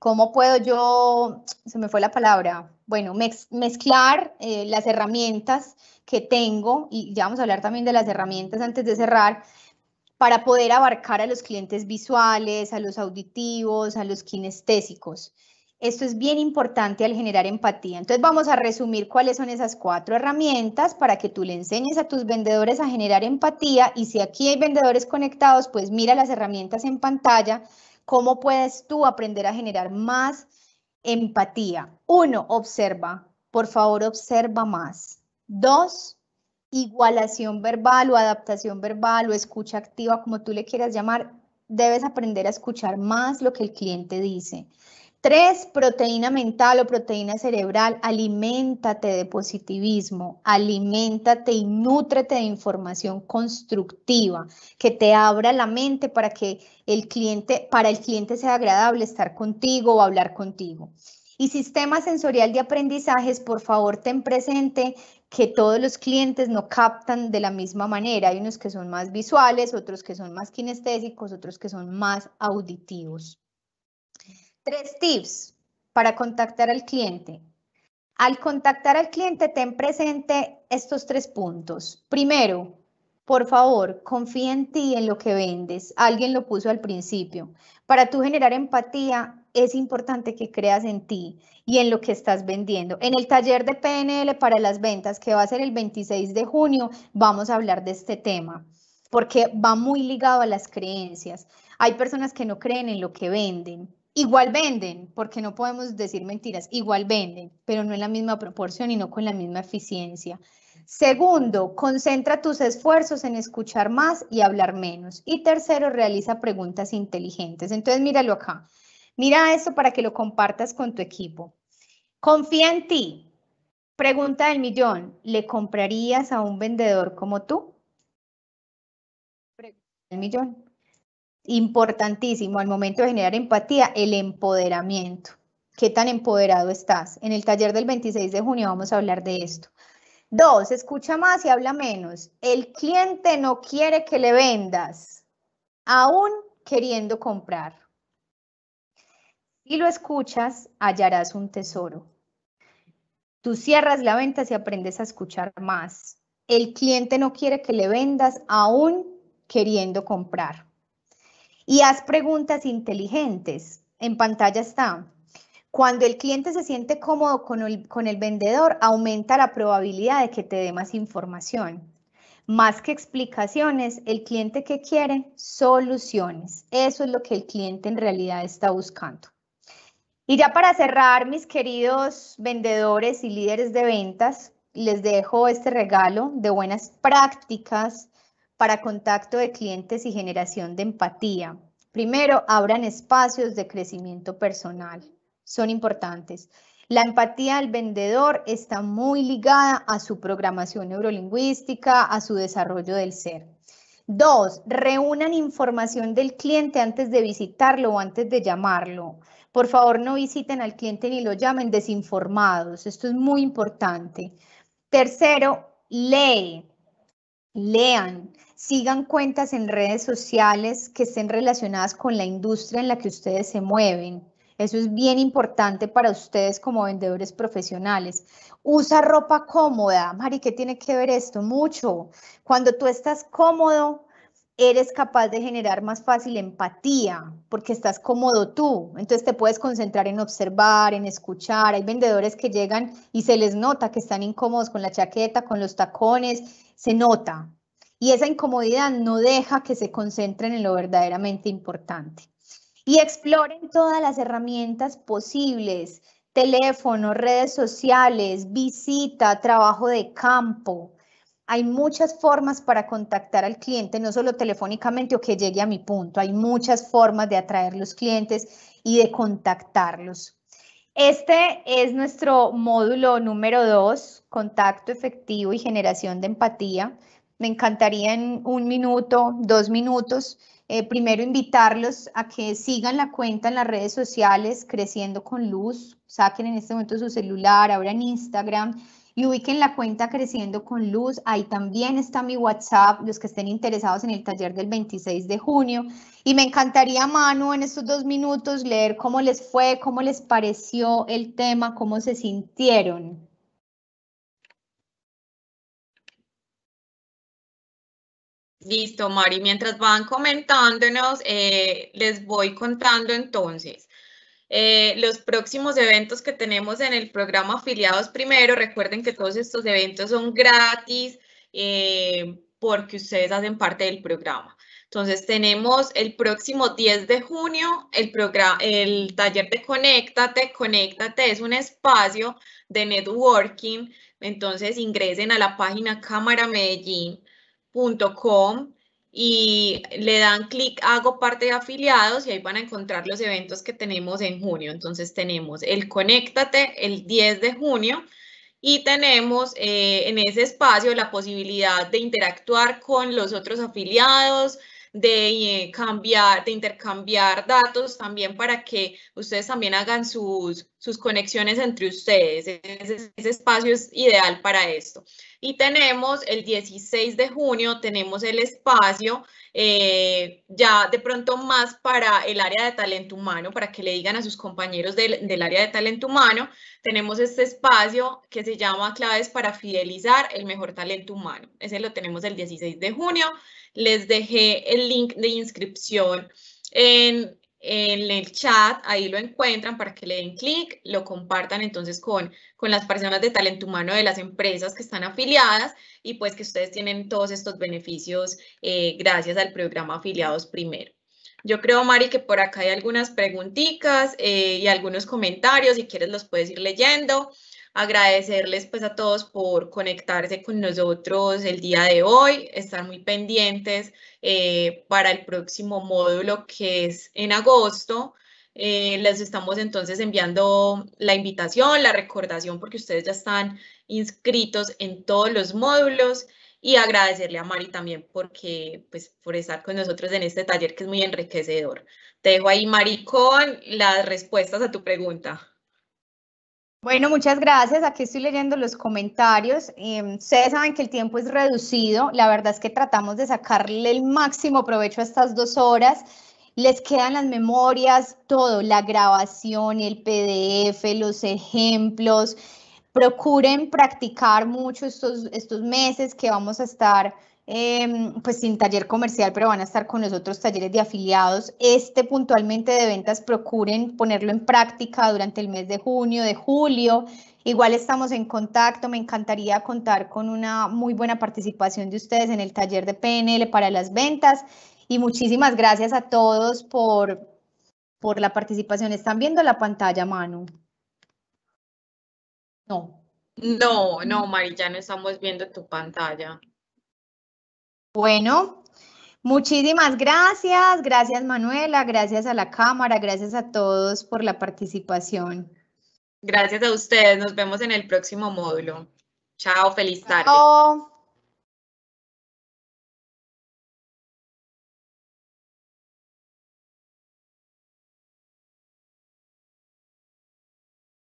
cómo puedo yo, se me fue la palabra, bueno, mezclar eh, las herramientas que tengo, y ya vamos a hablar también de las herramientas antes de cerrar, para poder abarcar a los clientes visuales, a los auditivos, a los kinestésicos. Esto es bien importante al generar empatía. Entonces vamos a resumir cuáles son esas cuatro herramientas para que tú le enseñes a tus vendedores a generar empatía y si aquí hay vendedores conectados, pues mira las herramientas en pantalla, cómo puedes tú aprender a generar más empatía. Uno, observa. Por favor, observa más. Dos, igualación verbal o adaptación verbal o escucha activa, como tú le quieras llamar, debes aprender a escuchar más lo que el cliente dice. Tres, proteína mental o proteína cerebral, alimentate de positivismo, alimentate y nútrete de información constructiva que te abra la mente para que el cliente, para el cliente sea agradable estar contigo o hablar contigo. Y sistema sensorial de aprendizajes, por favor, ten presente que todos los clientes no captan de la misma manera. Hay unos que son más visuales, otros que son más kinestésicos, otros que son más auditivos. Tres tips para contactar al cliente. Al contactar al cliente, ten presente estos tres puntos. Primero, por favor, confía en ti, en lo que vendes. Alguien lo puso al principio. Para tú generar empatía, es importante que creas en ti y en lo que estás vendiendo. En el taller de PNL para las ventas, que va a ser el 26 de junio, vamos a hablar de este tema, porque va muy ligado a las creencias. Hay personas que no creen en lo que venden. Igual venden, porque no podemos decir mentiras, igual venden, pero no en la misma proporción y no con la misma eficiencia. Segundo, concentra tus esfuerzos en escuchar más y hablar menos. Y tercero, realiza preguntas inteligentes. Entonces, míralo acá. Mira esto para que lo compartas con tu equipo. Confía en ti. Pregunta del millón, ¿le comprarías a un vendedor como tú? Pregunta del millón. Importantísimo al momento de generar empatía, el empoderamiento. ¿Qué tan empoderado estás? En el taller del 26 de junio vamos a hablar de esto. Dos, escucha más y habla menos. El cliente no quiere que le vendas, aún queriendo comprar. Si lo escuchas, hallarás un tesoro. Tú cierras la venta si aprendes a escuchar más. El cliente no quiere que le vendas aún queriendo comprar. Y haz preguntas inteligentes. En pantalla está. Cuando el cliente se siente cómodo con el, con el vendedor, aumenta la probabilidad de que te dé más información. Más que explicaciones, el cliente que quiere, soluciones. Eso es lo que el cliente en realidad está buscando. Y ya para cerrar, mis queridos vendedores y líderes de ventas, les dejo este regalo de buenas prácticas para contacto de clientes y generación de empatía. Primero, abran espacios de crecimiento personal. Son importantes. La empatía del vendedor está muy ligada a su programación neurolingüística, a su desarrollo del ser. Dos, reúnan información del cliente antes de visitarlo o antes de llamarlo. Por favor, no visiten al cliente ni lo llamen desinformados. Esto es muy importante. Tercero, lee. Lean, sigan cuentas en redes sociales que estén relacionadas con la industria en la que ustedes se mueven. Eso es bien importante para ustedes como vendedores profesionales. Usa ropa cómoda. Mari, ¿qué tiene que ver esto? Mucho. Cuando tú estás cómodo, eres capaz de generar más fácil empatía porque estás cómodo tú. Entonces te puedes concentrar en observar, en escuchar. Hay vendedores que llegan y se les nota que están incómodos con la chaqueta, con los tacones, se nota. Y esa incomodidad no deja que se concentren en lo verdaderamente importante. Y exploren todas las herramientas posibles, teléfono, redes sociales, visita, trabajo de campo, hay muchas formas para contactar al cliente, no solo telefónicamente o que llegue a mi punto, hay muchas formas de atraer los clientes y de contactarlos. Este es nuestro módulo número dos, contacto efectivo y generación de empatía. Me encantaría en un minuto, dos minutos, eh, primero invitarlos a que sigan la cuenta en las redes sociales, creciendo con luz, saquen en este momento su celular, abran Instagram, y ubiquen la cuenta Creciendo con Luz. Ahí también está mi WhatsApp, los que estén interesados en el taller del 26 de junio. Y me encantaría, Manu, en estos dos minutos leer cómo les fue, cómo les pareció el tema, cómo se sintieron. Listo, Mari. Mientras van comentándonos, eh, les voy contando entonces. Eh, los próximos eventos que tenemos en el programa Afiliados Primero. Recuerden que todos estos eventos son gratis eh, porque ustedes hacen parte del programa. Entonces tenemos el próximo 10 de junio el, programa, el taller de Conéctate. Conéctate es un espacio de networking. Entonces ingresen a la página cámaramedellín.com y le dan clic, hago parte de afiliados y ahí van a encontrar los eventos que tenemos en junio. Entonces tenemos el Conéctate el 10 de junio y tenemos eh, en ese espacio la posibilidad de interactuar con los otros afiliados, de eh, cambiar, de intercambiar datos también para que ustedes también hagan sus, conexiones entre ustedes. ese espacio es ideal para esto. Y tenemos el 16 de junio, tenemos el espacio eh, ya de pronto más para el área de talento humano, para que le digan a sus compañeros del, del área de talento humano. Tenemos este espacio que se llama Claves para Fidelizar el Mejor Talento Humano. Ese lo tenemos el 16 de junio. Les dejé el link de inscripción en, en el chat, ahí lo encuentran para que le den clic, lo compartan entonces con, las personas de talento humano de las empresas que están afiliadas y pues que ustedes tienen todos estos beneficios eh, gracias al programa Afiliados Primero. Yo creo, Mari, que por acá hay algunas preguntitas eh, y algunos comentarios, si quieres los puedes ir leyendo agradecerles pues a todos por conectarse con nosotros el día de hoy, estar muy pendientes eh, para el próximo módulo que es en agosto. Eh, les estamos entonces enviando la invitación, la recordación, porque ustedes ya están inscritos en todos los módulos y agradecerle a Mari también porque, pues, por estar con nosotros en este taller que es muy enriquecedor. Te dejo ahí, Mari, con las respuestas a tu pregunta. Bueno, muchas gracias. Aquí estoy leyendo los comentarios. Em, ustedes saben que el tiempo es reducido. La verdad es que tratamos de sacarle el máximo provecho a estas dos horas. Les quedan las memorias, todo, la grabación, el PDF, los ejemplos. Procuren practicar mucho estos, estos meses que vamos a estar Em, pues sin taller comercial, pero van a estar con nosotros talleres de afiliados. Este puntualmente de ventas procuren ponerlo en práctica durante el mes de junio, de julio. Igual estamos en contacto, me encantaría contar con una muy buena participación de ustedes en el taller de PNL para las ventas y muchísimas gracias a todos por, por la participación. ¿Están viendo la pantalla, Manu? No. No, no, Mari, ya no estamos viendo tu pantalla. Bueno, muchísimas gracias, gracias Manuela, gracias a la cámara, gracias a todos por la participación. Gracias a ustedes, nos vemos en el próximo módulo. Chao, feliz tarde.